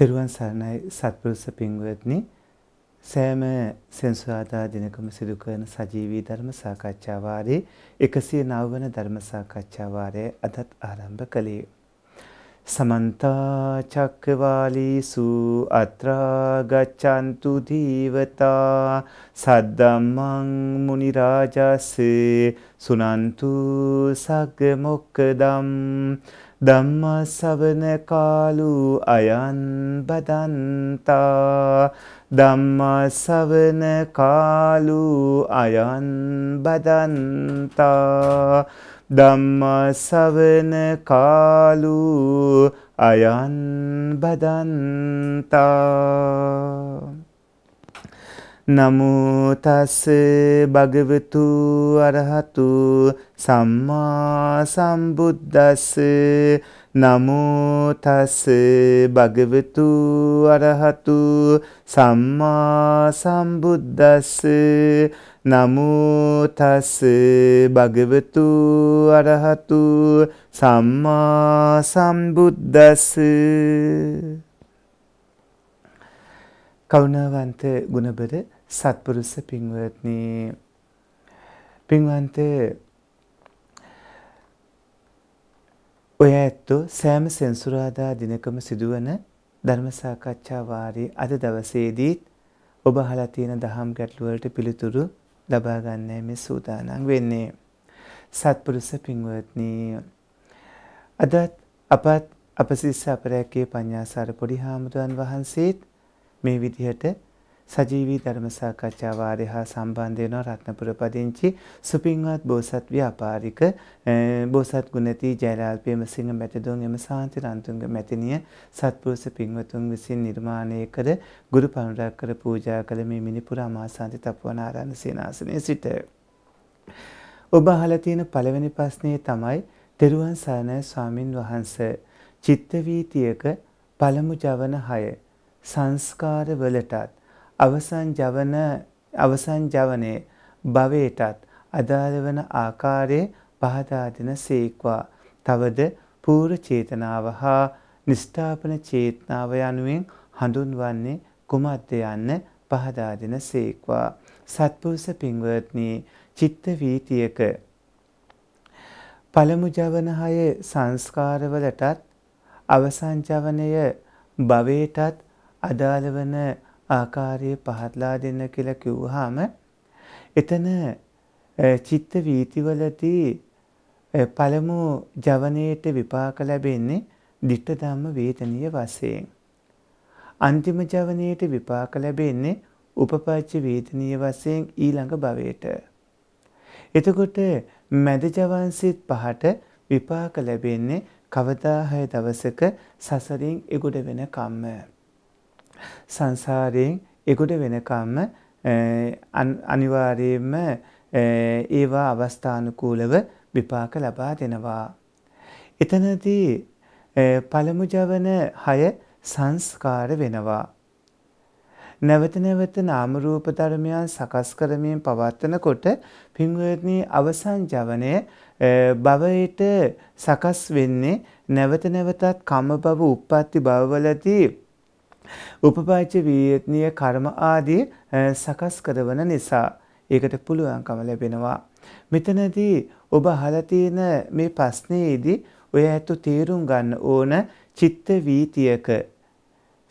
තෙරුවන් සරණයි සත්පුරුෂ පින්වත්නි සෑම සෙන්සුරාදා දිනකම සිදු කරන සජීවී ධර්ම සාකච්ඡා වාරයේ 109 වන ධර්ම සාකච්ඡා වාරය අදත් ආරම්භ කළේ සමන්ත චක්කවාලීසු අත්‍රා ගච්ඡන්තු දීවතා සද්දම්මං මුනි රාජස්සේ සුනන්තු සග්ග මොක්කදම් ධම්මසවන කාලු අයං බදන්තා ධම්මසවන කාලු අයං බදන්තා ධම්මසවන කාලු අයං බදන්තා නමුතස්ස භගවතු අරහතු සම්මා සම්බුද්දස්ස නමුතස්ස භගවතු අරහතු සම්මා සම්බුද්දස්ස නමුතස්ස භගවතු අරහතු සම්මා සම්බුද්දස්ස කවුණාවන්ත ගුණබර සත්පුරුස පින්වත්නි පින්වන්ත ඔය ඇත්තෝ සෑම සෙන්සුරාදා දිනකම සිදුවන ධර්ම සාකච්ඡා වාරයේ අද දවසේදීත් ඔබ අහලා තියෙන දහම් ගැටළු වලට පිළිතුරු ලබා ගන්නයි මේ සූදානම් වෙන්නේ. සත්පුරුෂ පින්වත්නි අදත් අපත් අපසිස්ස අපරැකේ පඤ්ඤාසාර පොඩි හාමුදුරන් වහන්සේත් මේ විදිහට සජීවී ධර්මසාකච්ඡාව ආරය හා සම්බන්ධයන රත්නපුර පදිංචි සුපින්වත් බෝසත් ව්‍යාපාරික බෝසත් ගුණති ජයරාල් පේමසිංහ මැතිදුන් එම සාන්ති රන්තුන්ග මැතිනිය සත්පුරුෂ පින්වතුන් විසින් නිර්මාණය කර ගුරු පණුරක් කර පූජා කළ මේ මිනිපුර අමාසාන්ති තප්පුවනාරාණ සේනාසනය සිට. ඔබ අහලා තියෙන පළවෙනි ප්‍රශ්නේ තමයි තෙරුවන් සරණයි ස්වාමින් වහන්සේ චිත්ත වීතියක පළමු ජවන 6 සංස්කාරවලටත් අවසන් ජවන අවසන් ජවනයේ භවයටත් අදාළ වන ආකාරයේ පහදාදින සේක්වා තවද පූර්ව චේතනාව හා නිස්ථාපන චේතනාව යනුවෙන් හඳුන්වන්නේ කුමක්ද යන්න පහදා දෙන සේක්වා සත්පුරුෂ පින්වත්නි චිත්ත වීතියක පළමු ජවන හය සංස්කාරවලටත් අවසන් ජවනය භවයටත් අදාළ වන ආකාරය පහත්ලා දෙන්න කියලා කිව්වහම එතන චිත්ත වීතිවලදී පළමු ජවනයේට විපාක ලැබෙන්නේ ditta ධම්ම වේතනීය වශයෙන්. අන්තිම ජවනයේට විපාක ලැබෙන්නේ උපපච්ච වේතනීය වශයෙන් ඊළඟ භවයට. එතකොට මැද ජවන්සිත පහට විපාක ලැබෙන්නේ කවදාහය දවසක සසරින් එගොඩ වෙන කම්ම. සංසාරයෙන් එගොඩ වෙනකම්ම අනිවාර්යයෙන්ම ඒවා අවස්ථානුකූලව විපාක ලබා දෙනවා. එතනදී පළමු ජවන 6 සංස්කාර වෙනවා. නැවත නැවත නාම රූප ධර්මයන් සකස් කරමින් පවත්නකොට පින්වත්නි අවසන් ජවනය භවයට සකස් වෙන්නේ නැවත නැවතත් කම්ම භව, උප්පත්ති භවවලදී උපපාච්ච වේයත්නීය කර්ම ආදී සකස් කරවන නිසා ඒකට පුළුවන්කම ලැබෙනවා. මෙතනදී ඔබ අහලා තියෙන මේ ප්‍රශ්නයේදී ඔය ඇත්ත තේරුම් ගන්න ඕන චිත්ත වීතියක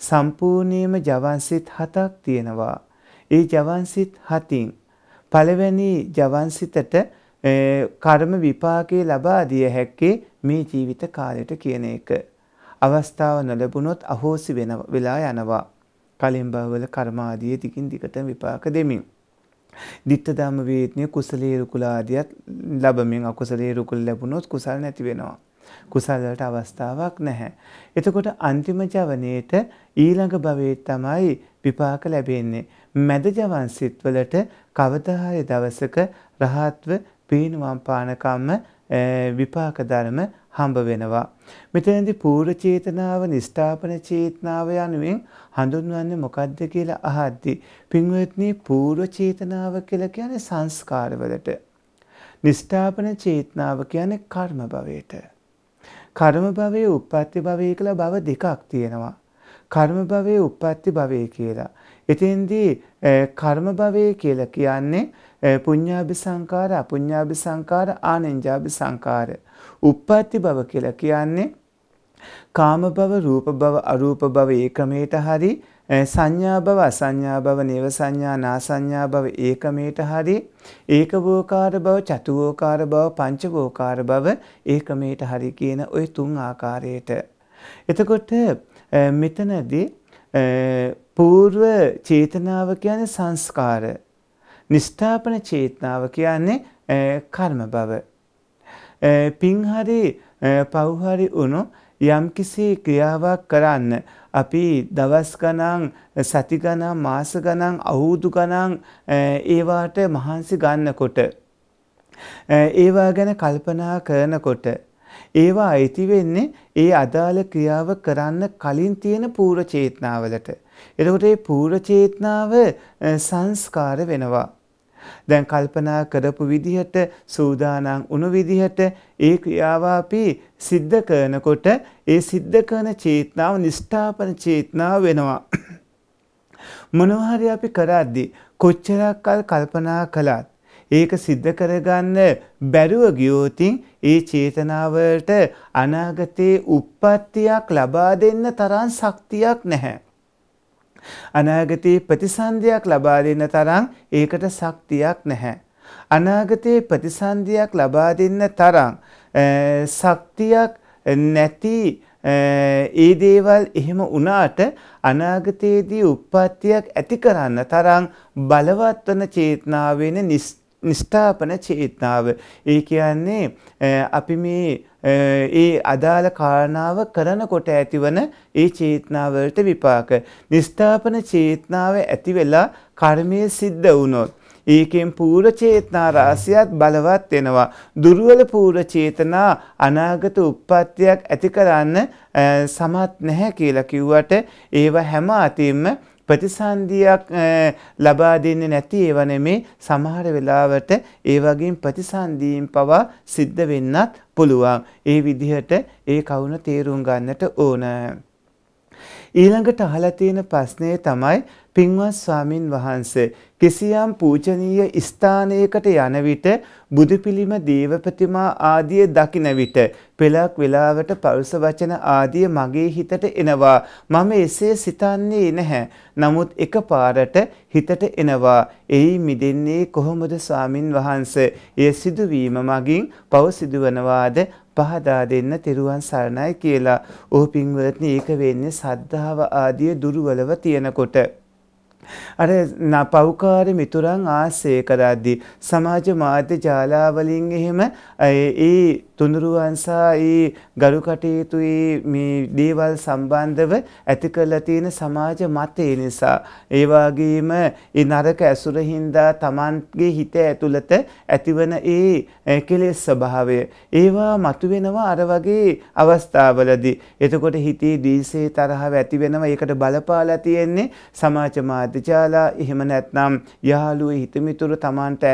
සම්පූර්ණීයම ජවන්සිත හතක් තියෙනවා. ඒ ජවන්සිත හතින් පළවෙනි ජවන්සිතට කර්ම විපාකේ ලබා දිය හැක්කේ මේ ජීවිත කාලයට කියන එක. අවස්ථාව නොලැබුණොත් අහෝසි වෙන වෙලා යනවා. කලින් භවවල කර්ම ආදී ටිකින් ටිකට විපාක දෙමින්. ditta dhamma vedne කුසලයේ රුකුල ආදියත් ලැබමින් අකුසලයේ රුකුල ලැබුණොත් කුසල් නැති වෙනවා. කුසල් වලට අවස්ථාවක් නැහැ. එතකොට අන්තිම ජවනයේට ඊළඟ භවයේ තමයි විපාක ලැබෙන්නේ. මැද ජවන් සිත් වලට කවදා හරි දවසක රහත්ව පීනුවම් පානකම්ම විපාක ධර්ම හම්බ වෙනවා. මෙතනදී පූර්ව චේතනාව නිස්ථාපන චේතනාව යනුවෙන් හඳුන්වන්නේ මොකද්ද කියලා අහද්දී පින්වත්නි පූර්ව චේතනාව කියලා කියන්නේ සංස්කාරවලට. නිස්ථාපන චේතනාව කියන්නේ කර්ම භවයට. කර්ම භවයේ උප්පත්ති භවය කියලා භව දෙකක් තියෙනවා. කර්ම භවයේ උප්පත්ති භවය කියලා. එතෙන්දී කර්ම භවය කියලා කියන්නේ පුඤ්ඤාභි සංකාර, අපුඤ්ඤාභි සංකාර, ආනෙන්ජාභි සංකාර. උප්පත්ති භව කියලා කියන්නේ කාම භව, රූප භව, අරූප භව ඒ ක්‍රමයට හරි සංඥා භව, අසංඥා භව, නේව සංඥා, නාසංඥා භව ඒ ක්‍රමයට හරි ඒකවෝකාර භව, චතුවෝකාර භව, පංචවෝකාර භව ඒ ක්‍රමයට හරි කියන ওই තුන් ආකාරයට. එතකොට මෙතනදී పూర్ව චේතනාව කියන්නේ සංස්කාර. නිස්ථාපන චේතනාව කියන්නේ කර්ම භව. පින්හරි පව්හරි වුණු යම්කිසි ක්‍රියාවක් කරන්න. අපි දවස් ගණන් සති ගණන් මාස ගණන් අවුරුදු ගණන් ඒවාට මහන්සි ගන්නකොට. ඒවා ගැන කල්පනා කරනකොට. ඒවා අයිති වෙන්නේ ඒ අදාළ ක්‍රියාව කරන්න කලින් තියෙන පූර්ව චේතනාවලට. එතකොට මේ පූර්ව චේතනාව සංස්කාර වෙනවා. දැන් කල්පනා කරපු විදිහට සූදානම් උණු විදිහට ඒ ක්‍රියාව අපි සිද්ධ කරනකොට ඒ සිද්ධ කරන චේතනාව නිස්ථාපන චේතනාව වෙනවා. මොනවා හරි අපි කරද්දී කොච්චරක්කල් කල්පනා කළත් ඒක සිද්ධ කරගන්න බැරුව ගියෝතින් ඒ චේතනාවට අනාගතයේ උප්පත්තියක් ලබා දෙන්න තරම් ශක්තියක් නැහැ. අනාගතයේ ප්‍රතිසන්දියක් ලබා දෙන්න තරම් ඒකට ශක්තියක් නැහැ. අනාගතයේ ප්‍රතිසන්දියක් ලබා දෙන්න තරම් ශක්තියක් නැති ඒ දේවල් එහෙම වුණාට අනාගතයේදී උප්පත්තියක් ඇති කරන්න තරම් බලවත් වන චේතනාවෙන නිස් නිස්ථාපන චේතනාව. ඒ කියන්නේ අපි මේ ඒ අදාළ කාරණාව කරනකොට ඇතිවන ඒ චේතනාවලට විපාක. නිස්ථාපන චේතනාව ඇති වෙලා කර්මය සිද්ධ වුණොත් ඒකෙන් පූර්ව චේතනා රාශියත් බලවත් වෙනවා. දුර්වල පූර්ව චේතනා අනාගත උප්පත්තියක් ඇති කරන්න සමත් නැහැ කියලා කිව්වට ඒව හැම අතින්ම ප්‍රතිසන්දියක් ලබා දෙන්නේ නැති ඒව නෙමේ සමහර වෙලාවට ඒ වගේ ප්‍රතිසන්දීන් පවා සිද්ධ වෙන්නත් පුළුවන්. ඒ විදිහට ඒ කවුන තේරුම් ගන්නට ඕන. ඊළඟට අහලා තියෙන ප්‍රශ්නේ තමයි පින්වත් ස්වාමින් වහන්සේ කිසියම් පූජනීය ස්ථානයකට යන විට බුදුපිළිම දේව ප්‍රතිමා ආදිය දකින විට පෙළක් වෙලාවට පරුස වචන ආදිය මගේ හිතට එනවා මම එසේ සිතන්නේ නැහැ නමුත් එකපාරට හිතට එනවා එයි මිදෙන්නේ කොහොමද ස්වාමින් වහන්සේ ඒ සිදුවීම මගින් පව සිදුවනවාද පහදා දෙන්න තෙරුවන් සරණයි කියලා ඕ පින්වත්නි ඒක වෙන්නේ සද්ධාව ආදිය දුර්වලව තියෙනකොට අර නපෞකාර මිතුරන් ආශ්‍රය කරද්දී සමාජ මාධ්‍ය ජාලාවලින් එහෙම ඒ තුනුරුවන් සහ ඒ ගරු කටයුතු මේ දේවල් සම්බන්ධව ඇති කරලා තියෙන සමාජ මතය නිසා ඒ වගේම ඒ නරක ඇසුර හින්දා Tamanගේ හිත ඇතුළත ඇතිවන ඒ කෙලෙස් ස්වභාවය ඒවා මතුවෙනවා අර වගේ අවස්ථාවලදී එතකොට හිතේ ද්වේෂයේ තරහව ඇති වෙනවා ඒකට බලපාලා තියෙන්නේ සමාජ මාධ්‍යජාලා එහෙම නැත්නම් යාළුවේ හිතමිතුරු Tamanට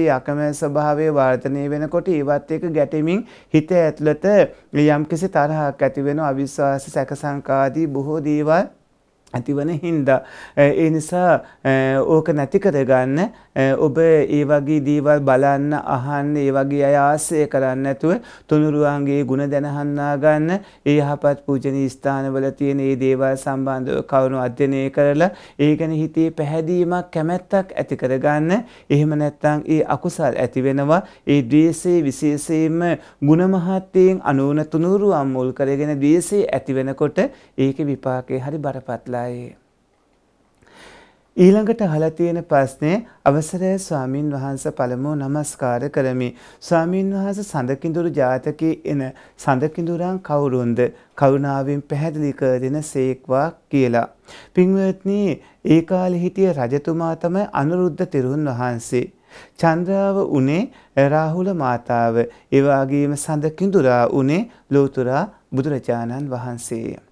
ඒ අකමැ ස්වභාවය වර්ධනය වෙනකොට ඒවත් එක ගැටෙමින් හිත ඇතුළත යම්කිසි තරහක් ඇති වෙන අවිශ්වාස සැකසංකාදී බොහෝ දේවල් ඇතිවන හින්දා. ඒ නිසා ඕක නැති කරගන්න ඔබ ඒ වගේ දේවල් බලන්න අහන්න ඒ වගේ අය ආශ්‍රය කරන්න නැතුව තුනුරුවන්ගේ ಗುಣ දැන හඳුනා ගන්න ඒ යහපත් පූජනීය ස්ථානවල තියෙන මේ දේවල් සම්බන්ධව කවුරු අධ්‍යයනය කරලා ඒ ගැන හිතේ පැහැදීමක් කැමැත්තක් ඇති කරගන්න එහෙම නැත්නම් ඒ අකුසල් ඇති වෙනවා ඒ ද්වේෂයේ විශේෂයෙන්ම ಗುಣ මහත්යෙන් අනුන තුනුරුවන් මුල් කරගෙන ද්වේෂය ඇති වෙනකොට ඒකේ විපාකේ හරි බරපතල අවසරයි. ඊළඟට අහලා තියෙන ප්‍රශ්නේ අවසරය ස්වාමින් වහන්ස පළමුව নমස්කාර කරමි. ස්වාමින් වහන්ස සඳකිඳුරු ජාතකයේ එන සඳකිඳුරන් කවුරුන්ද? කරුණාවෙන් පැහැදිලි කර දෙන සේක්වා කියලා. පින්වත්නි, ඒ කාලේ හිටිය රජතුමා තමයි අනුරුද්ධ තෙරුන් වහන්සේ. චන්ද්‍රාව උනේ රාහුල මාතාව. ඒ වගේම සඳකිඳුරා උනේ ලෝතුරා බුදුරජාණන් වහන්සේ.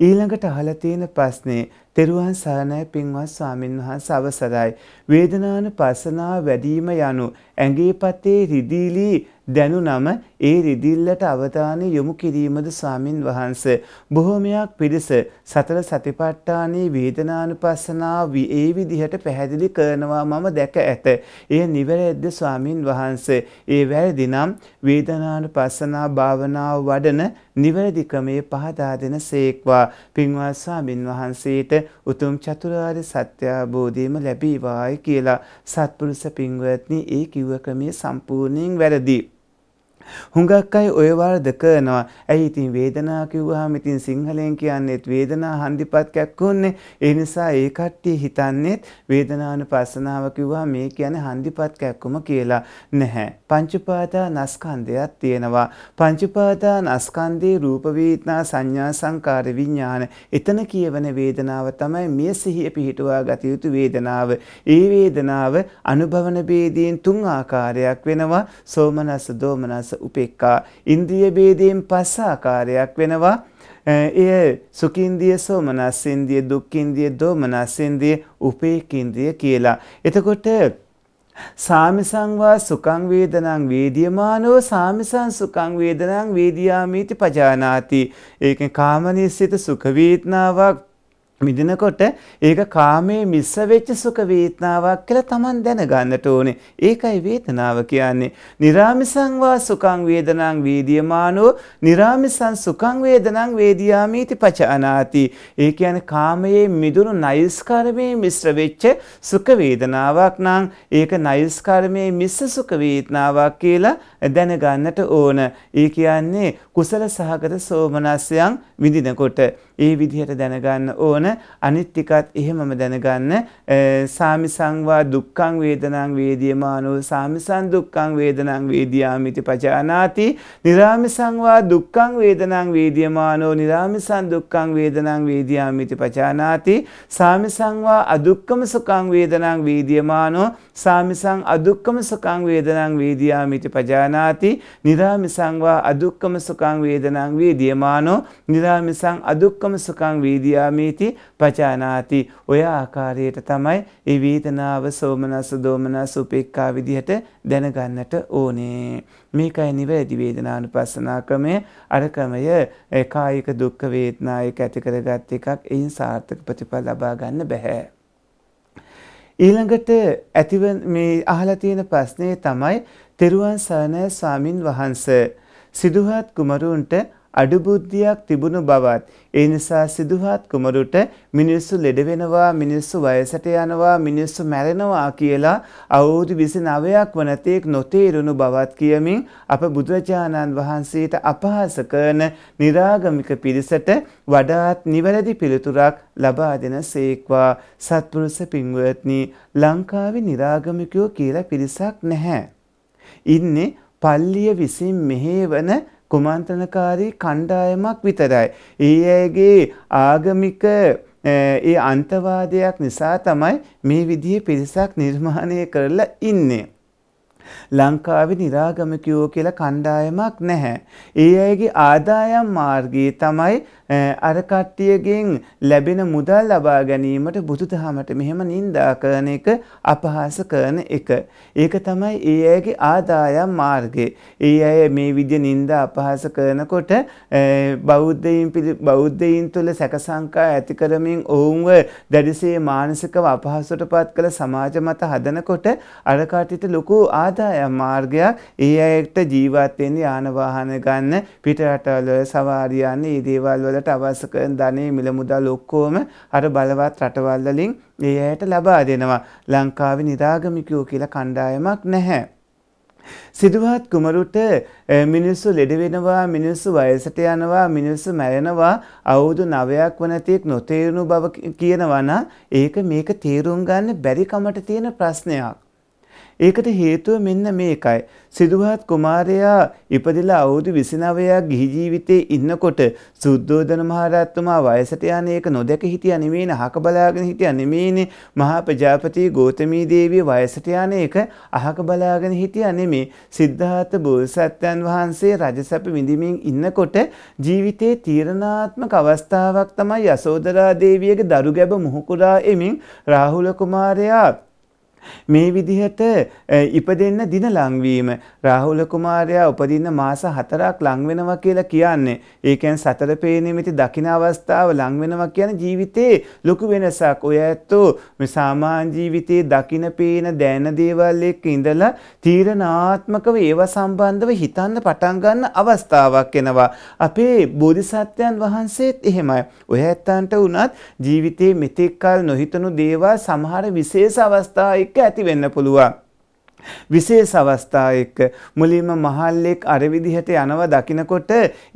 ඊළඟට අහලා තියෙන ප්‍රශ්නේ තෙරුවන් සරණයි පින්වත් ස්වාමින් වහන්සේ අවසරයි වේදනාන පසනාව වැඩිම යනු ඇඟේ පතේ රිදීලි දැනුනම ඒ රිදිල්ලට අවධානය යොමු කිරීමද ස්වාමින් වහන්ස. බොහොමයක් පිරිස සතර සතිපට්ඨානයේ වේදනානුපස්සනාව ඒ විදිහට පැහැදිලි කරනවා මම දැක ඇත. එය නිවැරැද්ද ස්වාමින් වහන්ස. ඒ වැරදි නම් වේදනානුපස්සනා භාවනාව වඩන නිවැරදි ක්‍රමයේ පහදා දෙන සේක්වා. පින්වත් ස්වාමින් වහන්සේට උතුම් චතුරාර්ය සත්‍ය අවබෝධයම ලැබීවායි කියලා සත්පුරුෂ පින්වත්නි ඒ කිව්ව ක්‍රමයේ සම්පූර්ණයෙන් වැරදි. හුඟක් අය ඔය වර්ද කරනවා. ඇයි ඉතින් වේදනාව කිව්වහම ඉතින් සිංහලෙන් කියන්නේත් වේදනාව හන්දිපත් කැක්කුන්නේ. ඒ නිසා ඒ කට්ටිය හිතන්නේත් වේදනානුපස්සනාව කිව්වහම මේ කියන්නේ හන්දිපත් කැක්කුම කියලා නැහැ. පංචපාදා නස්කන්ධයක් තියෙනවා. පංචපාදා නස්කන්ධේ රූප වේදනා සංඥා සංකාර විඥාන. එතන කියවන වේදනාව තමයි මිය සිහිය පිහිටුවා ගත යුතු වේදනාව. ඒ වේදනාව අනුභවන ભેදීන් තුන් ආකාරයක් වෙනවා. සෝමනස්ස, දෝමනස්ස, පස්ස උපෙක්කා ඉන්ද්‍රිය ભેදයෙන් පස්ස ආකාරයක් වෙනවා එය සුඛින්දිය සෝමනස්සින්දිය දුක්ඛින්දිය දෝමනස්සින්දිය උපේක්ඛින්දිය කියලා එතකොට සාමිසංවා සුඛං වේදනං වේදියමානෝ සාමිසං සුඛං වේදනං වේදියාමීති පජානාති ඒකෙන් කාමනීසිත සුඛ වේදනාවක් මිදිනකොට ඒක කාමයේ මිස්ස වෙච්ච සුඛ වේදනාවක් කියලා Taman දැනගන්නට ඕනේ. ඒකයි වේදනාව කියන්නේ. निराமிසං වා සුඛං වේදනං වේදියමානෝ निराமிසං සුඛං වේදනං වේදියාමීති පචානාති. ඒ කියන්නේ කාමයේ මිදුණු නයිස්කර්මයේ මිශ්‍ර වෙච්ච සුඛ වේදනාවක් නම් ඒක නයිස්කර්මයේ මිස්ස සුඛ වේදනාවක් කියලා දැනගන්නට ඕන. ඒ කියන්නේ කුසල සහගත සෝමනස්යන් විඳිනකොට ඒ විදිහට දැනගන්න ඕන අනිත් ටිකත් එහෙමම දැනගන්න සාමිසංවා දුක්ඛං වේදනං වේදියමානෝ සාමිසං දුක්ඛං වේදනං වේදියාමිති පජානාති නිරාමිසංවා දුක්ඛං වේදනං වේදියමානෝ නිරාමිසං දුක්ඛං වේදනං වේදියාමිති පජානාති සාමිසංවා අදුක්ඛම සුඛං වේදනං වේදියමානෝ සාමිසං අදුක්කම සුඛං වේදනං වේදියාමිති පජානාති නිරාමිසං වා අදුක්කම සුඛං වේදනං වේදියමානෝ නිරාමිසං අදුක්කම සුඛං වේදියාමිති පජානාති ඔය ආකාරයට තමයි ඒ වේදනාව සෝමනස්ස දෝමනස්ස උපේක්ඛා විදිහට දැනගන්නට ඕනේ මේකයි නිවැරදි වේදනානුපස්සනා ක්‍රමය අර ක්‍රමය කායික දුක් වේදනායක ඇති කරගත් එකක් එයින් සාර්ථක ප්‍රතිඵල ලබා ගන්න බෑ ඊළඟට ඇතිව මේ අහලා තියෙන ප්‍රශ්නේ තමයි තෙරුවන් සරණයි ස්වාමින් වහන්සේ සිදුහත් කුමරුන්ට අඩුබුද්ධියක් තිබුණු බවත් ඒ නිසා සිදුහත් කුමරුට මිනිස්සු ලෙඩ වෙනවා මිනිස්සු වයසට යනවා මිනිස්සු මැරෙනවා කියලා අවුරුදු 29ක් වනතේක් නොතේරුණු බවත් කියමින් අප බුදුරජාණන් වහන්සේට අපහාස කරන निराගමික පිරිසට වඩාත් නිවැරදි පිළිතුරක් ලබා දෙන සේක්වා සත්පුරුෂ පින්වත්නි ලංකාවේ निराගමිකයෝ කියලා පිරිසක් නැහැ ඉන්නේ පල්ලිය විසින් මෙහෙවන කුමන්ත්‍රණකාරී කණ්ඩායමක් විතරයි. ඒ අයගේ ආගමික ඒ අන්තවාදයක් නිසා තමයි මේ විදිහේ පිරිසක් නිර්මාණය කරලා ඉන්නේ. ලංකාවේ निराගමිකයෝ කියලා කණ්ඩායමක් නැහැ. ඒ අයගේ ආදායම් මාර්ගය තමයි අර කට්ටියගෙන් ලැබෙන මුදල් ලබා ගැනීමට බුදුදහමට මෙහෙම නින්දා කරන එක අපහාස කරන එක. ඒක තමයි ඒ අයගේ ආදායම් මාර්ගය. ඒ අය මේ විදිය නින්දා අපහාස කරනකොට බෞද්ධයින් බෞද්ධයින් තුළ සැකසංකා ඇති කරමින් ඔවුන්ව දැඩිසේ මානසිකව අපහසුටපත් කළ සමාජ මත හදනකොට අර කට්ටියට ලොකු ආ ආදායම් මාර්ගයක් ඒ අයට ජීවත් වෙන්න යාන වාහන ගන්න පිටරටවල සවාරි යන්න මේ දේවල් වලට අවශ්‍ය කරන ධනෙ මිල මුදල් ඔක්කොම අර බලවත් රටවල් වලින් ඒ අයට ලබා දෙනවා ලංකාවේ නිරාගමිකයෝ කියලා කණ්ඩායමක් නැහැ සිදුවත් කුමරුට මිනිස්සු ලෙඩ වෙනවා මිනිස්සු වයසට යනවා මිනිස්සු මැරෙනවා අවුරුදු 9ක් වනතෙක් නොතේරුණු බව කියනවා ඒක මේක තේරුම් ගන්න බැරි කමට තියෙන ප්‍රශ්නයක්. ඒකට හේතුව මෙන්න මේකයි. සිදුහත් කුමාරයා ඉපදිලා අවුරුදු 29ක් ගිහි ජීවිතේ ඉන්නකොට සුද්ධෝදන මහරජතුමා වයසට යන එක නොදැක හිටියා නෙමෙයිනේ, අහක බලාගෙන හිටියා නෙමෙයිනේ. මහා ප්‍රජාපති ගෞතමී දේවිය වයසට යන එක අහක බලාගෙන හිටියා නෙමෙයි. සිද්ධාර්ථ බෝසත්යන් වහන්සේ රජසැප විඳිමින් ඉන්නකොට ජීවිතේ තීරණාත්මක අවස්ථාවක් තමයි යසෝදරා දේවියගේ දරු ගැබ මුහුකුරා එමින් රාහුල කුමාරයා මේ විදිහට ඉපදෙන්න දින ලංවීම රාහුල කුමාරයා උපදින්න මාස 4ක් ලං වෙනවා කියලා කියන්නේ. ඒ කියන්නේ සතර පේනෙමිති දකින අවස්ථාව ලං වෙනවා කියන්නේ ජීවිතේ ලොකු වෙනසක්. ඔය ඇත්තෝ මේ සාමාන්‍ය ජීවිතේ දකින පේන දැන දේවල් එක්ක ඉඳලා තීරණාත්මකව ඒවා සම්බන්ධව හිතන්න පටන් ගන්න අවස්ථාවක් එනවා. අපේ බෝධිසත්වයන් වහන්සේත් එහෙමයි. ඔය ඇත්තන්ට වුණත් ජීවිතේ මෙතෙක් කල නොහිතනු දේවල් සමහර විශේෂ අවස්ථා එක්ක එක්ක ඇති වෙන්න පුළුවන්. විශේෂ අවස්ථාවක මුලින්ම මහල්ලෙක් අර විදිහට යනවා දකිනකොට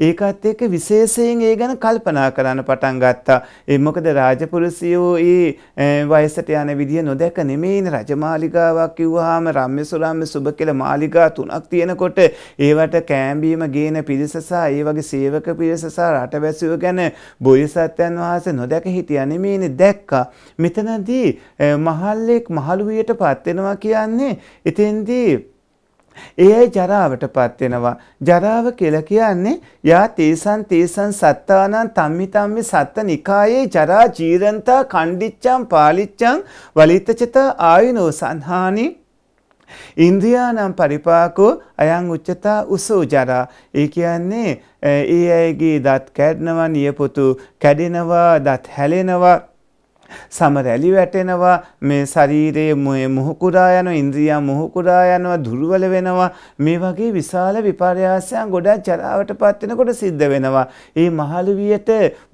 ඒකත් එක්ක විශේෂයෙන් ඒ ගැන කල්පනා කරන්න පටන් ගත්තා. ඒ මොකද රාජපුරුෂයෝ ඒ වයසට යන විදිය නොදැක නෙමෙයිනේ රජමාලිගාවක් කිව්වහම රම්‍ය සුරම්‍ය සුබ කියලා මාලිගා තුනක් තියෙනකොට ඒවට කෑඹීම ගේන පිරිස සහ ඒ වගේ සේවක පිරිස සහ රටවැසියෝ ගැන බෝසත්යන් වහන්සේ නොදැක හිටියා නෙමෙයිනේ දැක්කා. මෙතනදී මහල්ලෙක් මහලු වියට පත් වෙනවා කියන්නේ එතෙන්දී ඒ අය ජරාවටපත් වෙනවා. ජරාව කියලා කියන්නේ යා තේසන් තේසන් සත්තානං තම්මි තම්මි සත්ත නිකායේ ජරා ජීරන්තා කණ්ඩිච්ඡං පාලිච්ඡං වලිතචිත ආයුනෝ සංහානි ඉන්ද්‍රියානම් පරිපාකෝ අයං උච්චතා උසෝ ජරා ඒ කියන්නේ ඒ අයගේ දත් කැඩනවා නියපොතු කැඩෙනවා දත් හැලෙනවා සම රැලි වැටෙනවා මේ ශරීරයේ මුහුකුරා යන ඉන්ද්‍රියා මුහුකුරා යනවා දුර්වල වෙනවා මේ වගේ විශාල විපර්යාසයන් ගොඩක් ජරාවටපත් වෙනකොට සිද්ධ වෙනවා. ඒ මහලුවියට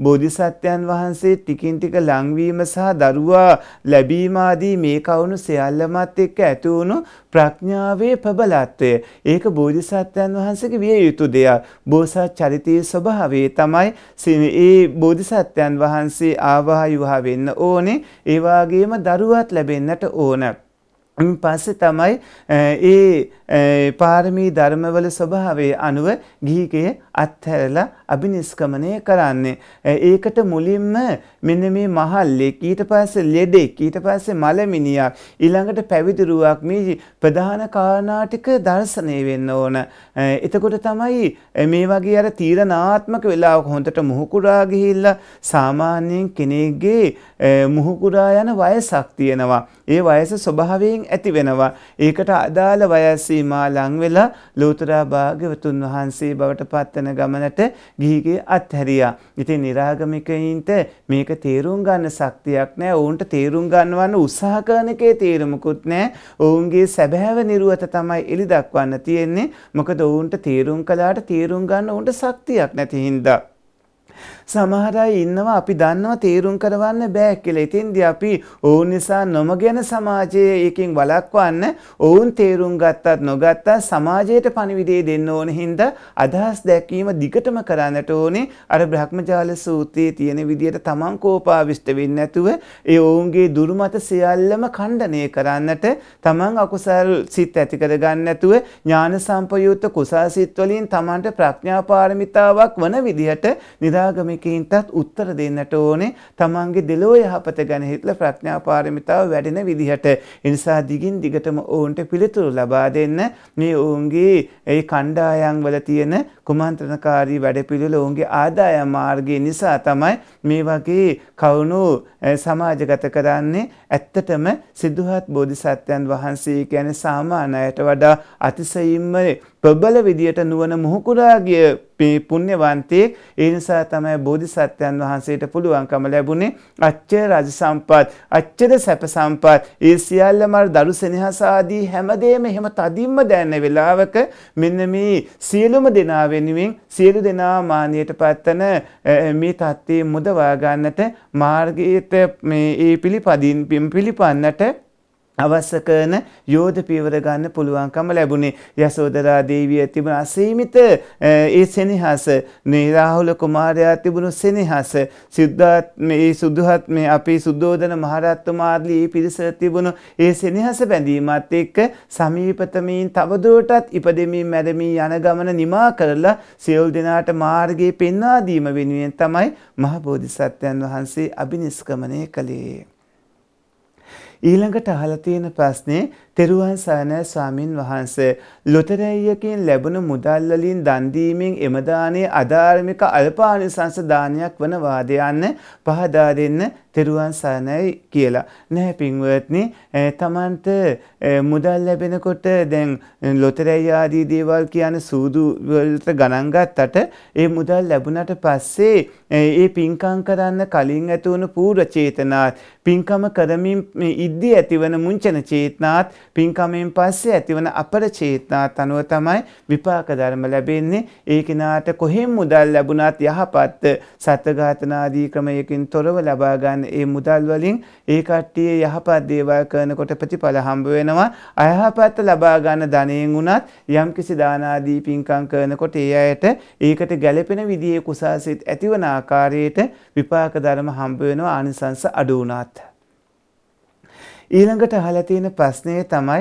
බෝධිසත්වයන් වහන්සේ ටිකින් ටික ලංවීම සහ දරුවා ලැබීම ආදී මේ කවුණු සියල්ලමත් එක්ක ඇති වුණු ප්‍රඥාවේ ප්‍රබලත්වය. ඒක බෝධිසත්වයන් වහන්සේගේ විය යුතු දෙයක්. බෝසත් චරිතයේ ස්වභාවය තමයි ඒ බෝධිසත්වයන් වහන්සේ ආවාහ යුහා වෙන්න ඕනේ ඒවාගේම දරුවත් ලැබෙන්න්නට ඕන. පස්සේ තමයි ඒ පාරමී ධර්මවල ස්වභාවය අනුව ගිහිකය අත්හැරලා අභිනිෂ්ක්‍මණය කරන්නේ. ඒකට මුලින්ම මෙන්න මේ මහල්ලෙක් ඊට පස්සේ ලෙඩෙක් ඊට පස්සේ මලමිනියක් ඊළඟට පැවිදිරුවක් මේ ප්‍රධාන කාරණා ටික දර්ශනය වෙන්න ඕන. එතකොට තමයි මේ වගේ අර තීරණාත්මක වෙලාවක හොඳට මුහුකුරා ගිහිල්ලා සාමාන්‍යයෙන් කෙනෙක්ගේ මුහුකුරා යන වයසක් තියෙනවා. ඒ වයස ස්වභාවයෙන් ඇති වෙනවා. ඒකට අදාළ වයස් සීමා ලං වෙලා ලෝතර භාග්‍යවතුන් වහන්සේ බවට පත්වන ගමනට ගිහිගේ අත්හැරියා. ඉතින් නිරාගමිකයින්ට මේක තේරුම් ගන්න ශක්තියක් නැහැ. ඔවුන්ට තේරුම් ගන්නවන්න උත්සාහ කරන එකේ තේරුමකුත් නැහැ. ඔවුන්ගේ සැබෑව නිරුවත තමයි එලි දක්වන්න තියෙන්නේ. මොකද ඔවුන්ට තේරුම් කළාට තේරුම් ගන්න ඔවුන්ට ශක්තියක් නැති හින්දා සමහර අය ඉන්නවා අපි දන්නවා තීරුම් කරවන්න බෑ කියලා. ඉතින්දී අපි ඔවුන් නිසා නොමගෙන සමාජයේ එකකින් වළක්වන්න ඔවුන් තීරුම් ගත්තත් නොගත්තත් සමාජයට පණිවිඩය දෙන්න ඕන හින්දා අදහස් දැක්වීම දිගටම කරන්නට ඕනේ. අර බ්‍රහ්මජාල සූත්‍රයේ තියෙන විදිහට තමන් කෝපාවිෂ්ඨ වෙන්නේ නැතුව ඒ ඔවුන්ගේ දුර්මත සියල්ලම ඛණ්ඩනය කරන්නට තමන් අකුසල් සිත් ඇති කරගන්න නැතුව ඥාන සම්පයුක්ත කුසල් සිත් වලින් තමන්ට ප්‍රඥා පාරමිතාවක් වන විදිහට නිදා ආගමිකයින්ටත් උත්තර දෙන්නට ඕනේ තමන්ගේ දෙලෝ යහපත ගැන හිතලා ප්‍රඥා පාරමිතාව වැඩෙන විදිහට. ඒ නිසා දිගින් දිගටම ඔවුන්ට පිළිතුරු ලබා දෙන්න මේ ඔවුන්ගේ ඒ කණ්ඩායම් වල තියෙන කුමන්ත්‍රණකාරී වැඩපිළිවෙල ඔවුන්ගේ ආදායම් මාර්ගය නිසා තමයි මේ වගේ කවුණු සමාජගත කරන්නේ ඇත්තටම සිද්ධාත් බෝධිසත්වයන් වහන්සේ කියන්නේ සාමාන්‍ය අයට වඩා අතිශයින්ම ප්‍රබල විදියට නුවණ මුහුකුරා ගිය මේ පුණ්‍යවන්තයෙක් ඒ නිසා තමයි බෝධිසත්වයන් වහන්සේට පුළුවන්කම ලැබුණේ අච්චර රජ සම්පත් අච්චර සැප සම්පත් ඒ සියල්ලම දරු සෙනෙහස ආදී හැමදේම එහෙම තදින්ම දැනන වෙලාවක මෙන්න මේ සියලුම දෙනාවෙන් වෙනුවෙන් සියලු දෙනා මානියට පත්තන මේ தත්ත්වයේ මුදවා ගන්නට මාර්ගයට මේ ඒ පිළිපදින් පිළිපන්නට අවශ්‍ය කරන යෝධ පියවර ගන්න පුළුවන්කම ලැබුණේ යසෝදරා දේවිය තිබුණ අසීමිත ඒ සෙනෙහස නිරාහුල කුමාරයා තිබුණු සෙනෙහස සිද්ධාත් මේ සුදුහත් මේ අපේ සුද්ධෝදන මහරත්තුමාදලි ඒ පිරිස තිබුණු ඒ සෙනෙහස බැඳීමත් එක්ක සමීපතමින් තවදුරටත් ඉපදෙමින් මැරමින් යන ගමන නිමා කරලා සියලු දෙනාට මාර්ගයේ පෙන්වා දීම වෙනුවෙන් තමයි මහ බෝධිසත්වයන් වහන්සේ අබිනිෂ්ක්‍මණය කළේ ඊළඟට අහලා තියෙන ප්‍රශ්නේ තෙරුවන් සරණ ස්වාමින් වහන්සේ ලොතරැයියකින් ලැබුණු මුදල් වලින් දන් දීමෙන් එම දානයේ අධාර්මික අල්පානිසංස දානයක් වන වාද යන්න පහදා දෙන්න තෙරුවන් සරණයි කියලා. නැහැ පින්වත්නි, තමන්ට මුදල් ලැබෙනකොට දැන් ලොතරැයි ආදී දේවල් කියන සූදු වලට ගණන් ගත්තට ඒ මුදල් ලැබුණට පස්සේ ඒ පින්කම් කරන්න කලින් ඇති වුණු පූර්ව චේතනාත්, පින්කම කරමින් ඉද්දී ඇතිවන මුංචන චේතනාත් පින්කමෙන් පස්සේ ඇතිවන අපරචේතනාත් අනුව තමයි විපාක ධර්ම ලැබෙන්නේ. ඒ කෙනාට කොහෙන් මුදල් ලැබුණත් යහපත් සත්ඝාතනාදී ක්‍රමයකින් තොරව ලබා ගන්න ඒ මුදල් වලින් ඒ කට්ටිය යහපත් දේවල් කරනකොට ප්‍රතිඵල හම්බ වෙනවා. අයහපත් ලබා ගන්න ධනෙන් උනත් යම්කිසි දාන ආදී පින්කම් කරනකොට ඒ අයට ඒකට ගැළපෙන විදිහේ කුසාසිත ඇතිවන ආකාරයට විපාක ධර්ම හම්බ වෙනවා ආනිසංස අඩු වුණාත්. ඊළඟට අහලා තියෙන ප්‍රශ්නය තමයි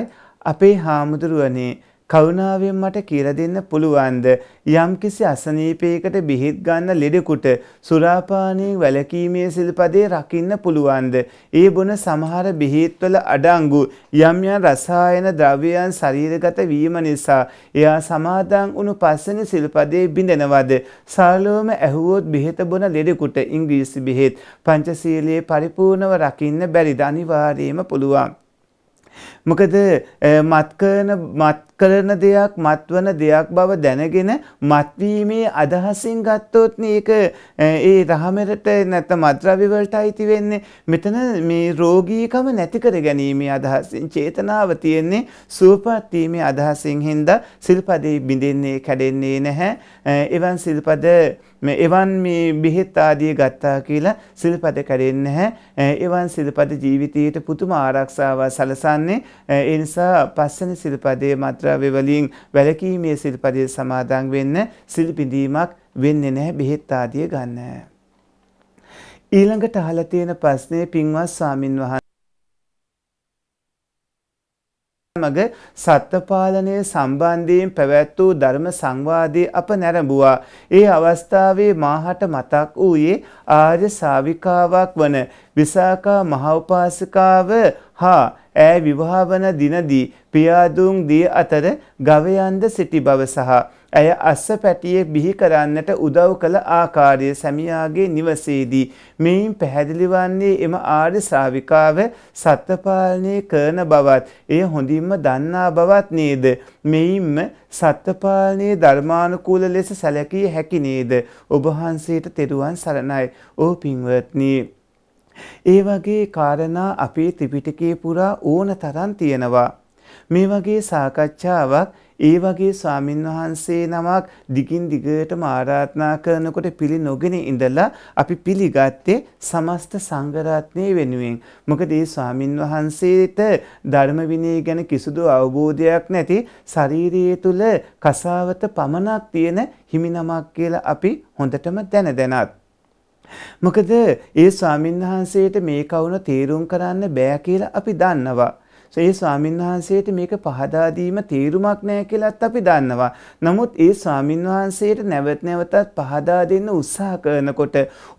අපේ හාමුදුරුවනේ කරුණාවෙන් මට කියලා දෙන්න පුළුවන්ද? යම්කිසි අසනීපයකට බිහිත් ගන්න ලෙඩෙකුට සුරාපානයෙන් වැළකීමේ සිල්පදේ රකින්න පුළුවන්ද? ඒ බොන සමහර බිහිත්වල අඩංගු යම් යම් රසායන ද්‍රව්‍යයන් ශරීරගත වීම නිසා එයා සමාදන් වුණු පස්වෙනි සිල්පදේ බිඳෙනවද? සාලෝම ඇහුවොත් බිහිත බොන ලෙඩෙකුට ඉංග්‍රීසි බිහිත් පංචශීලයේ පරිපූර්ණව රකින්න බැරිද? අනිවාර්යයෙන්ම පුළුවන්. මොකද මත්කරන මත්කරන දෙයක් මත්වන දෙයක් බව දැනගෙන මත්වීමේ අදහසින් ගත්තොත් ඒක ඒ රහමෙරට නැත්නම් මත්ද්‍රව්‍ය වලට අයිති වෙන්නේ මෙතන මේ රෝගීකම නැති කර ගැනීමේ අදහසින් චේතනාව තියෙන්නේ සුවපත් වීමේ අදහසින් හින්දා සිල්පදේ බිඳින්නේ කැඩෙන්නේ නැහැ එවන් සිල්පද මේ එවන් මේ බෙහෙත් ආදිය ගත්තා කියලා සිල්පද කැඩෙන්නේ නැහැ. එවන් සිල්පද ජීවිතයට පුදුම ආරක්ෂාව සලසන්නේ. ඒ නිසා පස්වෙනි සිල්පදයේ මත්ද්‍රව්‍ය වලින් වැළකීමේ සිල්පදයේ සමාදන් වෙන්න සිල්පිඳීමක් වෙන්නේ නැහැ බෙහෙත් ආදිය ගන්න. ඊළඟට අහලා තියෙන ප්‍රශ්නේ පින්වත් ස්වාමින්වහන්සේ මග සත්ත්වපාලනය සම්බන්ධයෙන් පැවැත් වූ ධර්ම සංවාදයේ අප නැරඹුවා. ඒ අවස්ථාවේ මාහට මතක් වූයේ ආර්ය ශාවිකාවක් වන විසාකා මහෝපාසිකාව හා ඈ විවාහ වන දිනදී පියාදුන් දිය අතර ගවයන්ද සිටි බව සහ ඇය අස්සපැටියේ බිහි කරන්නට උදව් කළ ආකාරය සැමියාගේ නිවසේදී මෙයින් පැහැදිලි වන්නේ එම ආර්ය ශ්‍රාවිකාව සත්ත්වපාලනය කරන බවත් එය හොඳින්ම දන්නා බවත් නේද මෙයින්ම සත්ත්වපාලනයේ ධර්මානුකූල ලෙස සැලකිය හැකි නේද ඔබ වහන්සේට තෙරුවන් සරණයි ඕ පින්වත්නි ඒ වගේ කාරණා අපේ ත්‍රිපිටකයේ පුරා ඕන තරම් තියෙනවා. මේ වගේ සාකච්ඡාවක් ඒ වගේ ස්වාමින් වහන්සේ නමක් දිගින් දිගට ආරාධනා කරනකොට පිළි නොගෙන ඉඳලා අපි පිළිගත්තේ සමස්ත සංඝරත්නය වෙනුවෙන්. මොකද ඒ ස්වාමින් වහන්සේට ධර්ම විනය ගැන කිසිදු අවබෝධයක් නැති ශාරීරිය තුල කසාවත පමණක් තියෙන හිමිනමක් කියලා අපි හොඳටම දැන දැනත් මොකද ඒ ස්වාමින් වහන්සේට මේ කවුන තේරුම් කරන්න බෑ කියලා අපි දන්නවා. ඒ ස්වාමින්වහන්සේට මේක පහදා දීම තීරුමක් නෑ කියලාත් අපි දන්නවා. නමුත් ඒ ස්වාමින්වහන්සේට නැවත නැවතත් පහදා දෙන්න උත්සාහ කරනකොට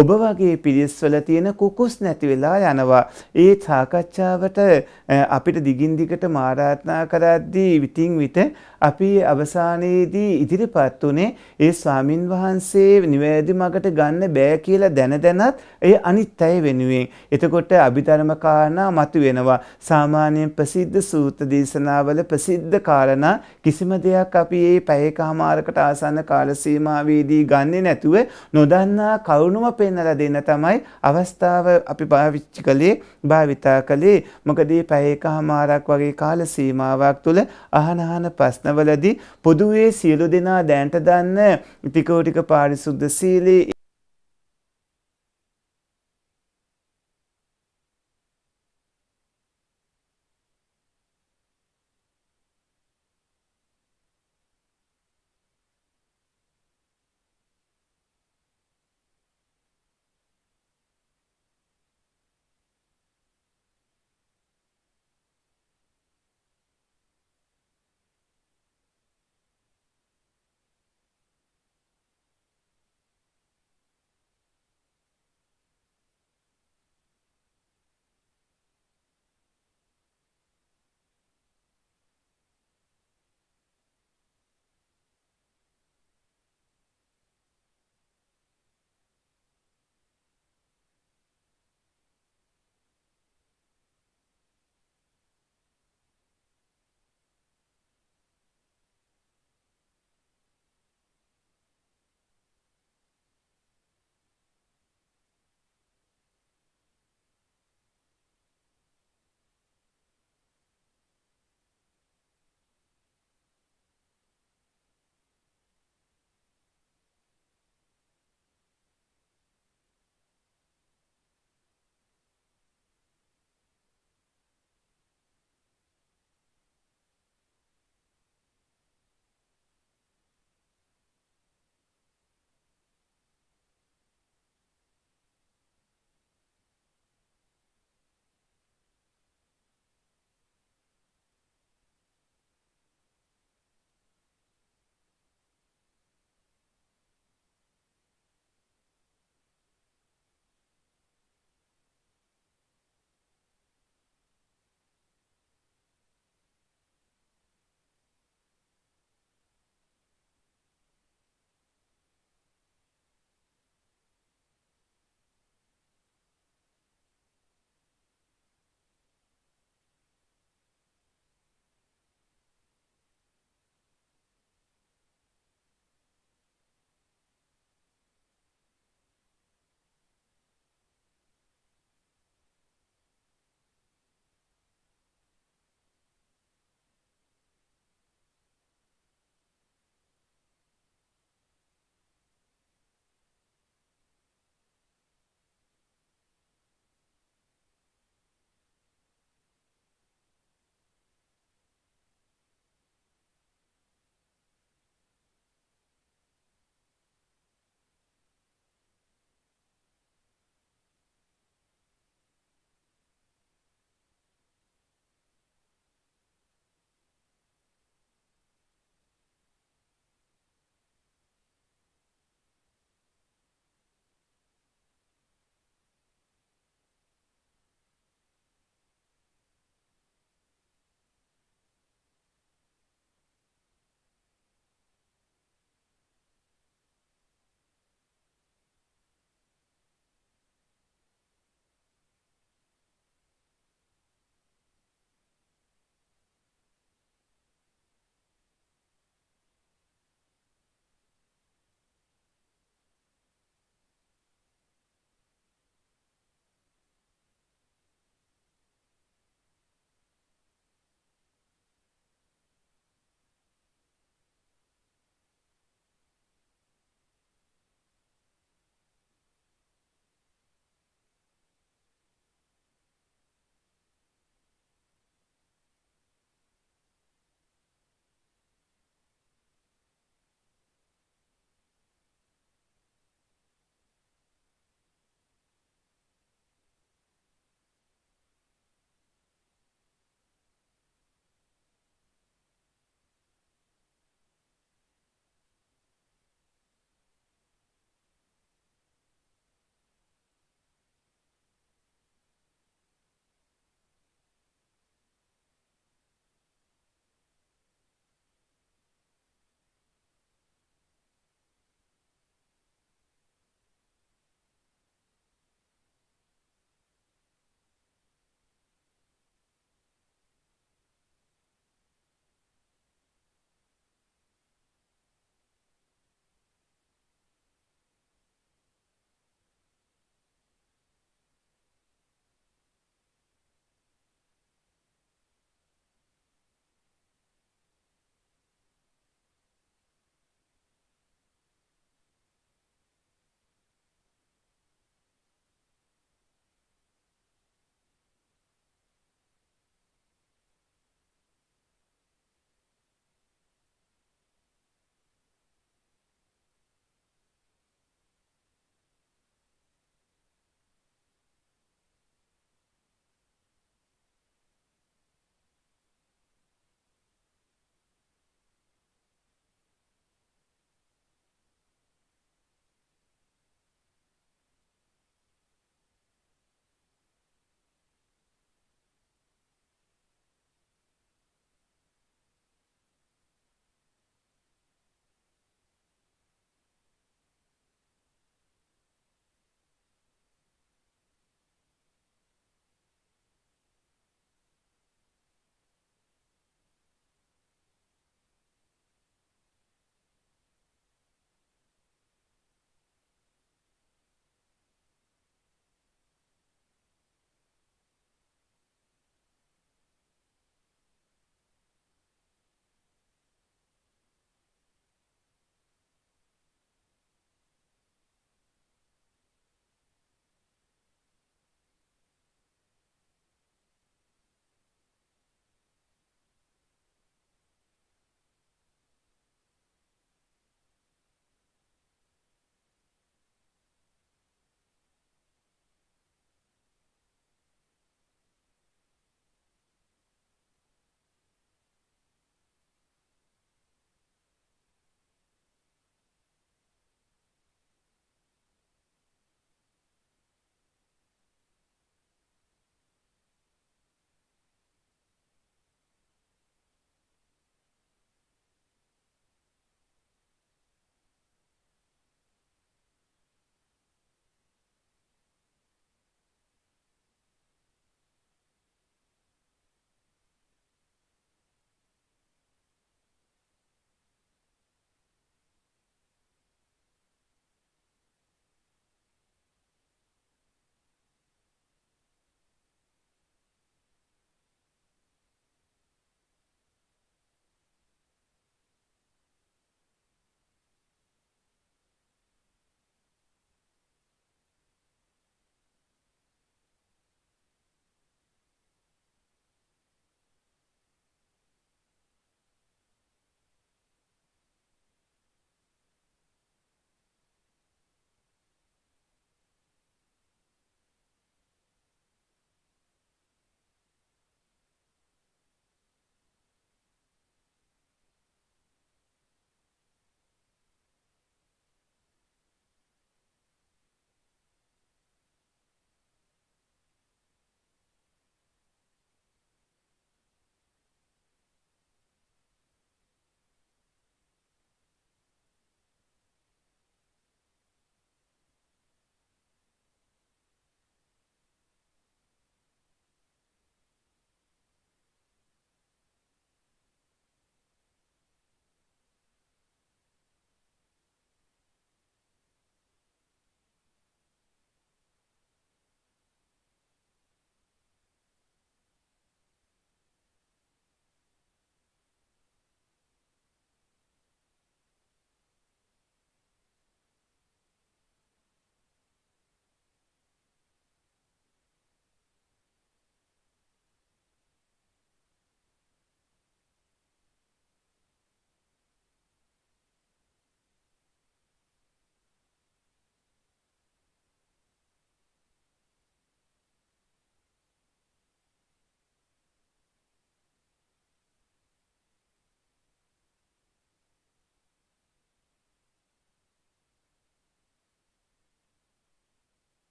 ඔබ වගේ පිරිස්වල තියෙන කුකුස් නැති වෙලා යනවා. ඒ සාකච්ඡාවට අපිට දිගින් දිගට මාරාත්නා කරද්දී විтин විට අපි අවසානයේදී ඉදිරිපත් උනේ ඒ ස්වාමින් වහන්සේ නිවැරදි මගට ගන්න බෑ කියලා දැන දැනත් ඒ අනිත් අය වෙනුවෙන්. එතකොට අභිධර්ම කාරණා මතුවෙනවා. සාමාන්‍යයෙන් ප්‍රසිද්ධ සූත්‍ර දේශනාවල ප්‍රසිද්ධ කාරණා කිසිම දෙයක් අපි මේ පැයකමාරකට ආසන්න කාල සීමාවේදී ගන්නෙ නැතුව නොදන්නා කරුණුම පෙන්වලා දෙන්න තමයි අවස්ථාව අපි භාවිතා කළේ භාවිතා කළේ. මොකද මේ පැයකමාරක් වගේ කාල සීමාවක් තුළ අහන අහන ප්‍රශ්න ප්‍රශ්නවලදී පොදුවේ සියලු දෙනා දැනට දන්න ටිකෝ ටික පාරිශුද්ධ සීලී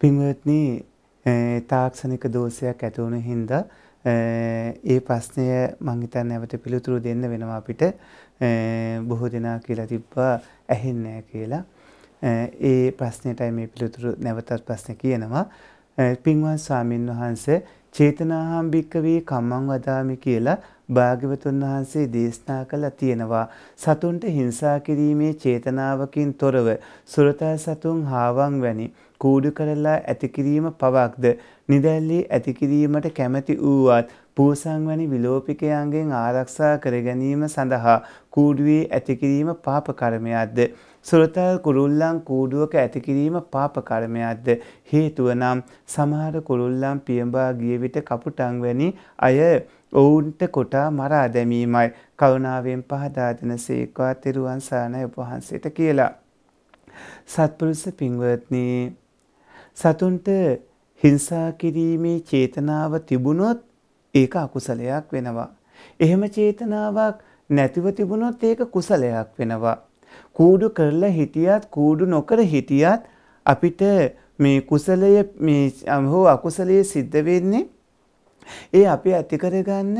පින්වත්නි තාක්ෂණික දෝෂයක් ඇති වුණු හින්දා ඒ ප්‍රශ්නය මං හිතන්නේ නැවත පිළිතුරු දෙන්න වෙනවා අපිට බොහෝ දෙනා කියලා තිබ්බා ඇහෙන්නේ කියලා. ඒ ප්‍රශ්නෙටයි මේ පිළිතුරු නැවතත් ප්‍රශ්න කියනවා. පින්වත් ස්වාමින් වහන්සේ චේතනාහම් භික්කවේ කම්මං වදාමි කියලා භාග්‍යවතුන් වහන්සේ දේශනා කළා තියෙනවා සතුන්ට හිංසා කිරීමේ චේතනාවකින් තොරව සුරතා සතුන් හාවන් වැනි කූඩු කරලා ඇතිකිරීම පවක්ද නිදැල්ලී ඇතිකිරීමට කැමැති වූවත් පූසන් වැනි විලෝපිකයන්ගෙන් ආරක්ෂා කර ගැනීම සඳහා කූඩුවේ ඇතිකිරීම පාප කර්මයක්ද සුරතල් කුරුල්ලන් කූඩුවක ඇතිකිරීම පාප කර්මයක්ද හේතුව නම් සමහර කුරුල්ලන් පියඹා ගිය විට කපුටන් වැනි අය ඔවුන්ට කොටා මරා දැමීමයි කරුණාවෙන් පහදා දෙනසේකවා තෙරුවන් සරණයි ඔබ වහන්සේට කියලා සත්පුරුෂ පින්වත්නි සතුන්ට හිංසා කිරීමේ චේතනාව තිබුණොත් ඒක අකුසලයක් වෙනවා. එහෙම චේතනාවක් නැතිව තිබුණොත් ඒක කුසලයක් වෙනවා. කූඩු කරලා හිටියත් කූඩු නොකර හිටියත් අපිට මේ කුසලය මේ හෝ අකුසලයේ සිද්ධ වෙන්නේ ඒ අපි ඇති කරගන්න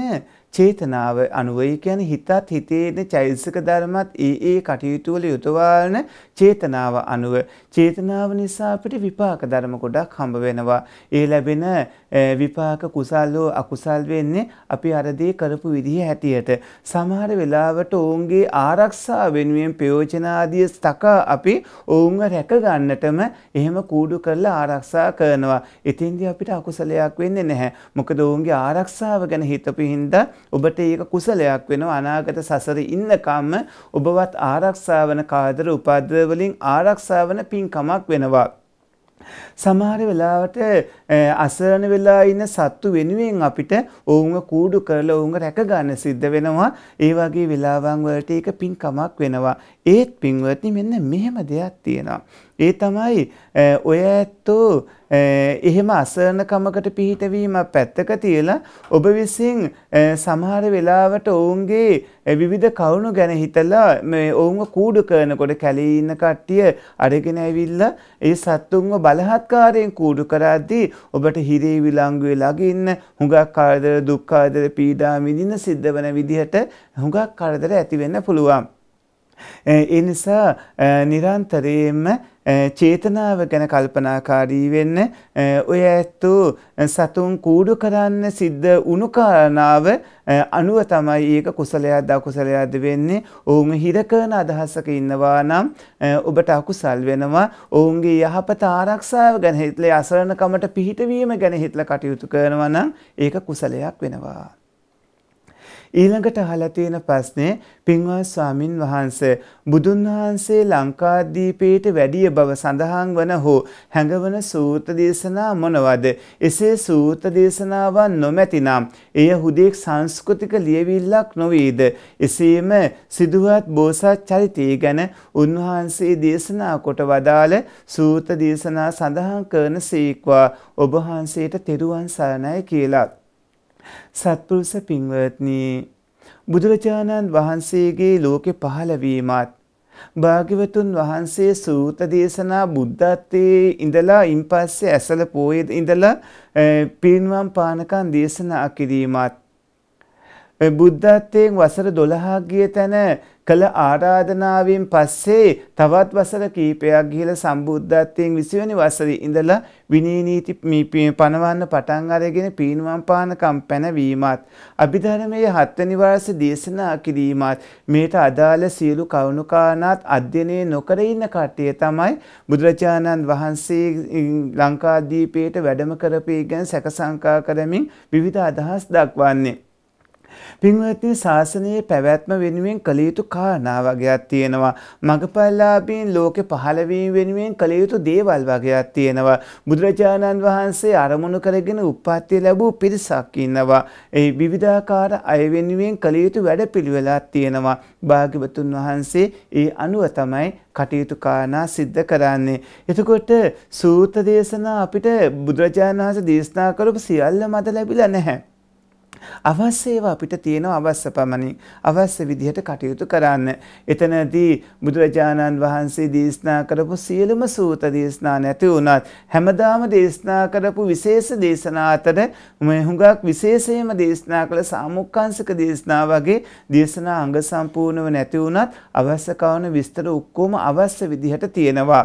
චේතනාව අනුව ඒ කියන්නේ හිතත් හිතේන චෛතසික ධර්මත් ඒ ඒ කටයුතු වල යොදවාන චේතනාව අනුව චේතනාව නිසා අපිට විපාක ධර්ම ගොඩක් හම්බ වෙනවා. ඒ ලැබෙන විපාක කුසල් හෝ අකුසල් වෙන්නේ අපි අරදී කරපු විදිහ හැටියට. සමහර වෙලාවට ඔවුන්ගේ ආරක්ෂා වෙනුවෙන් ප්‍රයෝජන ආදී තකා අපි ඔවුන්ව රැක ගන්නටම එහෙම කූඩු කරලා ආරක්ෂා කරනවා. එතෙන්දී අපිට අකුසලයක් වෙන්නේ නැහැ. මොකද ඔවුන්ගේ ආරක්ෂාව ගැන හිතපු හින්දා ඔබට ඒක කුසලයක් වෙනවා. අනාගත සසරේ ඉන්නකම්ම ඔබවත් ආරක්ෂාවන කාදර උපද්‍රවලින් ආරක්ෂාවන පින්කමක් වෙනවා. සමහර වෙලාවට අසරණ වෙලා ඉන්න සත්තු වෙනුවෙන් අපිට ඔවුන්ව කූඩු කරලා ඔවුන්ව රැක ගන්න සිද්ධ වෙනවා. ඒ වගේ වෙලාවන් වලට ඒක පින්කමක් වෙනවා. ඒත් පින්වත්නි මෙන්න මෙහෙම දෙයක් තියෙනවා. ඒ තමයි ඔය ඇත්තෝ එහෙම අසරණකමකට පිහිටවීම පැත්තක තියලා ඔබ විසින් සමහර වෙලාවට ඔවුන්ගේ විවිධ කවුණු ගැන හිතලා මේ ඔවුන්ව කූඩු කරනකොට කැලේ ඉන්න කට්ටිය අරගෙන ඇවිල්ලා ඒ සත්තුන්ව බලහත්කාරයෙන් කූඩු කරද්දී ඔබට හිරේ විලංගුවේ ළඟින් හුඟක් කාදර දුක් කාදර පීඩා විඳින සිද්ධ වෙන විදිහට හුඟක් කාදර ඇති වෙන්න පුළුවන්. ඒ නිසා නිරන්තරයෙන්ම චේතනාව ගැන කල්පනාකාරී වෙන්න ඔය ඇත්තු සතුන් කූඩු කරන්න සිද්ධ වුණු කාරණාව අනුව තමයි ඒක කුසලයක්ද අකුසලයක්ද වෙන්නේ ඔවුන් හිර කරන අදහසක ඉන්නවා නම් ඔබට අකුසල් වෙනවා ඔවුන්ගේ යහපත ආරක්ෂාව ගැන හිතලා අසරණකමට පිහිටවීම ගැන හිතලා කටයුතු කරනවා නම් ඒක කුසලයක් වෙනවා ඊළඟට අහලා තියෙන ප්‍රශ්නේ පින්වත් ස්වාමින් වහන්සේ බුදුන් වහන්සේ ලංකාද්වීපයට වැඩිය බව සඳහන් වන හෝ හැඟවන සූත්‍ර දේශනා මොනවද? එසේ සූත්‍ර දේශනාවන් නොමැතිනම් එය හුදෙක් සංස්කෘතික ලියවිල්ලක් නොවේද? එසේම සිදුවත් බෝසත් චරිතය ගැන උන්වහන්සේ දේශනා කොට වදාළ සූත්‍ර දේශනා සඳහන් කරන සීක්වා ඔබ වහන්සේට තෙරුවන් සරණයි කියලා සත්පුරුෂ පින්වත්නි බුදුරජාණන් වහන්සේගේ ලෝකෙ පහළවීමත් භාග්‍යවතුන් වහන්සේ සූත දේශනා බුද්ධත්වයේ ඉඳලා ඉන්පස්සේ ඇසල පෝයේ ඉඳලා පින්වම් පානකම් දේශනා කිරීමත් බුද්ධත්වයෙන් වසර 12 ගිය තැන කළ ආරාධනාවෙන් පස්සේ තවත් වසර කීපයක් ගිහිලා සම්බුද්ධත්වයෙන් 20 වෙනි වසරේ ඉඳලා විනී නීති පනවන්න පටන් අරගෙන පීනුවම් පානකම් පැනවීමත් අභිධර්මයේ හත්වෙනි වර්ෂ දේශනා කිරීමත් මේට අදාළ සියලු කවුණුකාණාත් අධ්‍යයනය නොකර ඉන්න කට්ටිය තමයි බුදුරජාණන් වහන්සේ ලංකාදීපයට වැඩම කරපේ ගැන සැකසංකා කරමින් විවිධ අදහස් දක්වන්නේ පින්වත්නි ශාසනයේ පැවැත්ම වෙනුවෙන් කළ යුතු කාරණා වගේක් තියෙනවා. මගපල්ලාභීන් ලෝකෙ පහළවීම වෙනුවෙන් කළ යුතු දේවල් වගේක් තියෙනවා. බුදුරජාණන් වහන්සේ අරමුණු කරගෙන උප්පත්ති ලැබූ පිරිසක් ඉන්නවා. ඒ විවිධාකාර අය වෙනුවෙන් කළ යුතු වැඩපිළිවෙලක් තියෙනවා. භාග්‍යවතුන් වහන්සේ ඒ අනුව තමයි කටයුතු කාරණා සිද්ධ කරන්නේ. එතකොට සූත්‍ර දේශනා අපිට බුදුරජාණන් වහන්සේ දේශනා කරපු සියල්ල මත ලැබිලා නැහැ. අවශ්‍යව අපිට තියෙනවා අවශ්‍ය පමණින් අවශ්‍ය විදිහට කටයුතු කරන්න. එතනදී බුදුරජාණන් වහන්සේ දේශනා කරපු සියලුම සූත දේශනා නැති වුණත් හැමදාම දේශනා කරපු විශේෂ දේශනා අතර මේ හුඟක් විශේෂයෙන්ම දේශනා කළ සාමුක්කාංශික දේශනා වගේ දේශනා අංග සම්පූර්ණව නැති වුණත් අවශ්‍ය කවන විස්තර ඔක්කොම අවශ්‍ය විදිහට තියෙනවා.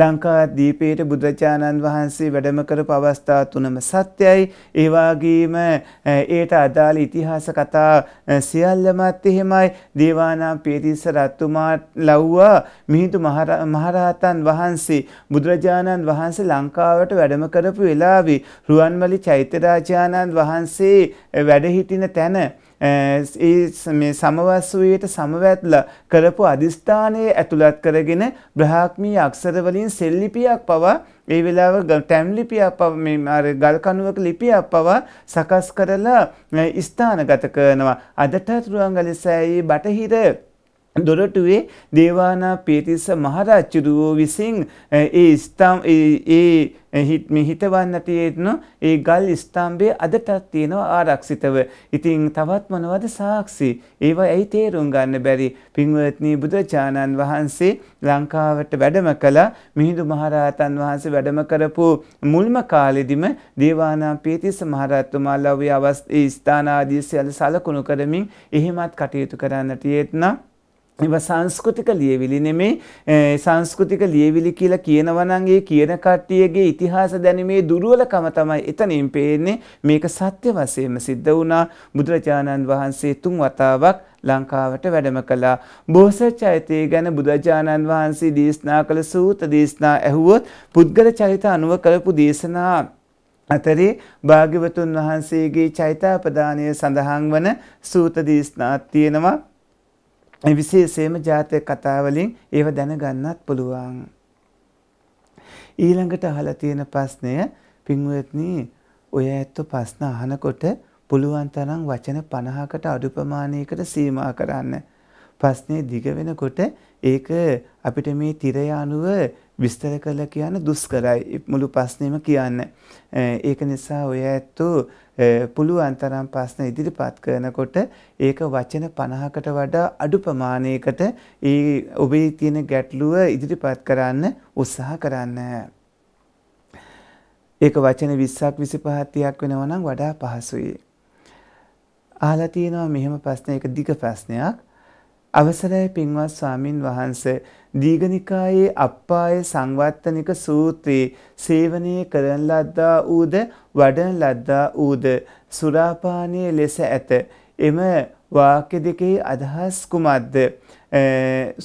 ලංකාදීපයට බුදුරජාණන් වහන්සේ වැඩම කරපු අවස්ථා තුනම සත්‍යයි ඒ වගේම ඒට අදාළ ඉතිහාස කතා සියල්ලමත් එහෙමයි දේවානම් පේතිස්ස රත්තුමා ලව්වා මිහිඳු මහරහතන් වහන්සේ බුදුරජාණන් වහන්සේ ලංකාවට වැඩම කරපු වෙලාවේ රුවන්වැලි චෛත්‍ය රාජානන් වහන්සේ වැඩ හිටින තැන ඒ මේ සමවස්සුවේට සමවැත්ලා කරපු අදිස්ථානයේ ඇතුළත් කරගෙන බ්‍රහාක්මී අක්ෂර වලින් සෙල්ලිපියක් පවා ඒ වෙලාව ටැම් ලිපියක් පව මේ අර ගල් කණුවක ලිපියක් පවා සකස් කරලා ස්ථානගත කරනවා අදටත් රුවන්ගලිසෑයේ බටහිර දොරටුවේ දේවානා පීතිස්ස මහරජුරුවෝ විසින් ඒ ස්ථම් ඒ හිතවන්නට යෙත්නු ඒ ගල් ස්ථම්භය අදටත් තියෙනවා ආරක්ෂිතව. ඉතින් තවත් මොනවද සාක්ෂි. ඒවා ඇයි තේරුම් ගන්න බැරි. පින්වත්නී බුදුරජාණන් වහන්සේ ලංකාවට වැඩම කළා මිහිඳු මහරහතන් වහන්සේ වැඩම කරපු මුල්ම කාලෙදිම දේවානා පීතිස්ස මහරත්තුමාලා ඔය අවස් ඒ ස්ථානාදී සියල්ල සලකුණු කරමින් එහෙමත් කටයුතු කරන්නට යෙත්නා. ඒව සංස්කෘතික ලියවිලි නෙමේ සංස්කෘතික ලියවිලි කියලා කියනවනන්ගේ කියන කට්ටියගේ ඉතිහාස දැනීමේ දුර්වලකම තමයි එතනින් පේන්නේ මේක සත්‍ය වශයෙන්ම සිද්ධ වුණා බුදුරජාණන් වහන්සේ තුන් වතාවක් ලංකාවට වැඩම කළා. බෝසත් චරිතය ගැන බුදුරජාණන් වහන්සේ දේශනා කළ සූත දේශනා ඇහුවොත් පුද්ගල චරිත අනුව කරපු දේශනා අතරේ භාග්‍යවතුන් වහන්සේගේ චෛත්‍ය ප්‍රදානය සඳහන් වන සූත දේශනා තියෙනවා. මේ විශේෂයෙන්ම ජාතක කතා වලින් ඒව දැනගන්නත් පුළුවන්. ඊළඟට අහලා තියෙන ප්‍රශ්නය පින්වත්නි ඔය ඇත්ත ප්‍රශ්න අහනකොට පුළුවන් තරම් වචන 50කට අඩු ප්‍රමාණයකට සීමා කරන්න. ප්‍රශ්නේ දිග වෙනකොට ඒක අපිට මේ තිරය අනුව විස්තර කරලා කියන්න දුෂ්කරයි මුළු ප්‍රශ්නෙම කියන්න. ඒක නිසා ඔය ඇත්තෝ පුළුවන් තරම් ප්‍රශ්න ඉදිරිපත් කරනකොට ඒක වචන 50කට වඩා අඩු ප්‍රමාණයකට ඒ ඔබේ තියෙන ගැටලුව ඉදිරිපත් කරන්න උත්සාහ කරන්න. ඒක වචන 20ක් 25ක් 30ක් වෙනවා නම් වඩා පහසුයි. අහලා තියෙනවා මෙහෙම ප්‍රශ්න එක දිග ප්‍රශ්නයක්. අවසරයි පින්වත් ස්වාමින් වහන්සේ දීඝනිකායේ අප්පාය සංවත්තනික සූත්‍රයේ සේවනය කරන ලද්දා ඌද වඩන ලද්දා ඌද සුරාපානීය ලෙස ඇත එම වාක්‍ය දෙකේ අදහස් කුමක්ද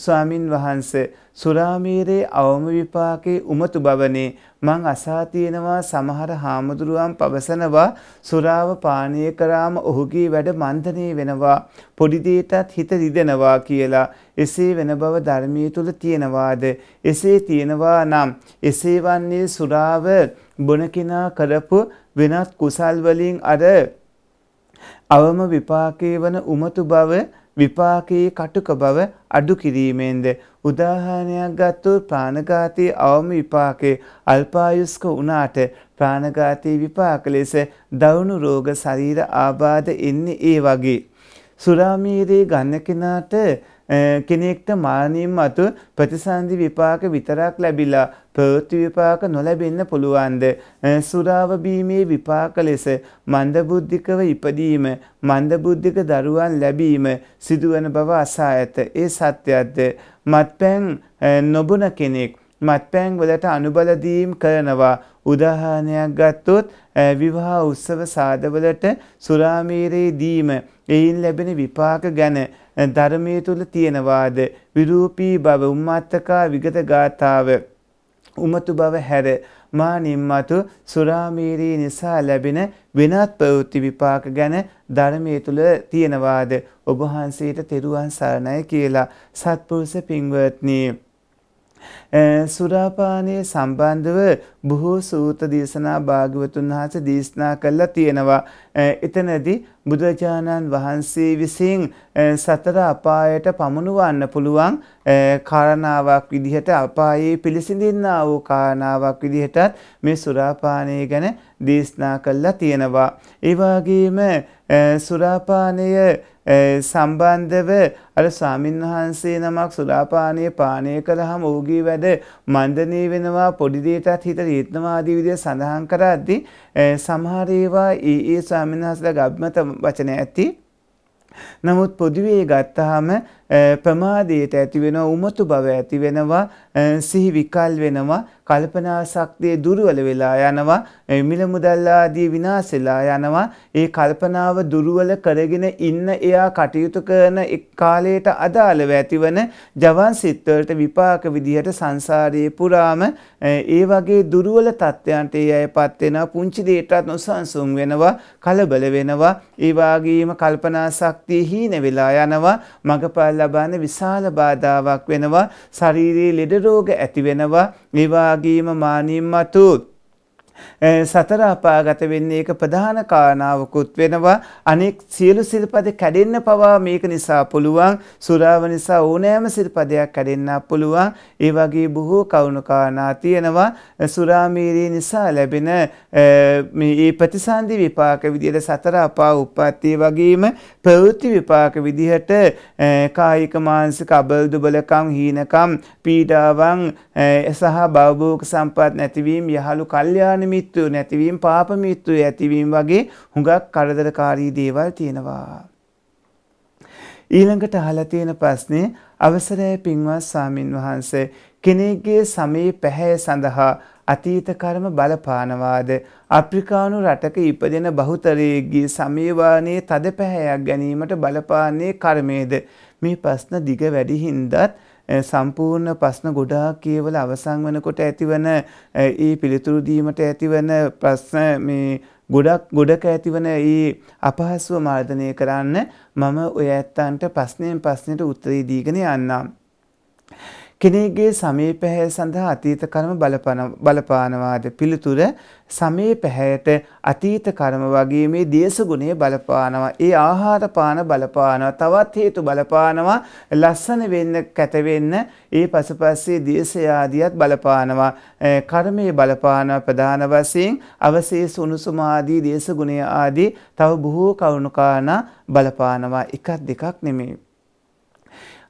ස්වාමින් වහන්සේ සුරාමීරේ අවම විපාකේ උමතු බවනේ මං අසා තියෙනවා සමහර හාමුදුරුවන් පවසනවා සුරාව පානය කරාම ඔහුගේ වැඩ මන්දනය වෙනවා පොඩි දෙයටත් හිත රිදෙනවා කියලා එසේ වෙන බව ධර්මයේ තුල තියනවාද එසේ තියනවා නම් එසේ වන්නේ සුරාව බොන කෙනා කරපු වෙනත් කුසල් වලින් අර අවම විපාකේ වන උමතු බව විපාකයේ කටුක බව අඩු කිරීමෙන්ද උදාහරණයක් ගත්තොත් ප්‍රාණඝාතයේ අවම විපාකයේ අල්පායුෂ්ක වුණාට ප්‍රාණඝාතයේ විපාක ලෙස දවුණු රෝග ශරීර ආබාධ එන්නේ ඒ වගේ. සුරාමීරේ ගන්න කෙනාට කෙනෙක්ට මානීම් අතු ප්‍රතිසන්දි විපාක විතරක් ලැබිලා ප්‍රවෘත්ති විපාක නොලැබෙන්න පුළුවන්ද සුරාව බීමේ විපාක ලෙස මන්දබුද්ධිකව ඉපදීම මන්දබුද්ධික දරුවන් ලැබීම සිදුවන බව අසා ඇත ඒ සත්‍යයක්ද මත්පැන් නොබුන කෙනෙක් මත්පැන් වලට අනුබල දීම් කරනවා උදාහරණයක් ගත්තොත් විවාහ උත්සව සාදවලට සුරාමීරේ දීම එයින් ලැබෙන විපාක ගැන ධර්මයේ තුල තියෙනවාද විරූපී බව උම්මාත්තකා විගත ගාතාව උමතු බව හැර මා නිම්මතු සුරාමීරී නිසා ලැබෙන වෙනත් ප්‍රවෘත්ති විපාක ගැන ධර්මයේ තුල තියෙනවාද ඔබ වහන්සේට තෙරුවන් සරණයි කියලා සත්පුරුෂ පින්වත්නි සුරාපානය සම්බන්ධව බොහෝ සූත දේශනා භාග්‍යවතුන් වහන්සේ දේශනා කළා තියෙනවා. එතනදී බුදුරජාණන් වහන්සේ විසින් සතර අපායට පමුණුවන්න පුළුවන් කාරණාවක් විදිහට අපායේ පිළිසිඳින්නා වූ කාරණාවක් විදිහටත් මේ සුරාපානය ගැන දේශනා කල්ලා තියෙනවා. ඒවාගේම සුරාපානය සම්බන්ධව අර ස්වාමීන් වහන්සේ නමක් සුරාපානය පානය කරහම ඌගේ වැඩ මන්දනය වෙනවා පොඩිදේටත් හිත රීත්නවාදී විදිය සඳහන් කරද්දි සමහරේවා ඒ ඒ ස්වාමීන් වහන්සේලා ගබ්මත වචන ඇති නමුත් පොදුවේ ගත්තාම ප්‍රමාදයට ඇති වෙනවා උමතු බව ඇති වෙනවා සිහි විකල් වෙනවා කල්පනා ශක්තිය දුර්වල වෙලා යනවා මිල මුදල් ආදී විනාශ වෙලා යනවා ඒ කල්පනාව දුර්වල කරගෙන ඉන්න එයා කටයුතු කරන එක් කාලයට අදාළව ඇතිවන ජවන් සිත් වලට විපාක විදිහට සංසාරයේ පුරාම ඒ වගේ දුර්වල තත්ත්වයන්ට ඒ අයපත් වෙනවා පුංචි දෙයටත් නොසන්සුන් වෙනවා කලබල වෙනවා ඒ වගේම කල්පනා ශක්තිය හීන වෙලා යනවා මගපල් ලබන්න විශාල බාධාවක් වෙනවා ශාරීරියේ ලෙඩ රෝග ඇති වෙනවා ඒ රාගීම මානීම් මතු සතර අපාගත වෙන්නේ ඒක ප්‍රධාන කාරණාවකුත් වෙනවා. අනෙක් සියලු සිල්පද කැඩෙන්න පවා මේක නිසා පුළුවන්. සුරාව නිසා ඕනෑම සිල්පදයක් කැඩෙන්න පුළුවන්. ඒ වගේ බොහෝ කවුණු කාරණා තියෙනවා. සුරාමීරී නිසා ලැබෙන මේ ප්‍රතිසන්දි විපාක විදිහට සතර අපා උප්පත්ති වගේම ප්‍රවෘත්ති විපාක විදිහට කායික මානසික අබල් දුබලකම් හීනකම් පීඩාවන් සහ භවභෝග සම්පත් නැතිවීම යහළු කල්යාණ මිත්‍රයෝ නැතිවීම පාප මිත්‍රයෝ ඇතිවීම වගේ හුඟක් කරදරකාරී දේවල් තියෙනවා. ඊළඟට අහලා තියෙන ප්‍රශ්නේ අවසරයි පින්වත් සාමින් වහන්සේ කෙනෙක්ගේ සමේ පැහැය සඳහා අතීත කර්ම බලපානවාද අප්‍රිකානු රටක ඉපදෙන බහුතරයේගේ සමීවානයේ තද පැහැයක් ගැනීමට බලපාන්නේ කර්මයේද මේ ප්‍රශ්න දිග වැඩි හින්දාත් සම්පූර්ණ ප්‍රශ්න ගොඩාක් කියවල අවසන් වෙනකොට ඇතිවන ඒ පිළිතුරු දීමට ඇතිවන ප්‍රශ්න මේ ගොඩක් ගොඩක ඇතිවන ඒ අපහසුව මර්ධනය කරන්න මම ඔය ඇත්තන්ට ප්‍රශ්නයෙන් ප්‍රශ්නයට උත්තරී දීගෙන යන්නම්. කෙනෙක්ගේ සමීපහය සඳහා අතීත කර්ම බලපානවාද පිළිතුර සමීපහයට අතීත කර්ම වගේ මේ දේශ ගුණය බලපානවා. ඒ ආහාර පාන බලපානවා. තවත් හේතු බලපානවා. ලස්සන වෙන්න කැත වෙන්න ඒ පසුපස්සේ දේශය ආදියත් බලපානවා. කර්මයේ බලපානවා ප්‍රධාන වශයෙන් අවශේෂ උණුසුම ආදී දේශ ගුණය ආදී තව බොහෝ කවුණුකානා බලපානවා. එකක් දෙකක් නෙමෙයි.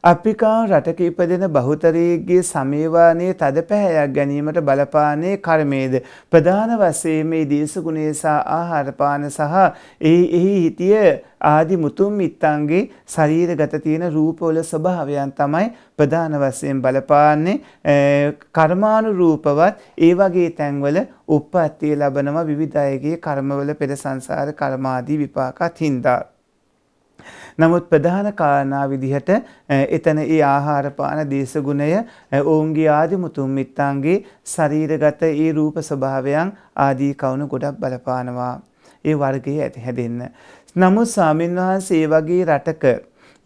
අප්‍රිකා රටක ඉපදෙන බහුතරයේගේ සමීවානයේ තද පැහැයක් ගැනීමට බලපානේ කර්මයේද ප්‍රධාන වශයෙන් මේ දේශගුණේ සහ ආහාරපාන සහ එහි එහි හිතිය ආදි මුතුන් මිත්තන්ගේ ශරීරගත තියෙන රූපවල ස්වභාවයන් තමයි ප්‍රධාන වශයෙන් බලපාන්නේ කර්මානුරූපවත් ඒ වගේ තැන්වල උප්පත්තිය ලබනවා විවිධ අයගේ කර්මවල පෙර සංසාර කර්මාදී විපාකත් හින්දා නමුත් ප්‍රධාන කාරණා විදිහට එතන ඒ ආහාරපාන දේශගුණය ඔවුන්ගේ ආදි මුතුන් මිත්තන්ගේ ශරීරගත ඒ රූප ස්වභාවයන් ආදී කවුණු ගොඩක් බලපානවා. ඒ වර්ගයේ ඇති හැදෙන්න. නමුත් ස්වාමින්වහන්සේ වගේ රටක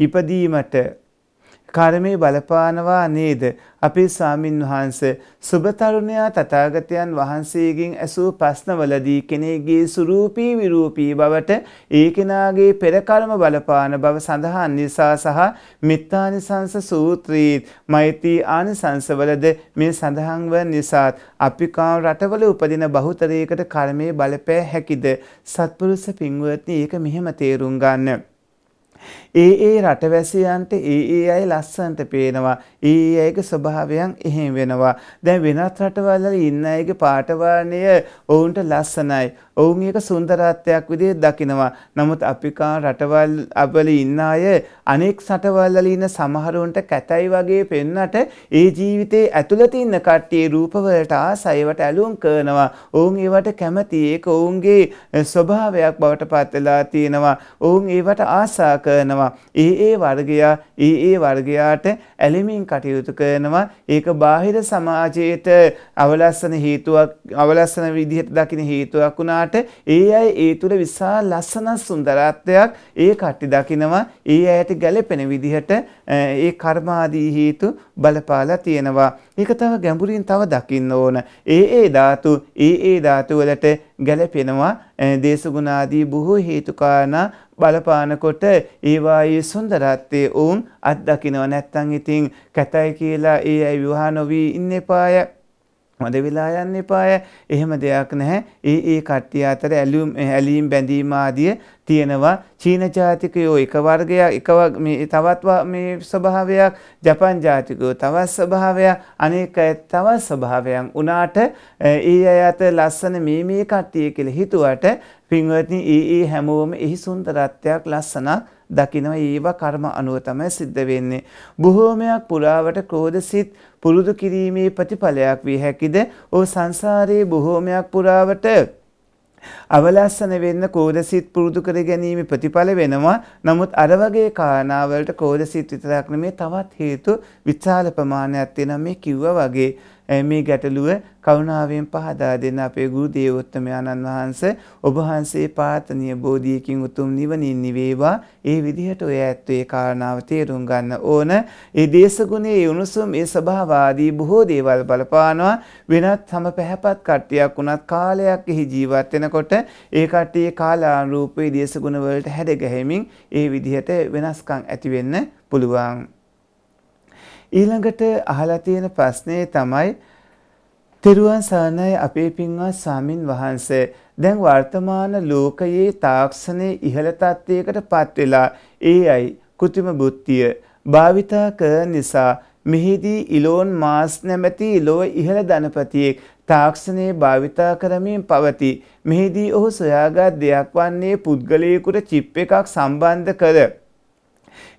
ඉපදීමට කර්මය බලපානවා නේද අපේ සාමින් වහන්ස සුභතරුණයා තථාගතයන් වහන්සේගෙන් ඇසූ ප්‍රශ්නවලදී කෙනෙගේ සුරූපී විරූපී බවට ඒ කෙනාගේ පෙරකර්ම බලපාන බව සඳහන් නිසා සහ මිත්තානිසංස සූත්‍රයේ මෛත්‍රී ආනිසංසවලද මේ සඳහන් වන නිසාත් අපිකා රටවල උපදින බහුතරයකට කර්මය බලපෑ හැකිද සත්පුරුෂ පින්වත්නි ඒක මෙහෙම තේරුම් ගන්න ඒ ඒ රටවැසියන්ට ඒ ඒ අය ලස්සන්ට පේනවා ඒ අයගේ ස්වභාවයන් එහෙම වෙනවා. දැන් වෙනත් රටවල ඉන්න අයගේ පාඨවාණය ඔවුන්ට ලස්සනයි. ඔවුන් ඒක සුන්දරත්වයක් විදිහට දකිනවා. නමුත් අපිකා රටවල් අවල ඉන්න අය අනෙක් රටවල් ඉන්න සමහරුන්ට කැතයි වගේ පෙන්නට ඒ ජීවිතේ ඇතුළත ඉන්න කට්ටිය රූපවලට ආසයිවට ඇලුම් කරනවා. ඔවුන් ඒවට කැමති. ඒක ඔවුන්ගේ ස්වභාවයක් බවට පත් වෙලා තියෙනවා. ඔවුන් ඒවට ආසා කරනවා. ඒ ඒ වර්ගයා ඒ ඒ වර්ගයාට ඇලිමින් කටයුතු කරනවා ඒක බාහිර සමාජයට අවලස්සන හේතුවක් අවලස්සන විදිහට දකින හේතුවක් වුණාට ඒ අය ඒ තුළ විශාල ලස්සන සුන්දරත්වයක් ඒ කට්ටි දකිනවා ඒ අයට ගැළපෙන විදිහට ඒ කර්මාදී හේතු බලපාලා තියෙනවා ඒක තව ගැඹුරින් තව දකින්න ඕන ඒ ඒ ධාතු ඒ ඒ ධාතු වලට ගැළපෙනවා දේශගුණාදී බොහෝ හේතු කාරණා බලපානකොට ඒවායේ සුන්දරත්වය ඔවුන් අත්දකිනව නැත්තං ඉතිං කැතයි කියලා ඒ ඇයි විවාහ නොවී ඉන්න එපාය මද වෙලා යන්න එපාය. එහෙම දෙයක් නැහැ. ඒ ඒ කට්ටිය අතර ඇලීම් ඇලීම් බැඳීම් ආදිය තියෙනවා. චීන ජාතිකයෝ එක වර්ගයක් එක මේ තවත් මේ ස්වභාවයක්, ජපන් ජාතිකයෝ තවත් ස්වභාවයක්, අනේක තවත් ස්වභාවයන් උනාට ඒ අය අතර ලස්සන මේ මේ කට්ටිය කියලා හිතුවට පින්වත්නි ඒ ඒ හැමෝම එහි සුන්දරත්වයක් ලස්සනක් දකිනවා ඒවා කර්ම අනුව තමයි සිද්ධ වෙන්නේ. බොහෝමයක් පුරාවට ක්‍රෝධ සිත් පුරුදු කිරීමේ ප්‍රතිඵලයක් විය හැකිද? ඔව් සංසාරයේ බොහෝමයක් පුරාවට අවලස්සන වෙන්න කෝදසිත පුරුදු කර ගැනීම ප්‍රතිඵල වෙනවා. නමුත් අර වගේ කාරණාවලට කෝදසිත විතරක් නෙමෙයි තවත් හේතු විශාල ප්‍රමාණයක් තියෙනවා මේ කිව්වා වගේ. මේ ගැටලුව කරුණාවෙන් පහදා දෙන අපේ ගුරු දේවෝත්තමයාණන් වහන්ස ඔබ වහන්සේ පාතනීය බෝධියකින් උතුම් නිවනින් නිවේවා ඒ විදිහට ඔය ඇත්තේ කාරණාව තේරුම් ගන්න ඕන ඒ දේශගුණේ ඒ උණුසුම් ඒ ස්වභාවාදී බොහෝ දේවල් බලපානවා වෙනත් හැම පැහැපත් කට්ටියක් උනත් කාලයක් එහි ජීවත් වෙනකොට ඒ කට්ටියේ කාලානුරූපී දේශගුණ වලට හැඩ ගැහෙමින් ඒ විදිහට වෙනස්කම් ඇති වෙන්න පුළුවන් ඊළඟට අහලා තියෙන ප්‍රශ්නේ තමයි තෙරුවන් සරණයි අපේ පින්වත් ස්වාමින් වහන්සේ දැන් වර්තමාන ලෝකයේ තාක්ෂණයේ ඉහළ තත්ත්වයකට පත් වෙලා AI કૃත්‍රිම බුද්ධිය භාවිතා කරන නිසා මෙහිදී ඉලෝන් මාස් නැමැති ලොව ඉහළ ධනපතියෙක් තාක්ෂණයේ භාවිතා කරමින් පවති. මෙහිදී ඔහු සොයාගත් දෙයක් වන්නේ පුද්ගලයෙකුට චිප් එකක් සම්බන්ධ කර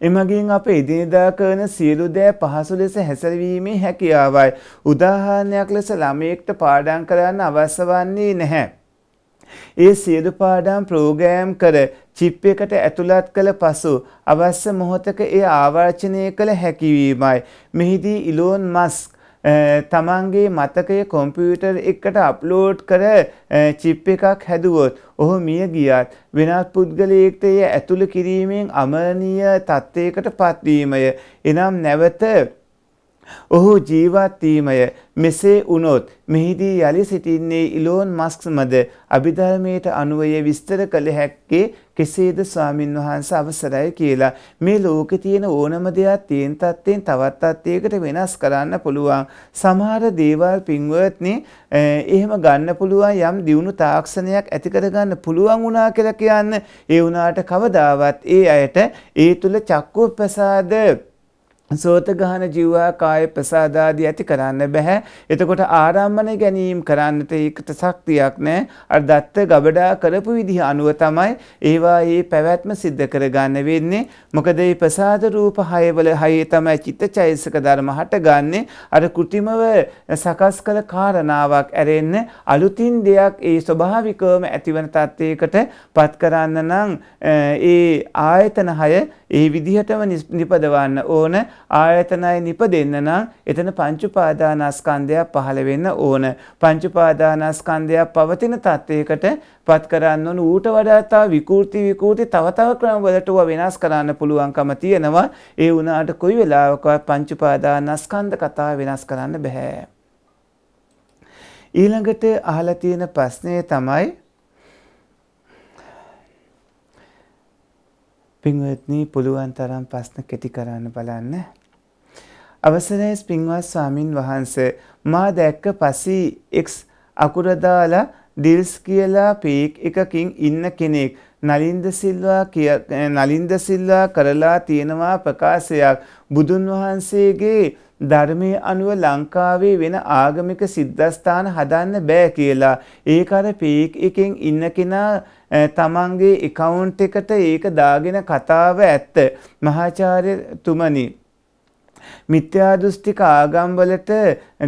එමගින් අප ඉදිනදා කරන සියලු දෑ පහසු ලෙස හැසරවීමේ හැකියාවයි. උදාහරණයක් ලෙස ළමයෙක්ට පාඩම් කරන්න අවශ්‍ය වන්නේ නැහැ. ඒ සියලු පාඩම් ප්‍රෝග්‍රෑම් කර චිප් එකට ඇතුළත් කළ පසු අවශ්‍ය මොහොතක ඒ ආවර්ජනය කළ හැකිවීමයි. මෙහිදී ඉලෝන් මස්ක් තමන්ගේ මතකය කොම්පියුටර් එකට අප්ලෝඩ් කර චිප් එකක් හැදුවොත් ඔහු මිය ගියත් වෙනත් පුද්ගලයෙක්ට එය ඇතුළ කිරීමෙන් අමරණීය තත්ත්වයකට පත්වීමය එනම් නැවත ඔහු ජීවත්වීමය මෙසේ වුණොත් මෙහිදී යළි සිටින්නේ ඉලෝන් මස්ක්මද අභිධර්මයට අනුවය විස්තර කළ හැක්කේ කෙසේද ස්වාමින් වහන්ස අවසරයි කියලා. මේ ලෝකෙ තියෙන ඕනම දෙයක් තියෙන තත්ත්වෙන් තවත් තත්ත්වයකට වෙනස් කරන්න පුළුවන්. සමහර දේවල් පින්වත්නි එහෙම ගන්න පුළුවන් යම් දියුණු තාක්ෂණයක් ඇති කරගන්න පුළුවන් වුණා කියලා කියන්න. ඒ වුණාට කවදාවත් ඒ අයට ඒ තුල චක්කෝපසාද සෝතගහන ජීවා කාය ප්‍රසාදාදී ඇති කරන්න බැහැ. එතකොට ආරම්මන ගැනීම කරන්නට ඒකට ශක්තියක් නැහැ. අර දත්ත ගබඩා කරපු විදිහ අනුව තමයි ඒවා ඒ පැවැත්ම සිද්ධ කරගන්න වෙන්නේ. මොකද මේ ප්‍රසාද රූප හයවල හයේ තමයි චිත්තචෛසික ධර්ම හටගන්නේ. අර કૃතිමව සකස් කළ කාරණාවක් ඇරෙන්න අලුතින් දෙයක් ඒ ස්වභාවිකවම ඇතිවන තත්ත්වයකට පත් කරන්න නම් ඒ ආයතන 6 ඒ විදිහටම නිපදවන්න ඕන ආයතනය නිපදෙන්න නම් එතන පංච උපාදානස්කන්ධයක් පහළ වෙන්න ඕන. පංච උපාදානස්කන්ධයක් පවතින තත්යකට පත් කරන්න ඕන ඌට වඩා තව විකෘති විකෘති තව තව ක්‍රම වලට ඌ වෙනස් කරන්න පුළුවන්කම තියෙනවා. ඒ වුණාට කොයි වෙලාවකවත් පංච උපාදානස්කන්ධ කතාව වෙනස් කරන්න බෑ. ඊළඟට අහලා තියෙන ප්‍රශ්නය තමයි පින්වත්නි පුළුවන් තරම් ප්‍රශ්න කෙටි කරන්න බලන්න. අවසරයි පින්වත් ස්වාමින් වහන්සේ මා දැක්ක පසී x අකුර දාලා ඩිල්ස් කියලා පීක් එකකින් ඉන්න කෙනෙක් නලින්ද සිල්වා නලින්ද සිල්වා කරලා තියෙනවා ප්‍රකාශයක් බුදුන් වහන්සේගේ ධර්මයේ අනුව ලංකාවේ වෙන ආගමික සිද්ධස්ථාන හදන්න බෑ කියලා ඒක අර පීක් එකෙන් ඉන්න කෙනා තමන්ගේ account එකට ඒක දාගෙන කතාව ඇත්ත මහාචාර්යතුමනි මිත්‍යා දෘෂ්ටික ආගම්වලට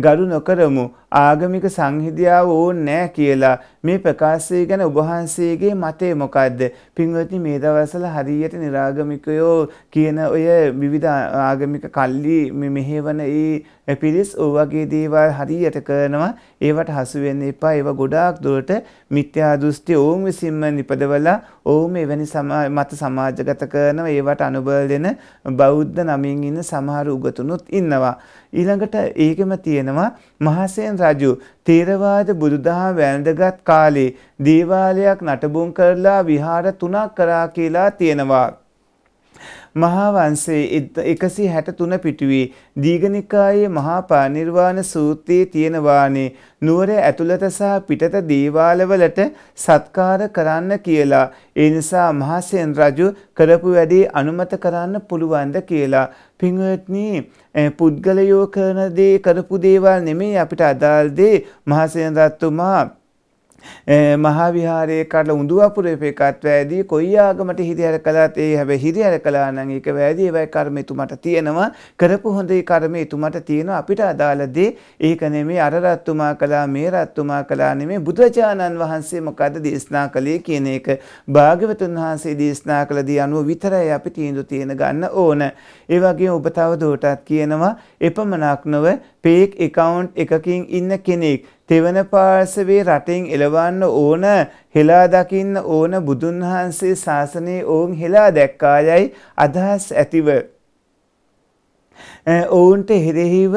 ගරු නොකරමු ආගමික සංහිදියාව ඕනේ නැහැ කියලා මේ ප්‍රකාශය ගැන ඔබහන්සේගේ මතය මොකද්ද? පින්වත්නි මේ දවස්වල හරියට निराගමිකයෝ කියන ඔය විවිධ ආගමික කල්ලි මෙහෙවන ඒ පිරිස් ඔවගේ දේවල් හරියට කරනවා. ඒවට හසු වෙන්න එපා. ඒව ගොඩාක් දුරට මිත්‍යා දෘෂ්ටි ඕම් විසින්ම නිපදවලා ඕම් එවැනි මත සමාජගත කරනවා. ඒවට අනුබල දෙන බෞද්ධ නමින් ඉන්න සමහර උගතුනුත් ඉන්නවා. ඊළඟට ඒකෙම තියෙනවා මහසෙන් රජු තේරවාද බුදුදහම වැළඳගත් කාලේ දේවාලයක් නටබුන් කරලා විහාර තුනක් කරා කියලා තියෙනවා. මහා වංශයේ 163 පිටුවේ දීඝනිකායේ මහා පානිර්වාණ සූත්‍රයේ තියෙනවානේ නුවර ඇතුළත සහ පිටත දේවාලවලට සත්කාර කරන්න කියලා. ඒ නිසා මහසෙන් රජු කරපු වැඩේ අනුමත කරන්න පුළුවන්ද කියලා. පින්වත්නි පුද්ගලයෝ කරන දේ කරපු දේවල් නෙමෙයි අපිට අදාළ දේ මහසෙන් රජතුමා මහා විහාරයේ කරලා උඳු වපුරේ පෙකත් වැදී කොයි ආගමට හිරිහැර කළාත් ඒ හැබැයි හිරිහැර කළා නම් ඒක වැදී ඒවයි කර්ම එතුමට තියෙනවා කරපු හොඳේ කර්ම එතුමට තියෙනවා අපිට අදාළ දේ ඒක නෙමෙයි අර රත්තුමා කළා මේ රත්තුමා කළා නෙමෙයි බුදුචානන් වහන්සේ මොකද දේශනා කළේ කියන එක භාග්‍යවතුන් වහන්සේ දේශනා කළ දේ අනුව විතරයි අපි තීන්දුව තියෙන ගන්න ඕන ඒ වගේම ඔබ තව දුරටත් කියනවා එපමණක් නොව පේක් එකවුන්ට් එකකින් ඉන්න කෙනෙක් තෙවන පාර්ශවයේ රටින් එළවන්න ඕන හෙලා දකින්න ඕන බුදුන් වහන්සේ ශාසනයේ ඔවුන් හෙලා දැක්කායයි අදහස් ඇතිව ඔවුන්ට එරෙහිව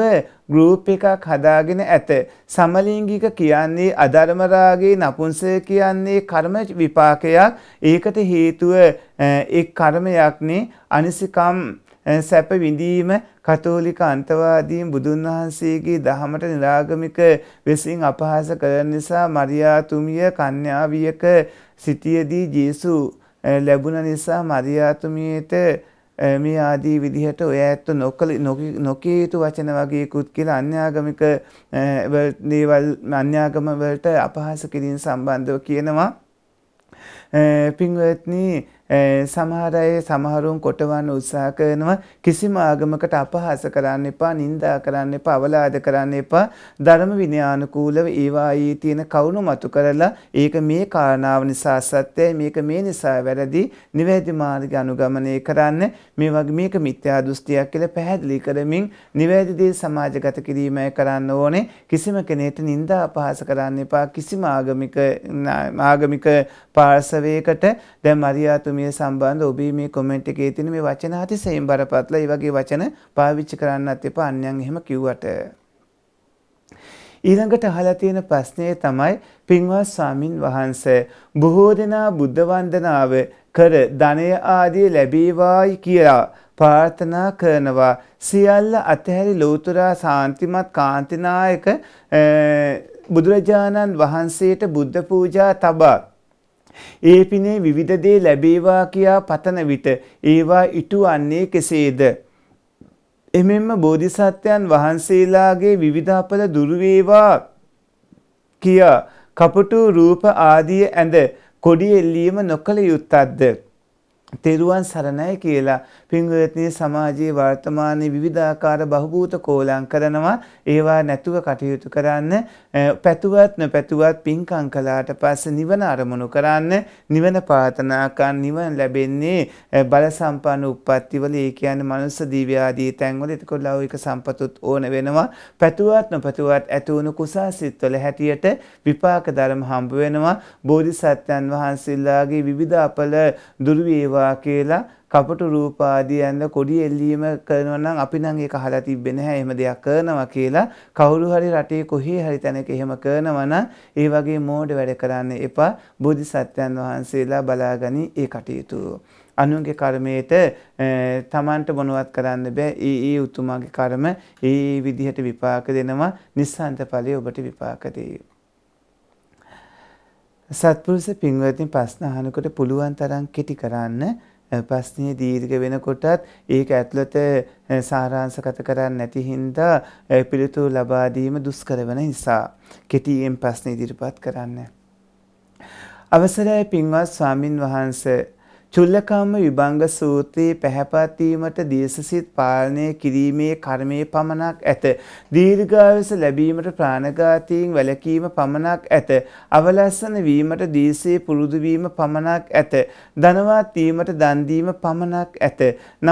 ගෲප් එකක් හදාගෙන ඇත. සමලිංගික කියන්නේ අධර්ම රාගේ නපුංසය කියන්නේ කර්ම විපාකයක්. ඒකට හේතුව ඒ කර්මයක්නේ අනිසිකම් සැප විඳීම කතෝලික අන්තවාදීන් බුදුන් වහන්සේගේ දහමට නිරාගමික වෙසින් අපහාස කරන නිසා මරියාතුමිය කන්‍යාවියක සිටියේදී ජේසු ලැබුණ නිසා මරියාතුමියට මේ ආදී විදිහට ඔය ඇත්ත නොකල නොකිය යුතු වචන වගේකුත් කියලා අන්‍යාගමික දේවල් අන්‍යාගම වලට අපහාස කිරීම සම්බන්ධව කියනවා පින්වත්නි සමහර අය සමහරුන් කොටවන්න උත්සාහ කරනවා කිසිම ආගමකට අපහාස කරන්න එපා නින්දා කරන්න එපා අවලාද කරන්න එපා ධර්ම විනයානුකූලව ඒවායේ තියෙන කවුණු මතු කරලා ඒක මේ කාරණාව නිසා සත්‍යයි මේක මේ නිසා වැරදි නිවැරදි මාර්ගය අනුගමනය කරන්න මේ වගේ මේක මිත්‍යා දෘෂ්ටියක් කියලා පැහැදිලි කරමින් නිවැරදි දේ සමාජගත කිරීමයි කරන්න ඕනේ කිසිම කෙනෙකුට නින්දා අපහාස කරන්න එපා කිසිම ආගමික ආගමික පාර්ශවයකට දැන් මරියාතුම මේ සම්බන්ධ ඔබේ මේ කොමෙන්ට් එකේ තියෙන මේ වචන අතිශයින් බරපතල. ඒ වගේ වචන පාවිච්චි කරන්නත් එපා අන්‍යයන් එහෙම කිව්වට. ඊළඟට අහලා තියෙන ප්‍රශ්නය තමයි පින්වත් ස්වාමින් වහන්සේ බොහෝ දෙනා බුද්ධ වන්දනාව කර ධනය ආදී ලැබේවායි කියලා ප්‍රාර්ථනා කරනවා සියල්ල අතහැරි ලෝතුරා සාන්තිමත් කාන්තිනායක බුදුරජාණන් වහන්සේට බුද්ධ පූජා තබා ඒ පිනේ විවිධ දේ ලැබේවා කියා පතන විට ඒවා ඉටුවන්නේ කෙසේද? එමෙන්ම බෝධිසත්වයන් වහන්සේලාගේ විවිධ අපල දුරු වේවා කියා කපටු රූප ආදී ඇඳ කොඩි එල්ලීම නොකළ යුත්තක්ද? තෙරුවන් සරණයි කියලා පින්වත්නි සමාජයේ වර්තමානයේ විවිධාකාර බහූත කෝලම් කරනවා ඒවා නැතුව කටයුතු කරන්න පැතුවත් නොපැතුවත් පින්කම් කළාට පස්සේ නිවන අරමුණු කරන්න නිවන පාතනාකන් නිවන ලැබෙන්නේ බල සම්පන්න උප්පත්ති වල ඒ කියන්නේ මනුස්ස දිව්‍ය ආදී තැන්වල එතකොට ලෞකික සම්පතුත් ඕන වෙනවා පැතුවත් නොපැතුවත් ඇති වුණු කුසාසිත වල හැටියට විපාක ධර්ම හම්බ වෙනවා බෝධිසත්වයන් වහන්සේලාගේ විවිධ අපල දුර්වේවා කියලා කපට රූපාදී යන්න කොඩි එල්ලීම කරනවා නම් අපි නම් ඒක අහලා තිබ්බේ නැහැ. එහෙම දෙයක් කරනවා කියලා කවුරු හරි රටේ කොහේ හරි තැනක එහෙම කරනවා නම් ඒ වගේ මෝඩ වැඩ කරන්න එපා. බෝධිසත්වයන් වහන්සේලා බලාගනි ඒ කටයුතු. අනුන්ගේ කර්මයට තමන්ට මොනවත් කරන්න බෑ. ඒ ඒ උතුමාගේ කර්ම ඒ විදිහට විපාක දෙනවා. නිස්සන්ත ඵලයේ ඔබට විපාක දෙයි. සත්පුරුෂ පින්වත්නි ප්‍රශ්න අහනකොට පුළුවන් තරම් කෙටි කරන්න ප්‍රශ්නය දීර්ඝ වෙනකොටත් ඒක ඇතුළත සාරාංශගත කරන්නේ නැති හින්දා පිළිතුරු ලබා දීම දුෂ්කර වෙන නිසා කෙටියෙන් ප්‍රශ්න ඉදිරිපත් කරන්න. අවසරයි පින්වත් ස්වාමින් වහන්සේ චුල්ලකම්ම විභංග සූත්‍රයේ පැහැපත් වීමට දේශසිත පාලනය කිරීමේ කර්මයේ පමණක් ඇත. දීර්ඝායස ලැබීමට ප්‍රාණඝාතයෙන් වැළකීම පමණක් ඇත. අවලස්සන වීමට දීසේ පුරුදු වීම පමණක් ඇත. ධනවත් වීමට දන් දීම පමණක් ඇත.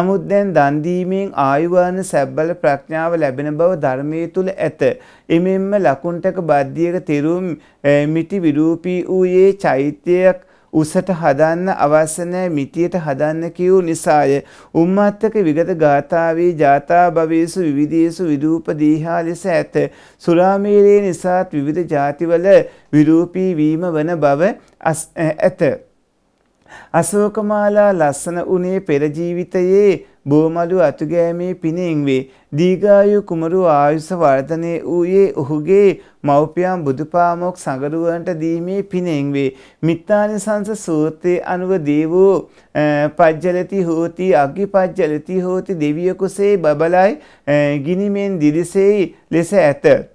නමුත් දැන් දන් දීමෙන් ආයුවාන සැබ්බල ප්‍රඥාව ලැබෙන බව ධර්මයේ තුල ඇත. එමෙන්න ලකුණ්ඩක බද්ධියක තෙරුම් මිටි විරූපී වූයේ චෛත්‍යයක් උසට හදන්න අවශ්‍ය නැහැ මිතියට හදන්න කියූ නිසාය උම්මාත්තක විගත ගාථාවේ ජාතා භවේසු විවිධේසු විරූප දීහා ලෙස ඇත සුරාමීරේ නිසාත් විවිධ ಜಾතිවල විරූපී වීම වන බව ඇත අශෝකමාලා ලස්සන උනේ පෙර ජීවිතයේ බෝමලු අතුගෑමේ පිනෙන් වේ. දීගායු කුමරු ආයුෂ වර්ධනය වූයේ ඔහුගේ මව්පියන් බුදුපාමොක් සඟරුවන්ට දීමේ පිනෙන් වේ. මිත්තානිසංස සූත්‍රයේ අනුව දේවෝ පජ්ජලති හෝති අග්ගි පජ්ජලති හෝති දෙවියෙකුසේ බබලයි ගිනිමෙන් දිලිසෙයි ලෙස ඇත.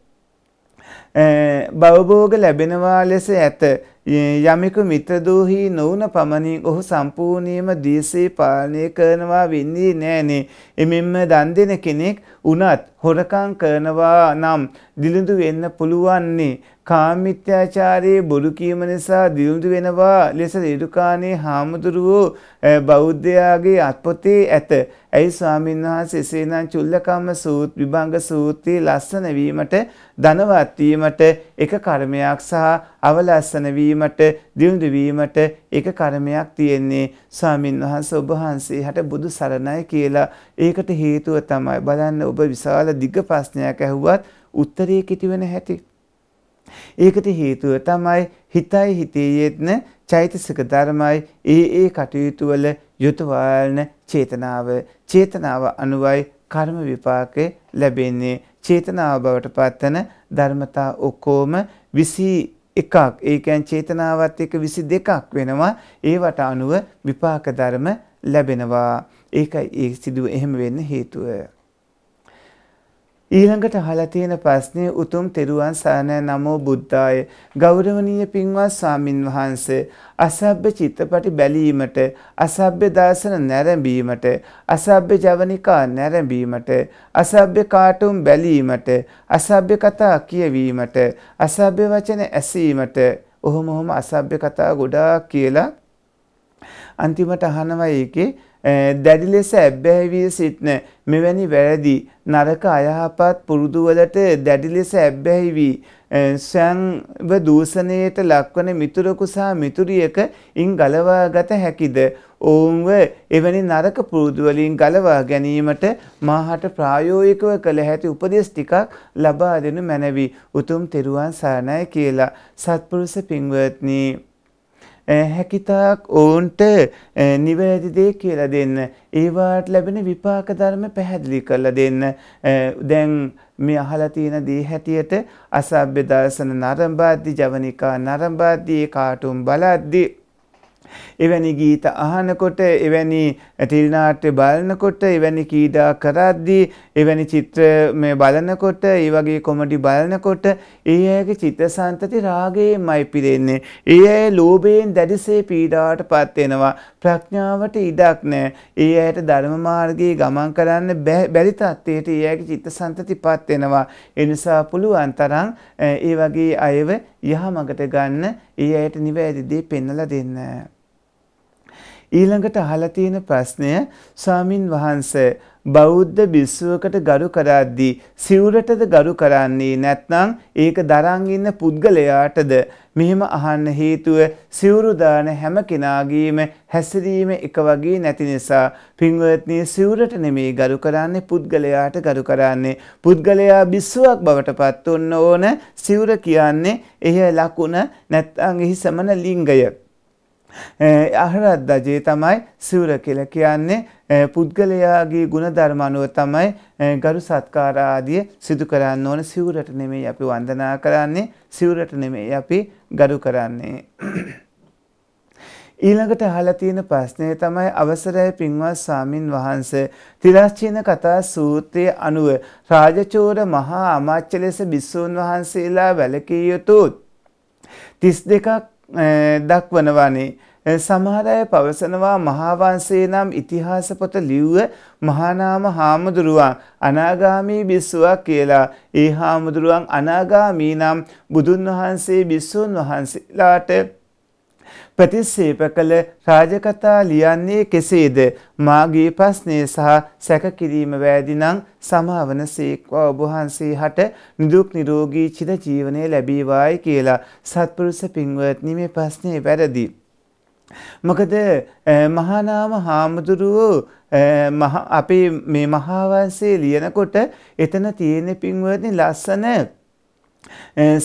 බවභෝග ලැබෙනවා ලෙස ඇත. යමෙකු මිත්‍රදූහි නොවන පමණින් ඔහු සම්පූර්ණයම දීසේ පාලනය කරනවා වෙන්නේ නෑනේ. එමෙන්ම දන් දෙන කෙනෙක් උනත් හොරකං කරනවා නම් දිළිඳු වෙන්න පුළුවන්නේ. කාමිත්‍යාචාරයේ බොරු කීම නිසා දියුණු වෙනවා ලෙස රේරුකාණේ හාමුදුරුවෝ බෞද්ධයාගේ අත්පොතේ ඇත. ඇයි ස්වාමීන් වහන්සේ එසේනම් චුල්ලකම්ම සූත් විභංග සූත්‍රයේ ලස්සන වීමට ධනවත් වීමට එක කර්මයක් සහ අවලස්සන වීමට දියුණු වීමට එක කර්මයක් තියෙන්නේ ස්වාමීන් වහන්සේ ඔබ වහන්සේට බුදු සරණයි කියලා. ඒකට හේතුව තමයි බලන්න ඔබ විශාල දිග ප්‍රශ්නයක් ඇහුවත් උත්තරේ කිති වෙන හැටි. ඒකට හේතුව තමයි හිතයි හිතේයේත්න චෛතසික ධර්මයි ඒ ඒ කටයුතු වල යොතවල්න චේතනාව චේතනාව අනුවයි කර්ම විපාකේ ලැබෙන්නේ චේතනාව බවට පත්වන ධර්මතා ඔක්කොම 21ක් ඒ කියන්නේ චේතනාවත් එක්ක 22ක් වෙනවා ඒවට අනුව විපාක ධර්ම ලැබෙනවා ඒකයි ඒ සිදුව එහෙම වෙන්න හේතුව ඊළඟට අහලා තියෙන ප්‍රශ්නේ උතුම් තෙරුවන් සරණ නමෝ බුද්ධාය ගෞරවනීය පින්වත් ස්වාමින් වහන්සේ අසභ්‍ය චිත්තපටි බැලීමට අසභ්‍ය දාසන නැරඹීමට අසභ්‍ය ජවනිකා නැරඹීමට අසභ්‍ය කාටුම් බැලීමට අසභ්‍ය කතා කියවීමට අසභ්‍ය වචන ඇසීමට ඔහොම ඔහොම අසභ්‍ය කතා ගොඩාක් කියලා අන්තිමට අහනවා ඒකේ දැඩි ලෙස ඇබ්බැහිවී සිටින මෙවැනි වැරදි නරක අයහපත් පුරුදුවලට දැඩි ලෙස ඇබ්බැහි වී සංව දූෂණයට ලක්වන මිතුරෙකු සහ මිතුරියකින් ගලවා ගත හැකිද ඔවුන්ව එවැනි නරක පුරුදු වලින් ගලවා ගැනීමට මාහට ප්‍රායෝගිකව කළ හැකි උපදෙස් ටිකක් ලබා දෙනු මැනවි උතුම් තෙරුවන් සරණයි කියලා සත්පුරුෂ පින්වත්නි හැකිතාක් ඔවුන්ට නිවැරදි දේ කියලා දෙන්න. ඒවාට ලැබෙන විපාක ධර්ම පැහැදිලි කරලා දෙන්න. දැන් මේ අහලා තියෙන දේ හැටියට අසභ්‍ය දර්ශන නරඹද්දී ජවනිකා නරඹද්දී කාටුම් බලද්දී එවැනි ගීත අහනකොට එවැනි ටිල්නාට්‍ය බලනකොට එවැනි කීඩා කරද්දී එවැනි චිත්‍ර මේ බලනකොට ඒ වගේ කොමඩි බලනකොට ඒ අයගේ චිත්තසන්තති රාගයෙන්මයි පිරෙන්නේ ඒ අය ලෝභයෙන් දැඩිසේ පීඩාවට පත් වෙනවා ප්‍රඥාවට ඉඩක් නැහැ ඒ අයට ධර්ම මාර්ගයේ ගමන් කරන්න බැරි තත්ත්වයට ඒ අයගේ චිත්තසන්තතිපත් වෙනවා ඒ නිසා පුළුවන් තරම් ඒ වගේ අයව යහමඟට ගන්න ඒ අයට නිවැරදි දේ පෙන්වලා දෙන්න. ඊළඟට අහලා තියෙන ප්‍රශ්නය ස්වාමින් වහන්සේ බෞද්ධ බිස්සුවකට ගරු කරද්දී සිවුරටද ගරු කරන්නේ නැත්නම් ඒක දරන් ඉන්න පුද්ගලයාටද මෙහෙම අහන්න හේතුව සිවුරු දාන හැම කෙනාගේම හැසිරීම එක වගේ නැති නිසා පින්වත්නි සිවුරට නෙමෙයි ගරු කරන්නේ පුද්ගලයාට ගරු කරන්නේ පුද්ගලයා බිස්සුවක් බවට පත් ඕන සිවුර කියන්නේ එහි ලකුණ නැත්නම් එහි සමන ලිංගය අහරත් දජේ තමයි සිවුර කියලා කියන්නේ පුද්ගලයාගේ ಗುಣධර්ම අනුව තමයි ගරු සත්කාර ආදී සිදු කරන්න ඕන සිවුරට නෙමෙයි අපි වන්දනා කරන්නේ සිවුරට නෙමෙයි අපි ගරු කරන්නේ ඊළඟට අහලා තියෙන ප්‍රශ්නය තමයි අවසරයි පින්වත් සාමින් වහන්ස තිරස්චීන කතා සූත්‍රයේ අනුව රාජචෝර මහා අමාත්‍ය ලෙස බිස්සෝන් වහන්සේලා වැළකී යුතුත් 32ක් දක්වනවානේ. සමහර අය පවසනවා මහාවංශේ නම් ඉතිහාස පොත ලිව්ව මහානාම හාමුදුරුවන් අනාගාමී බිස්සුවක් කියලා. ඒ හාමුදුරුවන් අනාගාමී නම් බුදුන් වහන්සේ බිස්සුන් වහන්සේලාට ප්‍රතිස්සේප කළ රාජකතා ලියන්නේ කෙසේද? මාගේ ප්‍රශ්නය සහ සැකකිරීම වැදීනම් සමාවන සේක්වා ඔබ වහන්සේ හට නිදුක් නිරෝගී චිර ජීවනය ලැබීවායි කියලා සත්පුරුෂ පින්වත්නි මේ ප්‍රශ්නේ වැරදි. මොකද මහානාම හාමුදුරුවෝ අපේ මේ මහාවංශයේ ලියනකොට එතන තියෙන පින්වත්නි ලස්සන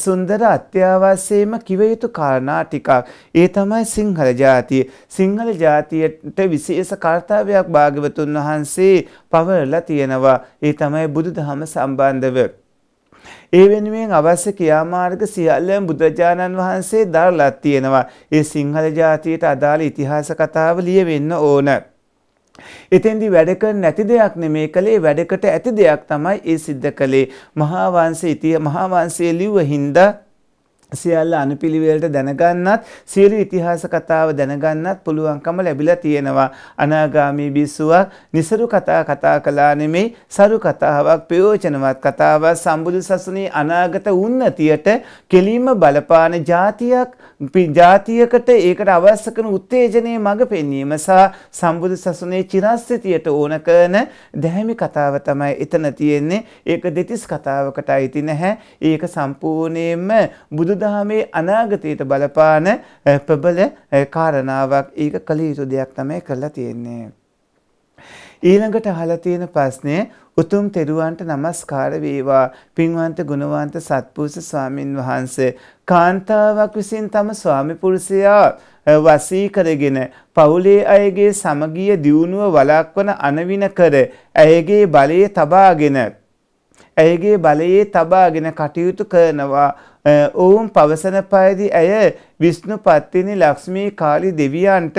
සුන්දර අත්‍යවශ්‍යම කිව යුතු කාරණා ටිකක්. ඒ තමයි සිංහල ජාතිය. සිංහල ජාතියට විශේෂ කාර්යයක් භාග්‍යවතුන් වහන්සේ පවරලා තියෙනවා. ඒ තමයි බුදුදහම සම්බන්ධව. ඒ වෙනුවෙන් අවශ්‍ය ක්‍රියාමාර්ග සියල්ලම බුදුරජාණන් වහන්සේ දරලා තියෙනවා. ඒ සිංහල ජාතියට අදාළ ඉතිහාස කතාව ලියවෙන්න ඕන. එතෙන්දි වැඩ නැති දෙයක් නෙමේ කළේ වැඩකට ඇති දෙයක් තමයි ඒ සිද්ධ කළේ මහා වංශය ඉතිය මහා වංශය ලිව්ව හින්දා සියල්ල අනුපිළිවෙලට දැනගන්නත් සියලු ඉතිහාස කතාව දැනගන්නත් පුළුවන්කම ලැබිලා තියෙනවා අනාගාමී බිස්සුවක් નિසරු කතා කතා කළා නෙමෙයි සරු කතාවක් ප්‍රයෝජනවත් කතාවක් සම්බුදු සසුනේ අනාගත උන්නතියට කෙලින්ම බලපාන જાතියක් જાතියකට ඒකට අවශ්‍ය කරන උත්තේජනයේ මඟ පෙන්වීම සහ සම්බුදු සසුනේ චිරස්ථිතියට ඕන කරන දැහැමි කතාව තමයි එතන තියෙන්නේ ඒක දෙතිස් කතාවකට අයිති නැහැ ඒක සම්පූර්ණයෙන්ම බුදු බුදුදහමේ අනාගතයට බලපාන ප්‍රබල කාරණාවක් ඒක කළ යුතු දෙයක් තමයි කරලා තියෙන්නේ. ඊළඟට අහලා තියෙන ප්‍රශ්නේ උතුම් තෙරුවන්ට নমස්කාර වේවා පින්වන්ත ගුණවන්ත සත්පුරුෂ ස්වාමින් වහන්සේ කාන්තාවක් විසින් තම ස්වාමි පුරුෂයා වසී කරගෙන පවුලේ අයගේ සමගිය දියුණුව වළක්වන අනවින කර ඇයගේ බලයේ තබාගෙන ඇයගේ බලයේ තබාගෙන කටයුතු කරනවා ඔවුන් පවසන පයදි ඇය විෂ්ණු පත්තිනි ලක්ෂ්මී කාලි දෙවියන්ට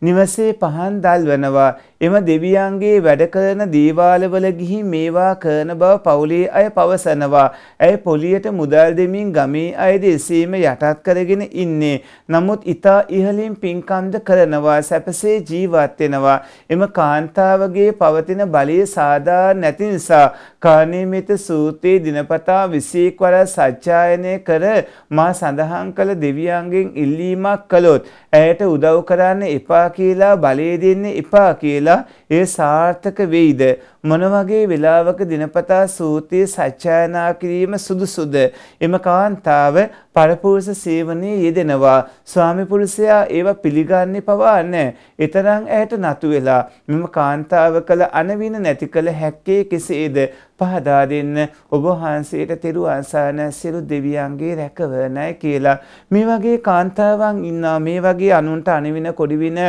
නිවසේ පහන් දල්වනවා එම දෙවියන්ගේ වැඩ කරන දේවාලවල ගිහි මේවා කරන බව පවුලේ අය පවසනවා. ඇය පොලියට මුදල් දෙමින් ගමේ අයද එසේම යටත් කරගෙන ඉන්නේ. නමුත් ඊතා ඉහලින් පින්කම්ද කරනවා සැපසේ ජීවත් වෙනවා. එම කාන්තාවගේ පවතින බලය සාධාරණ නැති නිසා කාණීමිත සූත්‍රයේ දිනපතා 21 වර සත්‍යයනය කර මා සඳහන් කළ දෙවියන්ගෙන් ඉල්ලීමක් කළොත් ඇයට උදව් කරන්න එපා කියලා බලය දෙන්න එපා කියලා වෙලා ඒ සාර්ථක වෙයිද මොන වගේ වෙලාවක දිනපතා සූත්‍රයේ සත්‍යයනා කිරීම සුදුසුද එම කාන්තාව පරපුරුෂ සේවනයේ යෙදෙනවා ස්වාමි පුරුෂයා ඒව පිළිගන්නේ පවා නැහැ එතරම් ඇයට නතු වෙලා මෙම කාන්තාව කළ අනවින නැති කළ හැක්කේ කෙසේද පහදා දෙන්න ඔබ වහන්සේට තෙරුවන් සරණ සියලු දෙවියන්ගේ රැකවරණයි කියලා මේ වගේ කාන්තාවන් ඉන්නා මේ වගේ අනුන්ට අනවින කොඩිවින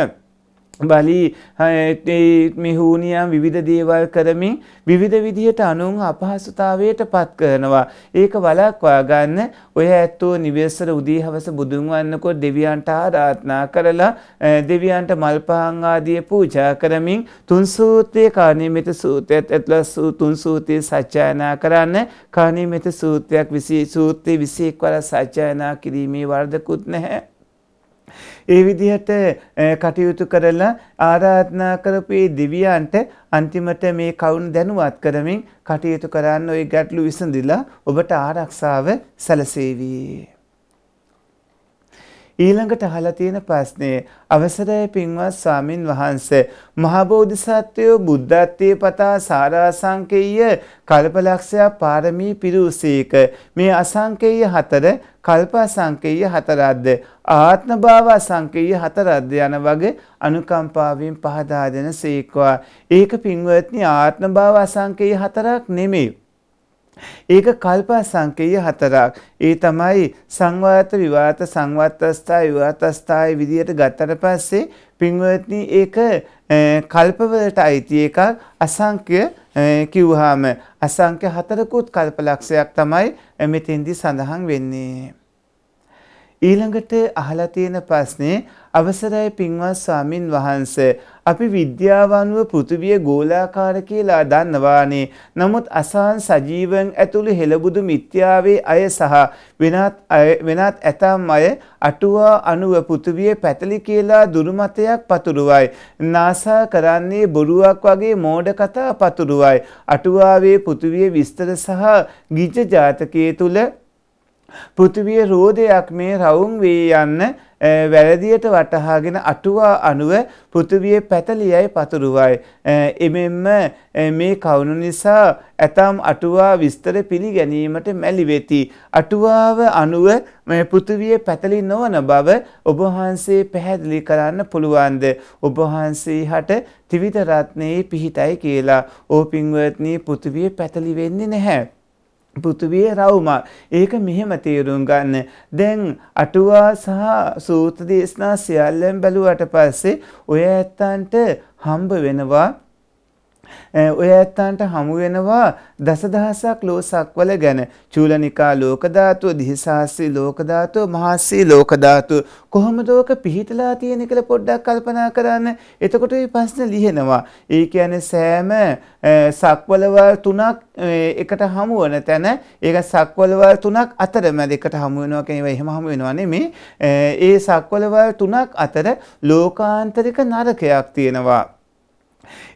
බලී මිහූනියම් විවිධ දේවල් කරමින් විවිධ විදිහට අනුන් අපහසුතාවයට පත් කරනවා. ඒක වලක්වා ගන්න ඔය ඇත්තෝ නිවෙස්සර උදී හවස බුදුන් වන්නකොට දෙවියන්ට ආරාධනා කරලා දෙවියන්ට මල් පහන් ආදී පූජා කරමින් තුන් සූත්‍රයේ කාණීමිත සූත්‍රයත් ඇතුළත් තුන් සූත්‍රයේ සත්‍යයනා කරන්න කාණීමිත සූත්‍රයක් 20 සූත්‍රයේ 21 වර සත්‍යයනා කිරීමේ වරදකුත් නැහැ. ඒ විදිහට කටයුතු කරලා ආරාධනා කරපු ඒ දිවියන්ට අන්තිමට මේ කවුන් දැනුවත් කරමින් කටයුතු කරන්න ওই ගැටලු විසඳිලා ඔබට ආරක්ෂාව සැලසේවි. ඊළඟට අහලා තියෙන ප්‍රශ්නේ අවසරයි පින්වත් ස්වාමින් වහන්සේ මහා බෝධිසත්වයෝ බුද්ධත්වයේ පතා සාරාසංකේය කල්පලක්ෂය පාරමී පිරුසීක මේ අසංකේය හතර කල්ප අසංකේය හතරක්ද ආත්ම භාව අසංකේය හතරක්ද යන වගේ අනුකම්පාවෙන් පහදා දෙන සීක්වා ඒක පින්වත්නි ආත්ම භාව අසංකේය හතරක් නෙමෙයි ඒක කල්පා සංකේය හතරක්. ඒ තමයි සංවාත විවාත සංවත්තස්ථා විවාතස්ථායි විදියට ගත්තට පස්සේ පින්වත්නි ඒක කල්පවලට අයිති එකක් අසංඛ්‍ය කිව්වහම අසංඛ්‍ය හතරකුත් කල්පලක්ෂයක් තමයි මෙතෙන්දි සඳහන් වෙන්නේ. ඊළඟට අහලා තියෙන ප්‍රශ්නේ අවසරයි පින්වත් ස්වාමින් වහන්ස අපි විද්‍යාව අනුව පෘථිවිය ගෝලාකාර කියලා දන්නවානේ. නමුත් අසහන් සජීවන් ඇතුළු හෙළබුදු මිත්‍යාවේ අය සහ වෙනත් වෙනත් ඇතම් අය අටුවා අනුව පෘථිවිය පැතලි කියලා දුරුමතයක් පතුරුවයි. NASA කරන්නේ බොරුවක් වගේ මෝඩ කතා පතුරුවයි. අටුවාවේ පෘථිවිය විස්තර සහ ගිජ ජාතකයේ තුල පෘථිවිය රෝදයක් මේ රවුම් වී යන්න වැරදියට වටහාගෙන අටුවා අනුව පෘථිවියේ පැතලියයි පතුරුවයි. එමෙන්ම මේ කවුණු නිසා ඇතම් අටුවා විස්තර පිළිගැනීමට මැලිවෙති. අටුවාව අනුව මේ පෘථිවියේ පැතලි නොවන බව ඔබහන්සේ පැහැදිලි කරන්න පුළුවන්ද. ඔබහන්සේ හට ත්‍රිවිධ රත්නයේ පිහිටයි කියලා. ඕ පින්වත්නි පෘථිවියේ පැතලි වෙන්නේ නැහැ. පෘථිවිය රවුමක්. ඒක මෙහෙම තේරුම් ගන්න. දැන් අටුවා සහ සූත්‍ර දේශනා සියල්ලෙන් බැලුවට පස්සේ ඔය ඇත්තන්ට හම්බ වෙනවා ඔය ඇත්තන්ට හමු වෙනවා දසදහසක් ලෝසක්වල ගැන චූලනිකා ලෝක ධාතුව, දිහිසාස්සී ලෝක ධාතුව, මහස්සී ලෝක ධාතුව කොහොමද ඕක පිහිටලා තියෙන්නේ කියලා පොඩ්ඩක් කල්පනා කරන්න. එතකොට මේ ප්‍රශ්න ලියනවා. ඒ කියන්නේ සෑම සක්වලවල් තුනක් එකට හමු වෙන තැන ඒක සක්වලවල් තුනක් අතරමැද එකට හමු වෙනවා කියන ඒවා එහෙම හමු වෙනවා නෙමේ. ඒ සක්වලවල් තුනක් අතර ලෝකාන්තරික නරකයක් තියෙනවා.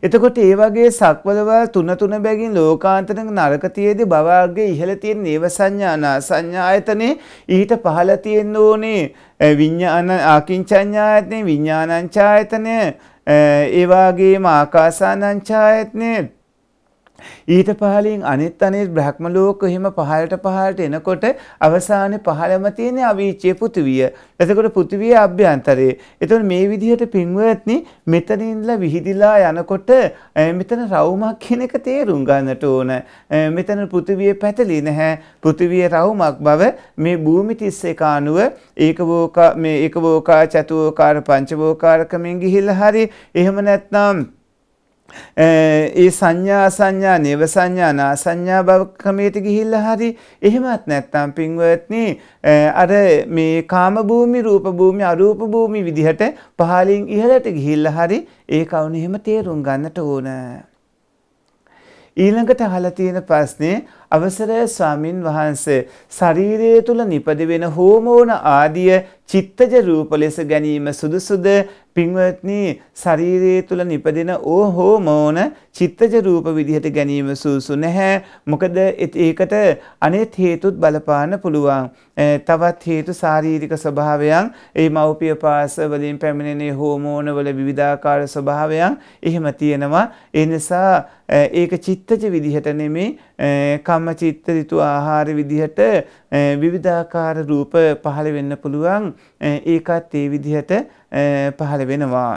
එතකොට ඒ වගේ සක්වලවල් තුන තුන බැගින් ලෝකාන්තනක නරකතියේදී බවාර්ගයේ ඉහළ තියෙන නේව සංඥානා සංඥායතනේ ඊට පහළ තියෙන්න ඕනේ විඤ්ඤාණ ආකින්චඤ්ඤායතනේ විඤ්ඤාණංචායතනේ ඒ වගේම ආකාසානංචායතනේ ඊට පහලින් අනිත් අනිත් බ්‍රහ්ම ලෝක එහෙම පහළට පහළට එනකොට අවසානයේ පහළම තියෙන අවීචයේ පෘථිවිය. එතකොට පෘථිවිය අභ්‍යන්තරයේ. එතකොට මේ විදිහට පින්වත්නි මෙතන ඉඳලා විහිදිලා යනකොට මෙතන රවුමක් කියන එක තේරුම් ගන්නට ඕන. මෙතන පෘථිවිය පැතලි නැහැ. පෘථිවිය රවුමක් බව මේ භූමි 31 අනුව ඒකවෝකා මේ ඒකවෝකා චතුවෝකාර පංචවෝකාරකමෙන් ගිහිල්ලා හරි එහෙම නැත්නම් ඒ සංඥා සංඥා නේව සංඥා නා සංඥා බව ක්‍රමයට ගිහිල්ලා හරි එහෙමත් නැත්නම් පින්වත්නි අර මේ කාම භූමි රූප භූමි අරූප භූමි විදිහට පහලින් ඉහළට ගිහිල්ලා හරි ඒ කවුන එහෙම තේරුම් ගන්නට ඕන ඊළඟට අහලා තියෙන ප්‍රශ්නේ අවසරය ස්වාමින් වහන්සේ ශරීරය තුල නිපද වෙන හෝමෝන ආදිය චිත්තජ රූප ලෙස ගැනීම සුදුසුද පින්වත්නි ශරීරය තුළ නිපදින ඕ හෝමෝන චිත්තජ රූප විදිහට ගැනීම සූසු නැහැ මොකද ඒකට අනෙත් හේතුත් බලපාන්න පුළුවන් තවත් හේතු ශාරීරික ස්වභාවයන් ඒ මව්පිය පාස වලින් පැමිණෙන හෝමෝන වල විවිධාකාර ස්වභාවයන් එහෙම තියෙනවා ඒ නිසා ඒක චිත්තජ විදිහට නෙමේ කම්ම චිත්ත ඍතු ආහාර විදිහට විවිධාකාර රූප පහළ වෙන්න පුළුවන් ඒකත් ඒ විදිහට පහළ වෙනවා.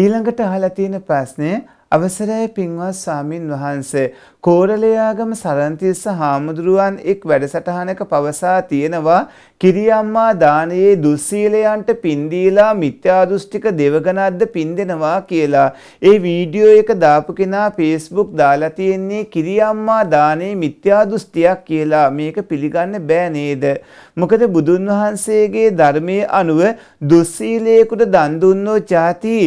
ඊළඟට අහලා තියෙන ප්‍රශ්නය අවසරයි පින්වත් ස්වාමින් වහන්සේ කෝරළයාගම සරන්තිස්ස හාමුදුරුවන් එක් වැඩසටහනක පවසා තියෙනවා කිරියම්මා දානයේ දුස්සීලයන්ට පින්දීලා මිත්‍යාදෘෂ්ටික දෙවගණක්ද පින් දෙනවා කියලා. ඒ වීඩියෝ එක දාපු කෙනා Facebook දාලා තියෙන්නේ කිරියම්මා දානයේ මිත්‍යාදෘෂ්ටියක් කියලා. මේක පිළිගන්න බෑ නේද? මොකද බුදුන් වහන්සේගේ ධර්මයේ අනුව දුස්සීලයකට දන් දුන්නෝ ಜಾති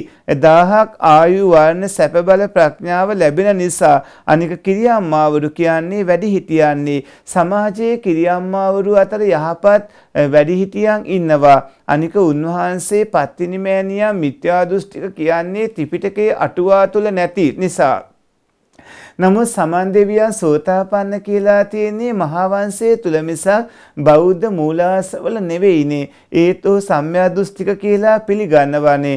1000ක් ආයු වර්ණ සැප බල ප්‍රඥාව ලැබෙන නිසා අනික කිරිය කිරියම්මාවරු කියන්නේ වැඩිහිටියන්නේ සමාජයේ කිරියම්මාවරු අතර යහපත් වැඩිහිටියන් ඉන්නවා. අනික උන්වහන්සේ පත්තිනිමෑනියන් මිත්‍යා දෘෂ්ටික කියන්නේ ත්‍රිපිටකයේ අටුවා තුල නැති නිසා. නමුත් සමන් දෙවියන් සෝතාපන්න කියලා තියෙන්නේ මහාවංශයේ තුල මිසක් බෞද්ධ මූලාශ්‍රවල නෙවෙයිනේ. ඒත් ඔහු සම්‍යා දෘෂ්ටික කියලා පිළිගන්නවානේ.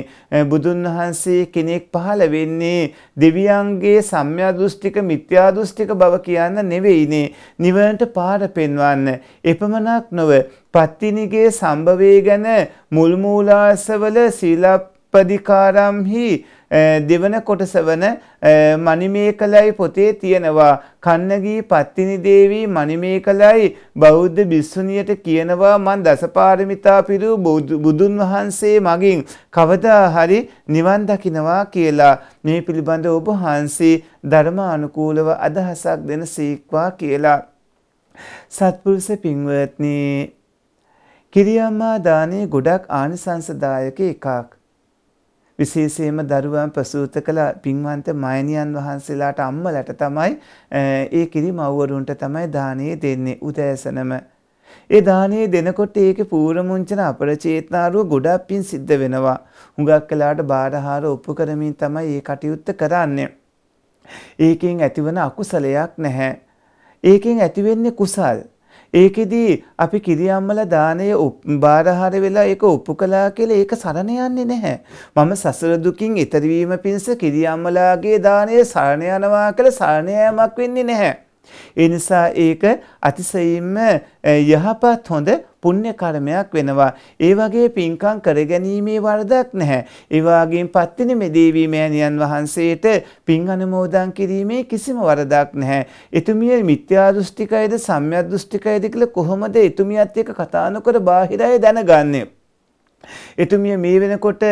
බුදුන් වහන්සේ කෙනෙක් පහළ වෙන්නේ දෙවියන්ගේ සම්‍යා දෘෂ්ටික මිත්‍යා දෘෂ්ටික බව කියන්න නෙවෙයිනේ. නිවනට පාර පෙන්වන්න. එපමණක් නොව පත්තිනිගේ සම්භවය ගැන මුල් මූලාශ්‍රවල සීලප්පදිකාරම්හි දෙවන කොටස වන මණිමේකලයි පොතේ තියෙනවා කන්නගී පත්තිනි දේවී මණිමේකලයි බෞද්ධ බිස්සුණියට කියනවා මං දසපාරමිතා පිරූ බුදුන් වහන්සේ මගින් කවදා හරි නිවන් දකිනවා කියලා මේ පිළිබඳ ඔබ වහන්සේ ධර්මානුකූලව අදහසක් දෙන සීක්වා කියලා සත්පුරුෂ පින්වත්නි කිරියම්මා දානේ ගොඩක් ආනිසංසදායක එකක් විශේෂයෙන්ම දරුවා ප්‍රසූත කළ පින්වන්ත මයනියන් වහන්සේලාට අම්මලට තමයි ඒ කිරි මව්වරුන්ට තමයි දානේ දෙන්නේ උදෑසනම. ඒ දානේ දෙනකොට ඒකේ පූර්වමුංචන අපරචේතනාරුව ගොඩක් පින් සිද්ධ වෙනවා. හුඟක් කලකට බාරහාර ඔප්පු කරමින් තමයි මේ කටයුත්ත කරන්නේ. ඒකෙන් ඇතිවන අකුසලයක් නැහැ. ඒකෙන් ඇතිවෙන්නේ කුසල්. ඒකෙදී අපි කිරියම්මල දානය බාරහාර වෙලා ඒක ඔප්පු කළා කියලා ඒක සරණ යන්නේ නැහැ. මම සසර දුකින් ඈතර වීම පිණිස කිරියම්මලාගේ දානය සරණ යනවා කියලා සරණ යාමක් වෙන්නේ නැහැ. ඒ නිසා ඒක අතිශයින්ම යහපත් හොඳ පුණ්‍ය කර්මයක් වෙනවා. ඒ වගේ පින්කම් කරගැනීමේ වරදක් නැහැ. ඒ වගේම පත්තිනි මෙදේවි මෑණියන් වහන්සේට පින් අනුමෝදන් කිරීමේ කිසිම වරදක් නැහැ. එතුමිය මිත්‍යා දෘෂ්ටිකයිද සම්‍යක් දෘෂ්ටිකයිද කියලා කොහොමද එතුමියත් එක්ක කතා නොකර බාහිරය දැනගන්නේ? එතුමිය මේ වෙනකොට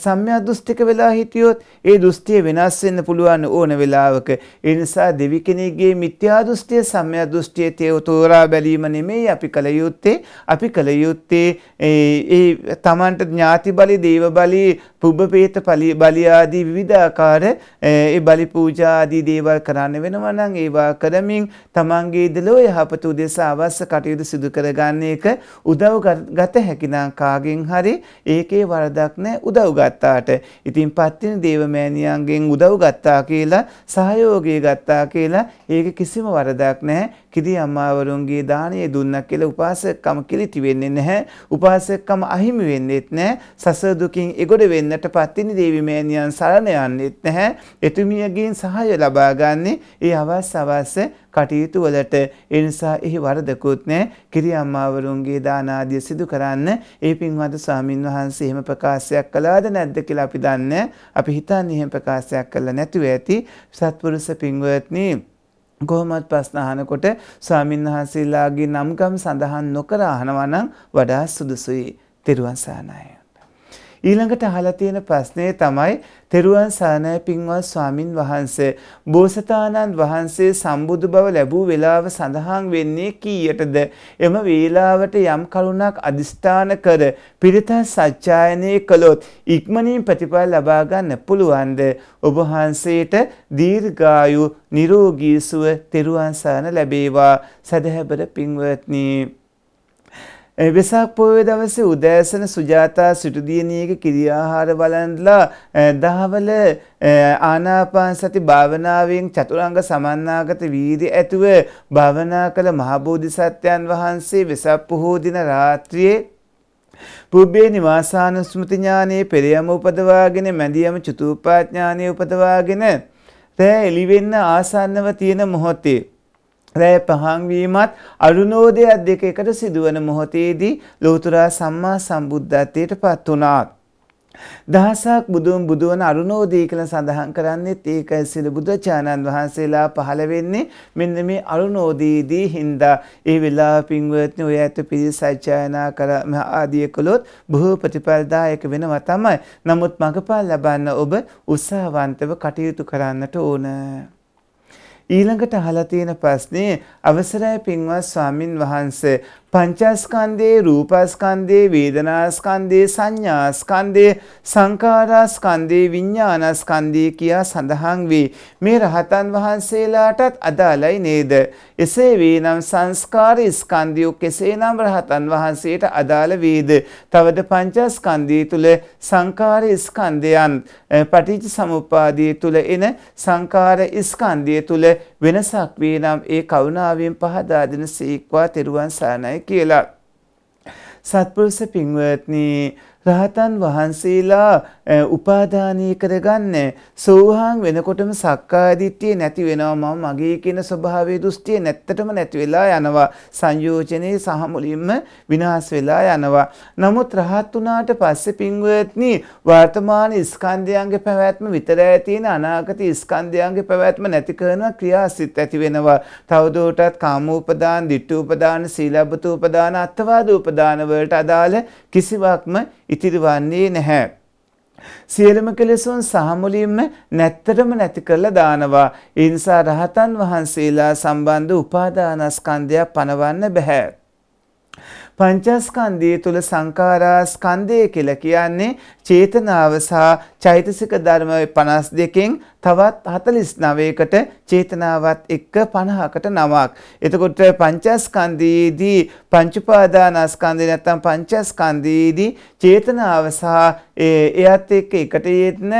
සම්‍යා දෘෂ්ටික වෙලා හිටියොත් ඒ දෘෂ්ටිය වෙනස් වෙන්න පුළුවන් ඕන වෙලාවක. ඒ නිසා දෙවි කෙනෙක්ගේ මිත්‍යා දෘෂ්ටිය සම්‍යා දෘෂ්ටිය තෝරා බැලීම නෙමෙයි අපි කල යුත්තේ. අපි කල යුත්තේ ඒ තමන්ට ඥාති බලි, දේව බලි, පුබ්බපේත බලි ආදී විවිධාකාර ඒ බලි පූජා ආදී දේවල් කරන්න වෙනවා නම් ඒවා කරමින් තමන්ගේ දලෝ යහපත උදෙසා අවශ්‍ය කටයුතු සිදු කරගන්න එක උදව් ගත හැකිනම් කාගෙන් හරි ඒකේ වරදක් නැහැ උදව් ගත්තාට. ඉතින් පත්තින දේවමෑණියන්ගෙන් උදව් ගත්තා කියලා සහයෝගය ගත්තා කියලා ඒක කිසිම වරදක් නැහැ. කිරි අම්මාවරුන්ගේ දානය දුන්නා කියලා උපාසකකම කිලිති වෙන්නේ නැහැ. උපාසකකම අහිමි වෙන්නේත් නැහැ. සසර දුකින් එගොඩ වෙන්නට පත්තිනි දේවි මෑණියන් සරණ යන්නේත් නැහැ. එතුමියගෙන් සහාය ලබා ගන්නේ ඒ අවස් අවස් කටයුතු වලට ඒ නිසා එහි වරදකුත් නැහැ. කිරි අම්මාවරුන්ගේ දාන ආදිය සිදු කරන්න ඒ පින්වත් ස්වාමින් වහන්සේ එහෙම ප්‍රකාශයක් කළාද නැද්ද කියලා අපි දන්නේ. අපි හිතන්නේ එහෙම ප්‍රකාශයක් කළා නැතුව ඇති. සත්පුරුෂ පින්වත්නි කොහොමත් ප්‍රශ්න අහනකොට ස්වාමින්වහන්සේලාගේ නම්කම් සඳහන් නොකර අහනවා නම් වඩා සුදුසුයි. තිරුවන් සරණයි. ඊළඟට අහලා තියෙන ප්‍රශ්නේ තමයි තෙරුවන් සරණයි පින්වත් ස්වාමින් වහන්සේ බෝසතාණන් වහන්සේ සම්බුදු බව ලැබූ වේලාව සඳහන් වෙන්නේ කීයටද එම වේලාවට යම් කරුණක් අදිස්ථාන කර පිරිත සත්‍යයනයේ කළොත් ඉක්මනින් ප්‍රතිඵල ලබා ගන්න පුළුවන්ද ඔබ වහන්සේට දීර්ඝායු නිරෝගී සුව තෙරුවන් සරණ ලැබේවා සදහැබර පින්වත්නි වෙසක් පොය දවසේ උදෑසන සුජාතා සිටුදියණියක කිරියාහාර බලන්ලා දහවල ආනාපාන සති භාවනාවෙන් චතුරාංග සමන්නාගත වීර්ය ඇතුව භාවනා කළ මහබෝධිසත්වයන් වහන්සේ වෙසක් පොහෝ දින රාත්‍රියේ පුබ්බේ නිවාසානුස්මෘති ඥානයේ පෙරියම උපදවාගෙන මැදියම චතුප්පා ඥානයේ උපදවාගෙන තෑ එළිවෙන්න ආසන්නව තියෙන මොහොතේ රැය පහන්වීමත් අරුණෝදයක් දෙක එකට සිදුවන මොහොතේදී ලෝතුරා සම්මා සම්බුද්ධත්වයට පත් වුණාත්. දහසක් බුදුන් බුදුවන අරුණෝදී කියලා සඳහන් කරන්නේත් ඒකයි සිල බුදුචානන් වහන්සේලා පහළ වෙන්නේ මෙන්න මේ අරුණෝදීදී හින්දා ඒ වෙලාව පින්වත්නි ඔය ඇත පිළිසජ්ජායනා කර ආදී කළොත් බොහෝ ප්‍රතිඵලදායක වෙනවා තමයි. නමුත් මඟපල් ලබන්න ඔබ උත්සාහවන්තව කටයුතු කරන්නට ඕන. ඊළඟට අහලා තියෙන ප්‍රශ්නේ අවසරයි පින්වත් ස්වාමින් වහන්සේ පංචස්කන්ධේ රූපස්කන්ධේ වේදනාස්කන්ධේ සංඥාස්කන්ධේ සංකාරස්කන්ධේ විඤ්ඤාණස්කන්ධේ කියා සඳහන් වේ මේ රහතන් වහන්සේලාටත් අදාළයි නේද එසේ වේනම් සංස්කාර ස්කන්ධය කෙසේනම් රහතන් වහන්සේට අදාළ වේද තවද පංචස්කන්ධය තුල සංකාර ස්කන්ධයන් පටිච්ච සමුප්පාදයේ තුල එන සංකාර ස්කන්ධය තුල වෙනසක් වේනම් ඒ කරුණාවෙන් පහදා දෙන සීක්වා තෙරුවන් සරණයි කියලා. සත්පුරුෂ පින්වත්නි රහතන් වහන්සේලා උපාදානී කරගන්නේ සෝහාන් වෙනකොටම සක්කායදිට්ඨිය නැති වෙනවා මම මගේ කියන ස්වභාවයේ දෘෂ්ටිය නැත්තටම නැති වෙලා යනවා සංයෝජනේ සහ මුලින්ම විනාශ වෙලා යනවා නමුත් රහත් වුණාට පස්සේ පින්වත්නි වර්තමාන ස්කන්ධයන්ගේ පැවැත්ම විතරයි තියෙන අනාගත ස්කන්ධයන්ගේ පැවැත්ම නැති කරන ක්‍රියාසිත ඇති වෙනවා තවදුරටත් කාමෝපදාන ditthූපදාන සීලබ්බතූපදාන අත්වාදූපදාන වලට අදාළ කිසිවක්ම ඉතිරි වන්නේ නැහැ සියලුම කෙලෙසුන් සහමුලින්ම නැත්තරම නැති කරලා දානවා. ඒ නිසා රහතන් වහන්සේලා සම්බන්ධ උපාදානස්කන්ධය පනවන්න බෑ. පංචස්කන්ධය තුල සංඛාරා ස්කන්ධය කියලා කියන්නේ චේතනාව සහ චෛතසික ධර්ම 52කින් තවත් 49කට චේතනාවත් එක්ක 50කට නමක්. එතකොට පංචස්කන්ධයේදී පංච උපාදානස්කන්ධය නැත්නම් පංචස්කන්ධයේදී චේතනාව සහ එයත් එක්ක එකට යෙදෙන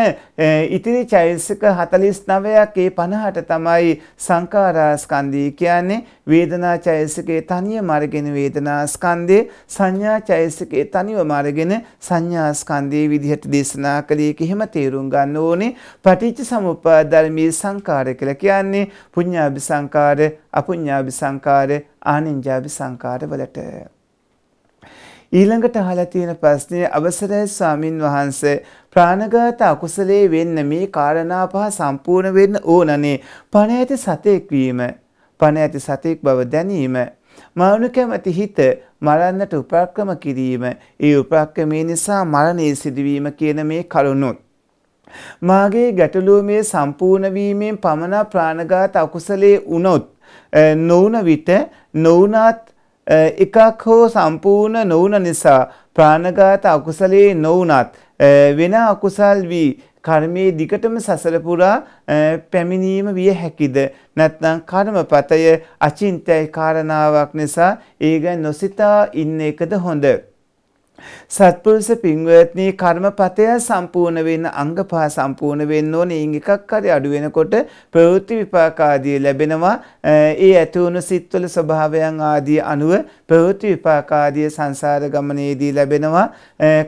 ඉතිරි චෛතසික 49ක් ඒ 50ට තමයි සංඛාරාස්කන්ධය කියන්නේ වේදනා චෛතසිකේ තනියම අරගෙන වේදනාස්කන්ධය සංඥා චෛතසිකේ තනියම අරගෙන සංඥාස්කන්ධයේ විදිහට දේශනා කළේ කියලා තේරුම් ගන්න ඕනේ. පටිච්ච සමුප්පාද උපාදානමී සංකාරය කියලා කියන්නේ පුඤ්ඤාභි සංකාරය, අපුඤ්ඤාභි සංකාරය, ආනිඤ්ඤාභි සංකාරය වලට. ඊළඟට අහලා තියෙන ප්‍රශ්නේ අවසරයි ස්වාමින් වහන්සේ ප්‍රාණඝාත අකුසලයේ වෙන්න මේ කාරණා පහ සම්පූර්ණ වෙන්න ඕනනේ. පණ ඇති සතෙක් වීම, පණ ඇති සතෙක් බව දැනීම, මවුණු කැමැති හිත මරන්නට උපක්‍රම කිරීම, ඒ උපක්‍රමේ නිසා මරණය සිදුවීම කියන මේ කරුණුත් මාගේ ගැටලුව මේ සම්පූර්ණ වීමෙන් පමණ ප්‍රාණඝාත අකුසලයේ වුණොත් නොවුන විට නොවුනත් එකක් හෝ සම්පූර්ණ නොවුන නිසා ප්‍රාණඝාත අකුසලයේ නොවුනත් වෙන අකුසල් වී කර්මයේ දිගටම සසර පුරා පැමිණීම විය හැකිද නැත්නම් කර්මපතය අචින්තය කාරණාවක් නිසා ඒ ගැන නොසිතා ඉන්න එකද හොඳ සත්පුරුෂ පින්වත්නි කර්මපතය සම්පූර්ණ වෙන්න අංග පහ සම්පූර්ණ වෙන්න ඕනේ. ඊන් එකක් හරි අඩු වෙනකොට ප්‍රවෘත්ති විපාක ආදී ලැබෙනවා. ඒ ඇති වුණු සිත්වල ස්වභාවයන් ආදී අනුව ප්‍රවෘත්ති විපාක ආදී සංසාර ගමනේදී ලැබෙනවා.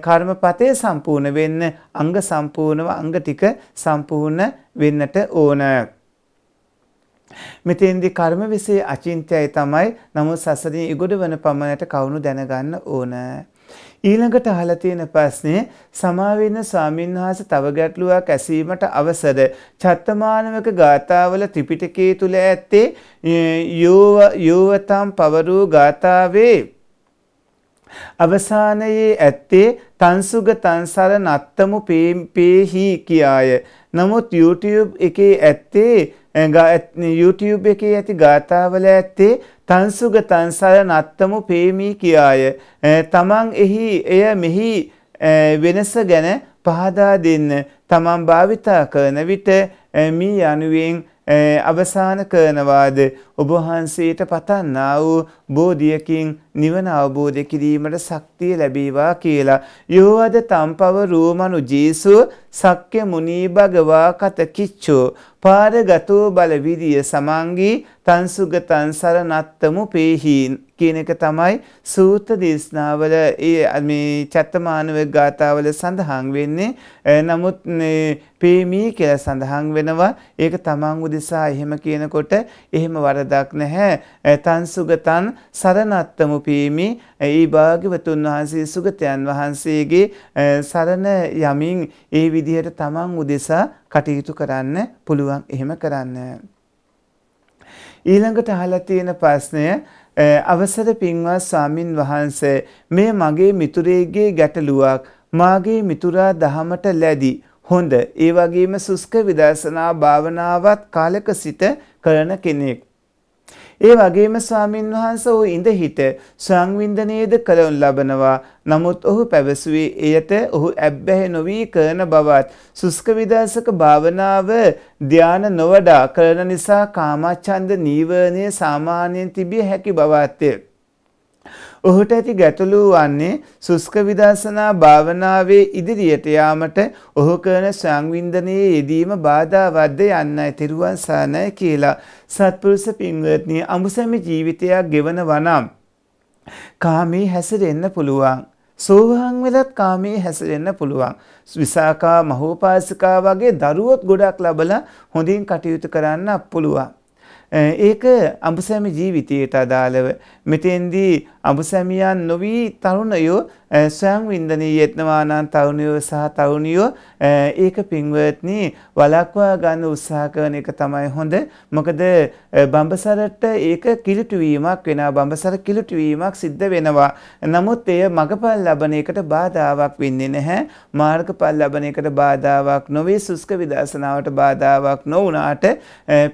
කර්මපතය සම්පූර්ණ වෙන්න අංග සම්පූර්ණව අංග ටික සම්පූර්ණ වෙන්නට ඕනේ. මෙතෙන්දි කර්ම විසේ අචින්ත්‍යයි තමයි නමුත් සසරින් ඉගොඩ වන පමණට කවුණු දැනගන්න ඕන. ඊළඟට අහලා තියෙන ප්‍රශ්නේ සමාවෙන්න සාමින්හාස තව ගැටලුවක් ඇසීමට අවසර චත්තමානවක ගාථාවල ත්‍රිපිටකයේ තුල ඇත්තේ යෝව යෝවතම් පවරූ ගාථාවේ අවසානයේ ඇත්තේ තන්සුග තන්සර නත්තමු පේහි කියාය. නමුත් YouTube එකේ ඇත්තේ YouTube එකේ ඇති ගාථාවල ඇත්තේ තන්සුග තන්සල නත්තමු පේමී කියාය. තමන් එහි එය මෙහි වෙනස ගැන පහදා දෙන්න තමන් භාවිතා කරන විට මී යනුවෙන් අවසාන කරනවාද ඔබ වහන්සේට පතන්නා වූ බෝධියකින් නිවන අවබෝධ කිරීමට ශක්තිය ලැබේවා කියලා. යෝවද තම්පව රෝමනු ජේසු සක්්‍ය මුනී භගවා කත කිච්චෝ පාරගතෝ බල විරිය සමංගී තන්සුගතන් සරණත්තමු පේහීන් කියන එක තමයි සූත දේශනාවල ඒ මේ චත්තමානව ගාතාවල සඳහන් වෙන්නේ නමුත් පේමී කියලා සඳහන් වෙනවා ඒක තමන් උදෙසා එහෙම කියනකොට එහෙම වරදක් නැහැ තන්සුගතන් සරණත්තමු පේමී ඒ භාග්‍යවතුන් වහන්සේ සුගතයන් වහන්සේගේ සරණ යමින් ඒ විදිහට තමන් උදෙසා කටයුතු කරන්න පුළුවන් එහෙම කරන්න. ඊළඟට අහලා තියෙන ප්‍රශ්නය අවසර පින්වත් ස්වාමින් වහන්සේ මේ මගේ මිතුරේගේ ගැටලුවක් මාගේ මිතුරා දහමට ලැබි හොඳ ඒ වගේම සුස්ක විදර්ශනා භාවනාවත් කාලක සිට කරන කෙනෙක් ඒ වගේම ස්වාමින් වහන්සේ ඔහු ඉඳහිට සංවින්දනයේද කරනු ලබනවා. නමුත් ඔහු පැවසුවේ එයට ඔහු ඇබ්බැහි නොවි කරන බවත් සුස්ක විදර්ශක භාවනාව ධාන නොවඩා කරන නිසා කාමච්ඡන්ද නීවරණය සාමාන්‍යයෙන් තිබිය හැකි බවත්ය. ඔහුට ඇති ගැටලු වන්නේ සුස්ක විදර්ශනා භාවනාවේ ඉදිරියට යාමට ඔහු කරන සංවින්දනයේ යෙදීම බාධාවත්ද යන්නයි තෙරුවන් සරණයි කියලා සත්පුරුෂ පින්වත්නි අඹසැමි ජීවිතයක් ගෙවනවා නම් කාමී හැසිරෙන්න පුළුවන් සෝහන් වෙලත් කාමයේ හැසිරෙන්න පුළුවන්. විසාකා මහෝපාසිකා වගේ දරුවොත් ගොඩක් ලබලා හොඳින් කටයුතු කරන්න පුළුවන්. ඒක අඹුසැමි ජීවිතයට අදාළව මෙතෙන්දී අඹුසැමියන් නොවී තරුණයෝ Eh, සංවින්දනී යෙත්නවානන් තවුණියෝ සහ තවුණියෝ eh, ඒක පින්වත්නි වලක්වා ගන්න උත්සාහ කරන එක තමයි හොඳ. මොකද eh, බඹසරට ඒක කිලුටු වීමක් වෙනවා. බඹසර කිලුටු වීමක් සිද්ධ වෙනවා. නමුත් එය මගපල් ලබන එකට බාධාවක් වෙන්නේ නැහැ. මාර්ගපල් ලබන එකට බාධාවක් නොවේ. සුස්ක විදර්ශනාවට බාධාවක් නොවුනාට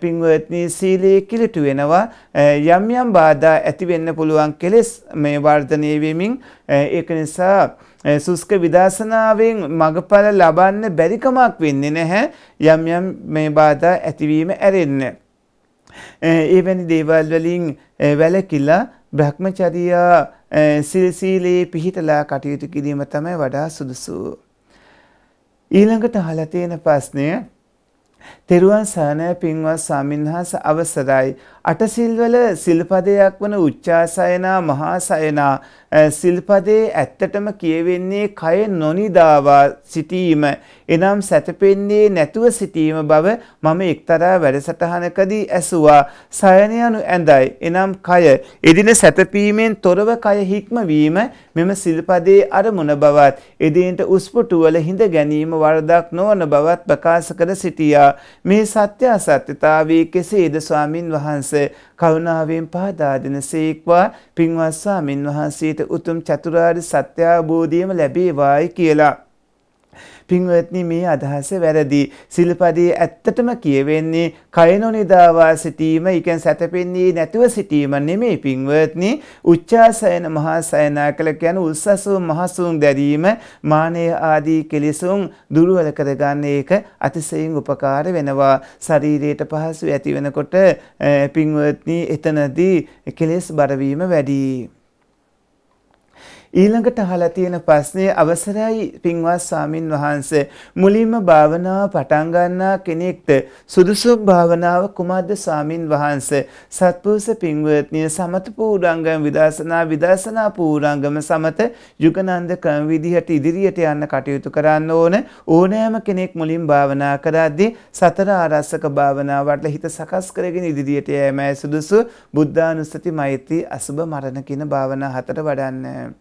පින්වත්නි සීලයේ කිලුටු වෙනවා. යම් යම් බාධා ඇති වෙන්න පුළුවන් කෙලෙස් මේ වර්ධනය වෙමින් ඒක නිසා සුස්ක විදර්ශනාවෙන් මගඵල ලබන්න බැරිකමක් වෙන්නේ නැහැ යම් යම් මේ බාධා ඇතිවීම ඇරෙන්න. ඒවැනි දේවල් වලින් වැළකිලා භ්‍රමචර්යා සිල් සීලේ පිහිටලා කටයුතු කිරීම තමයි වඩා සුදුසු. ඊළඟට අහලා තියෙන ප්‍රශ්නය තෙරුවන් සරණය පින්වත් සාමින්හස අවසරයි. අටසිල්වල සිල්පදයක් වන උච්චාසයනා මහාසයනා සිල්පදේ ඇත්තටම කියවෙන්නේ කය නොනිදාවා සිටීම එනම් සැතපෙන්නේ නැතුව සිටීම බව මම එක්තරා වැඩසටහනකදී ඇසුවා සයන යනු ඇඳයි එනම් කය එදින සැතපීමෙන් තොරව කය හික්මවීම මෙම සිල්පදේ අරමුණ බවත් එදිනට උස්පුටු වල හිඳ ගැනීම වරදක් නොවන බවත් ප්‍රකාශ කර සිටියා මේ සත්‍ය අසත්‍යතාවයේ කෙසේද ස්වාමින් වහන්සේ කරුණාවෙන් පහදා දෙන සීක්වා පින්වත් ස්වාමින් වහන්සේට උතුම් චතුරාර්ය සත්‍ය අවබෝධයම ලැබේවායි කියලා. පින්වත්නි මේ අදහස වැරදි. සිල්පදයේ ඇත්තටම කියවෙන්නේ කය නොනිදාවා සිටීම, ඊකන් සැතපෙන්නේ නැතුව සිටීම නෙමෙයි පින්වත්නි. උච්චාසයන මහාසයනා කළ කියන උස්සසු මහසුන් දැරීම මානෙය ආදී කෙලෙසුන් දුර්වල කරගන්න එක අතිශයින් උපකාර වෙනවා. ශරීරයට පහසු ඇති වෙනකොට පින්වත්නි එතනදී කෙලෙස් බර වැඩි. ඊළඟට අහලා තියෙන ප්‍රශ්නේ අවසරයි පින්වත් සාමින් වහන්සේ මුලින්ම භාවනාව පටන් ගන්නා කෙනෙක්ට සුදුසු භාවනාව කුමක්ද සාමින් වහන්සේ සත්පුරුෂ පින්වත්නිය සමත පූර්ණංගම් විදර්ශනා විදර්ශනා පූර්ණංගම සමත යුගනන්ද ක්‍රම විදිහට ඉදිරියට යන්න කටයුතු කරන්න ඕන ඕනෑම කෙනෙක් මුලින් භාවනා කරද්දී සතර ආරස්සක භාවනාවට හිත සකස් කරගෙන ඉදිරියට යෑමයි සුදුසු බුද්ධානුස්සති මෛත්‍රී අසුබ මරණ කියන භාවනා හතර වඩන්න.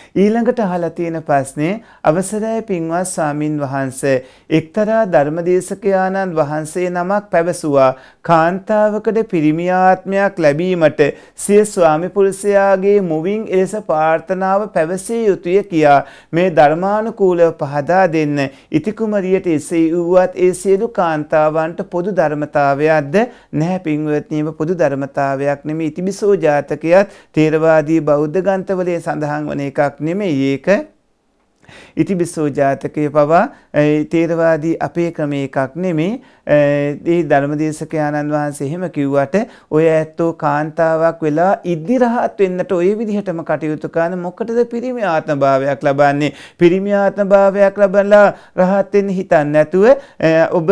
ඊළඟට අහලා තියෙන ප්‍රශ්නේ අවසරයි පින්වත් ස්වාමින් වහන්සේ එක්තරා ධර්මදේශකයාණන් වහන්සේ නමක් පැවසුවා කාන්තාවකට පිරිමි ආත්මයක් ලැබීමට සිය ස්වාමි පුරුෂයාගේ මුවින් එලෙස ප්‍රාර්ථනාව පැවසිය යුතුය කියා මේ ධර්මානුකූලව පහදා දෙන්න ඉති කුමරියට එසේ වූවත් ඒ සියලු කාන්තාවන්ට පොදු ධර්මතාවයක්ද නැහැ පින්වත්නි පොදු ධර්මතාවයක් නෙමෙයි ඉතිබිසෝ ජාතකයත් තේරවාදී බෞද්ධ ගන්ථවලේ සඳහන් වන එකක් නෙමෙයි ඒක ඉතිබිසෝ ජාතකය පවා තේරවාදී අපේ ක්‍රම එකක් නෙමේ ඒ ධර්මදේශක ආනන් වහන්සේ එහෙම කිව්වට ඔය ඇත්තෝ කාන්තාවක් වෙලා ඉදිරිහත් වෙන්නට ඔය විදිහටම කටයුතු කරන මොකටද පිරිමි ආත්මභාවයක් ලබන්නේ පිරිමි ආත්මභාවයක් ලබලා රහත් වෙන්න හිතන්නේ නැතුව ඔබ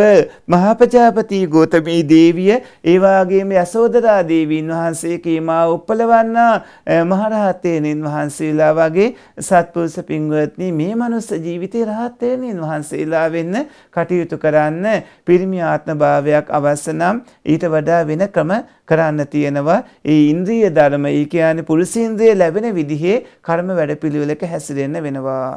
මහා ප්‍රජාපති ගෝතමී දේවිය ඒ වගේම යසෝදරා දේවීන් වහන්සේ කීමා උපලවන්නා මහරහතේනින් වහන්සේලා වගේ සත්පුරුෂ පින්වත්නි මේ මේ මනුස්ස ජීවිතේ රහත්යනින් වහන්සේලා වෙන්න කටයුතු කරන්න පිරිමි ආත්මභාවයක් අවශ්‍ය නම් ඊට වඩා වෙන ක්‍රම කරන්න තියෙනවා. ඒ ඉන්ද්‍රිය ධර්ම, ඒ කියන්නේ පුරුසින්ද්‍රිය ලැබෙන විදිහේ කර්ම වැඩපිළිවෙලක හැසිරෙන්න වෙනවා.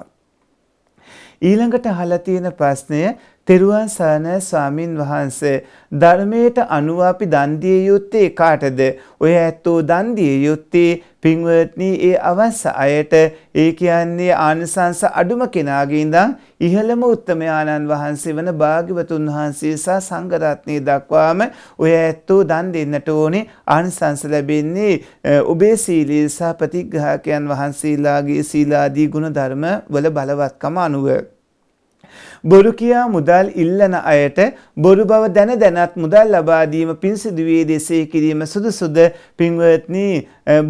ඊළඟට අහලා තියෙන ප්‍රශ්නය තෙරුවන් සරණයි ස්වාමින් වහන්සේ ධර්මයට අනුව අපි දන් දිය යුත්තේ කාටද? ඔය ඇත්තෝ දන් දිය යුත්තේ පින්වත්නි ඒ අවශ්‍ය අයට ඒ කියන්නේ ආනිසංස අඩුම කෙනාගේ ඉඳන් ඉහළම උත්තමයාණන් වහන්සේ වන භාග්‍යවතුන් වහන්සේ සහ සංඝ රත්නයේ දක්වාම ඔය ඇත්තෝ දන් දෙන්නට ඕනේ ආනිසංස ලැබෙන්නේ ඔබේ සීලය සහ ප්‍රතිග්‍රහකයන් වහන්සේලාගේ සීලාදී ගුණ ධර්ම වල බලවත්කම අනුව බොරු කියා මුදල් ඉල්ලන අයට බොරු බව දැන දැනත් මුදල් ලබා දීම පිංසිදුවේ දෙසේ කිරීම සුදුසුද පින්වත්නි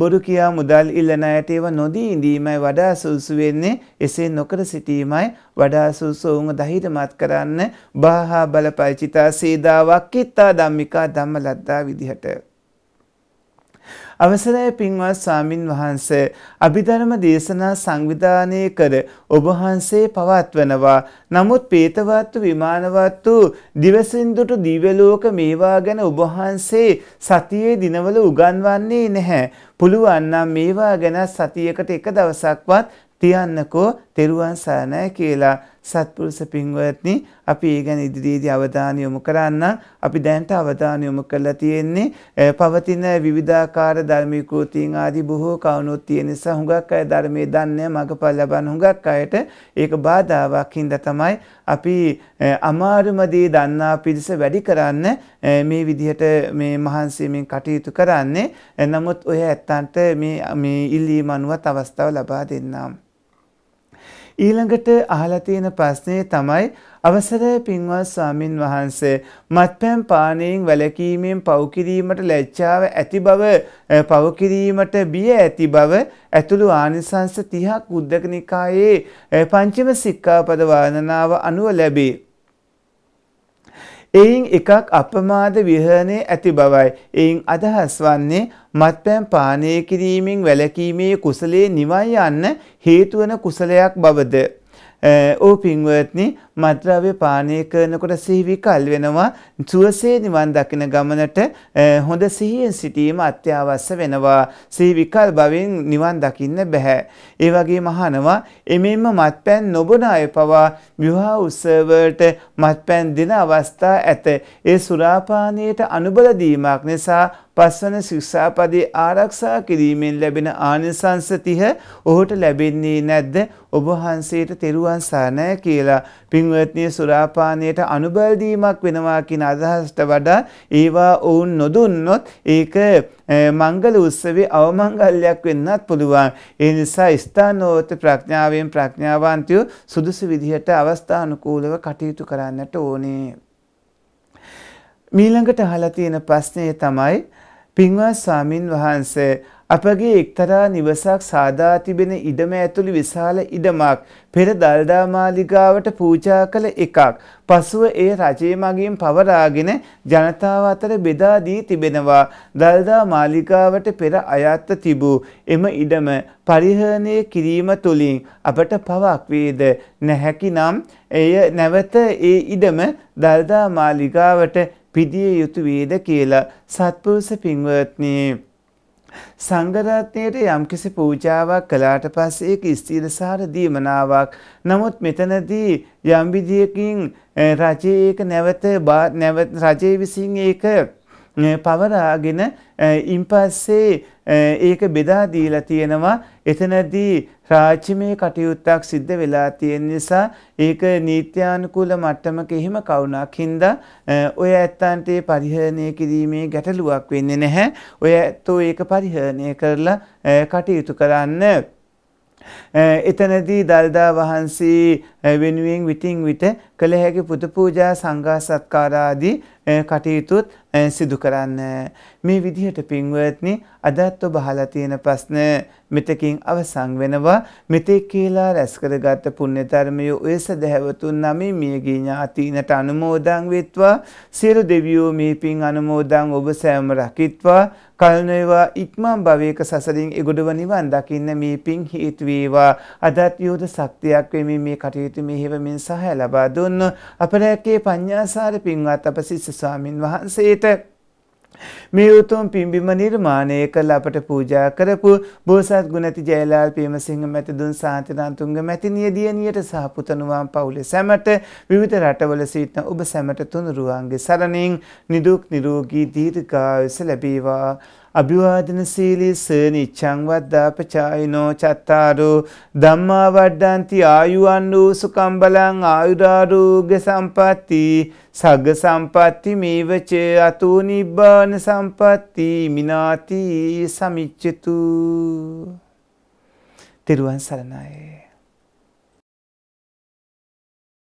බොරු කියා මුදල් ඉල්ලන අයට ඒව නොදී ඉඳීමයි වඩා සුසු වෙන්නේ එසේ නොකර සිටීමයි වඩා සුසු වුන් දහිතමත් කරන්න බාහා බලපරිචිතා සේදාවක් කිත්තා ධම්මිකා ධම්මලද්දා විදිහට අවසරයි පින්වත් ස්වාමින් වහන්සේ අභිධර්ම දේශනා සංවිධානය කර ඔබ වහන්සේ පවත්වනවා. නමුත් පේතවත්තු විමානවත්තු දිවසින්දුට දිව්‍ය ලෝක මේවා ගැන ඔබ වහන්සේ සතියේ දිනවල උගන්වන්නේ නැහැ. පුළුවන් නම් මේවා ගැන සතියකට එක දවසක්වත් තියන්නකෝ තෙරුවන් සරණයි කියලා සත්පුරුෂ පින්වත්නි අපි ඒ ගැන ඉදිරියේදී අවධානය යොමු කරන්න අපි දැනට අවධානය යොමු කරලා තියෙන්නේ පවතින විවිධාකාර ධර්මී කෘතීන් ආදී බොහෝ කවුණුත් තියෙන නිසා හුඟක් අය ධර්මයේ දන්නේ මගපල් ලබන හුඟක් අයට ඒක බාධාවක් හින්දා තමයි අපි අමාරුම දේ දන්නා පිරිස වැඩි කරන්න මේ විදිහට මේ මහන්සියෙන් කටයුතු කරන්නේ නමුත් ඔය ඇත්තන්ට මේ මේ ඉල්ලීම අනුවත් අවස්ථාව ලබා දෙන්නම් ඊළඟට අහලා තියෙන ප්‍රශ්නේ තමයි අවසරය පින්වත් ස්වාමින් වහන්සේ මත්පැන් පානයෙන් වැළකීමෙන් පව් කිරීමට ලැජ්ජාව ඇති බව පව් කිරීමට බිය ඇති බව ඇතුළු ආනිසංශ 30ක් උද්දක නිකායේ පංචම සික්ඛාපද වර්ණනාව අනුව ලැබේ එයින් එකක් අපමාද විහරණය ඇති බවයි. එයින් අදහස් වන්නේ මත්පැන් පානය කිරීමෙන් වැළකීමේ කුසලයේ නිවයි යන්න හේතු වන කුසලයක් බවද. ඕ පින්වත්නි මත්ද්‍රව්‍ය පානය කරනකොට සිහිවිකල් වෙනවා සුවසේ නිවන් දකින ගමනට හොඳ සිහියෙන් සිටීම අත්‍යවශ්‍ය වෙනවා. සිහිවිකල් බවින් නිවන් දකින්න බැහැ. ඒ වගේම අහනවා එමෙන්න මත්පැන් නොබන අය පවා විවාහ උත්සවවලට මත්පැන් දෙන අවස්ථා ඇත. ඒ සුරාපානයට අනුබල දීමක් නිසා පස්වන ශික්ෂාපදේ ආරක්ෂා කිරීමෙන් ලැබෙන ආනිසංස 30 ඔහුට ලැබෙන්නේ නැද්ද? ඔබ වහන්සේට තෙරුවන් සරණයි කියලා පින්වත්නි සුරාපානයට අනුබල දීමක් වෙනවා කියන අදහසට වඩා ඒවා ඔවුන් නොදුන්නොත් ඒක මංගල උත්සවේ අවමංගල්‍යයක් වෙන්නත් පුළුවන්. ඒ නිසා ස්ථානෝත ප්‍රඥාවෙන් ප්‍රඥාවන්තයෝ සුදුසු විදිහට අවස්ථානුකූලව කටයුතු කරන්නට ඕනේ. මීළඟට අහලා තියෙන ප්‍රශ්නය තමයි පින්වත් ස්වාමින් වහන්සේ අපගේ එක්තරා නිවසක් සාදා තිබෙන ඉඩම ඇතුළු විශාල ඉඩමක් පෙර දල්දා මාලිගාවට පූජා කළ එකක් පසුව ඒ රජය මගින් පවරාගෙන ජනතාව අතර බෙදා දී තිබෙනවා දල්දා මාලිගාවට පෙර අයත්ව තිබූ එම ඉඩම පරිහරණය කිරීම තුළින් අපට පවක් වේද නැහැකිනම් එය නැවත ඒ ඉඩම දල්දා මාලිගාවට පිදිය යුතු වේද කියලා සත්පුරුෂ පින්වත්නි සංගරත්නයට යම්කිසි පූජාවක් කළාට පස්සේ ඒක ස්ථීරසාර දීමනාවක්. නමුත් මෙතනදී යම් විදියකින් රජයේ ඒක නැවත නැවත රජයේ විසින් ඒක පවරාගෙන ඉන්පස්සේ ඒක බෙදා දීලා තියෙනවා එතනදී රාජ්‍යමය කටයුත්තක් සිද්ධ වෙලා තියෙන නිසා ඒක නීත්‍යානුකූල මට්ටමක එහෙම කවුණක් හින්දා ඔය ඇත්තන්ට ඒ පරිහරණය කිරීමේ ගැටලුවක් වෙන්නේ නැහැ. ඔය ඇත්තෝ ඒක පරිහරණය කරලා කටයුතු කරන්න එතනදී දල්දා වහන්සේ වෙනුවෙන් විටින් විට කළ හැකි පුද පූජා සංඝා සත්කාර ආදී කටයුතුත් සිදු කරන්න. මේ විදිහට පින්වත්නි අදත් ඔබ අහලා තියෙන ප්‍රශ්න මෙතකින් අවසන් වෙනවා. මෙතෙක් කියලා රැස් කරගත් පුණ්‍ය ධර්මය ඔය සදහැවතුන් නමින් මියගිය ඥාතීනට අනුමෝදන් වෙත්වා. සියලු දෙවියෝ මේ පින් අනුමෝදන් ඔබ සෑම රකිත්වා. කල්නොයවා ඉක්මම් භවයක සසරින් එගොඩව නිවන් දකින්න මේ පිං හේතු වේවා අදත් යෝධ ශක්තියක් වෙමින් මේ කටයුතු මෙහෙවමින් සහාය ලබා දුන්න අපරැකේ පඤ්ඤාසාර පින්වත් අප සිස්ස ස්වාමින් වහන්සේට මේ උතුම් පිම්බිම නිර්මාණය කළ අපට පූජා කරපු බෝසත් ගුණති ජයලාල් පේමසිංහ මැතිදුන් සාන්තිනාන්තුංග මැතිනිය දියණියට සහ පුතණුවන් පවුලේ සැමට විවිධ රටවල සිටින ඔබ සැමට තුනුරුවන්ගේ සරණින් නිදුක් නිරෝගී දීර්ඝායුෂ ලැබේවා අභිවාදනශීලී සනිච්ඡං වද්දාපචායිනෝ චත්තාරෝ ධම්මා වඩ්ඩಂತಿ ආයුවන්‍රු සුකම්බලං ආයුරාරෝග්‍ය සම්පatti සග්ග සම්පatti මේවච අතෝ නිබ්බාන සම්පatti මිනාති සමිච්ඡතු තෙරුවන් සරණයි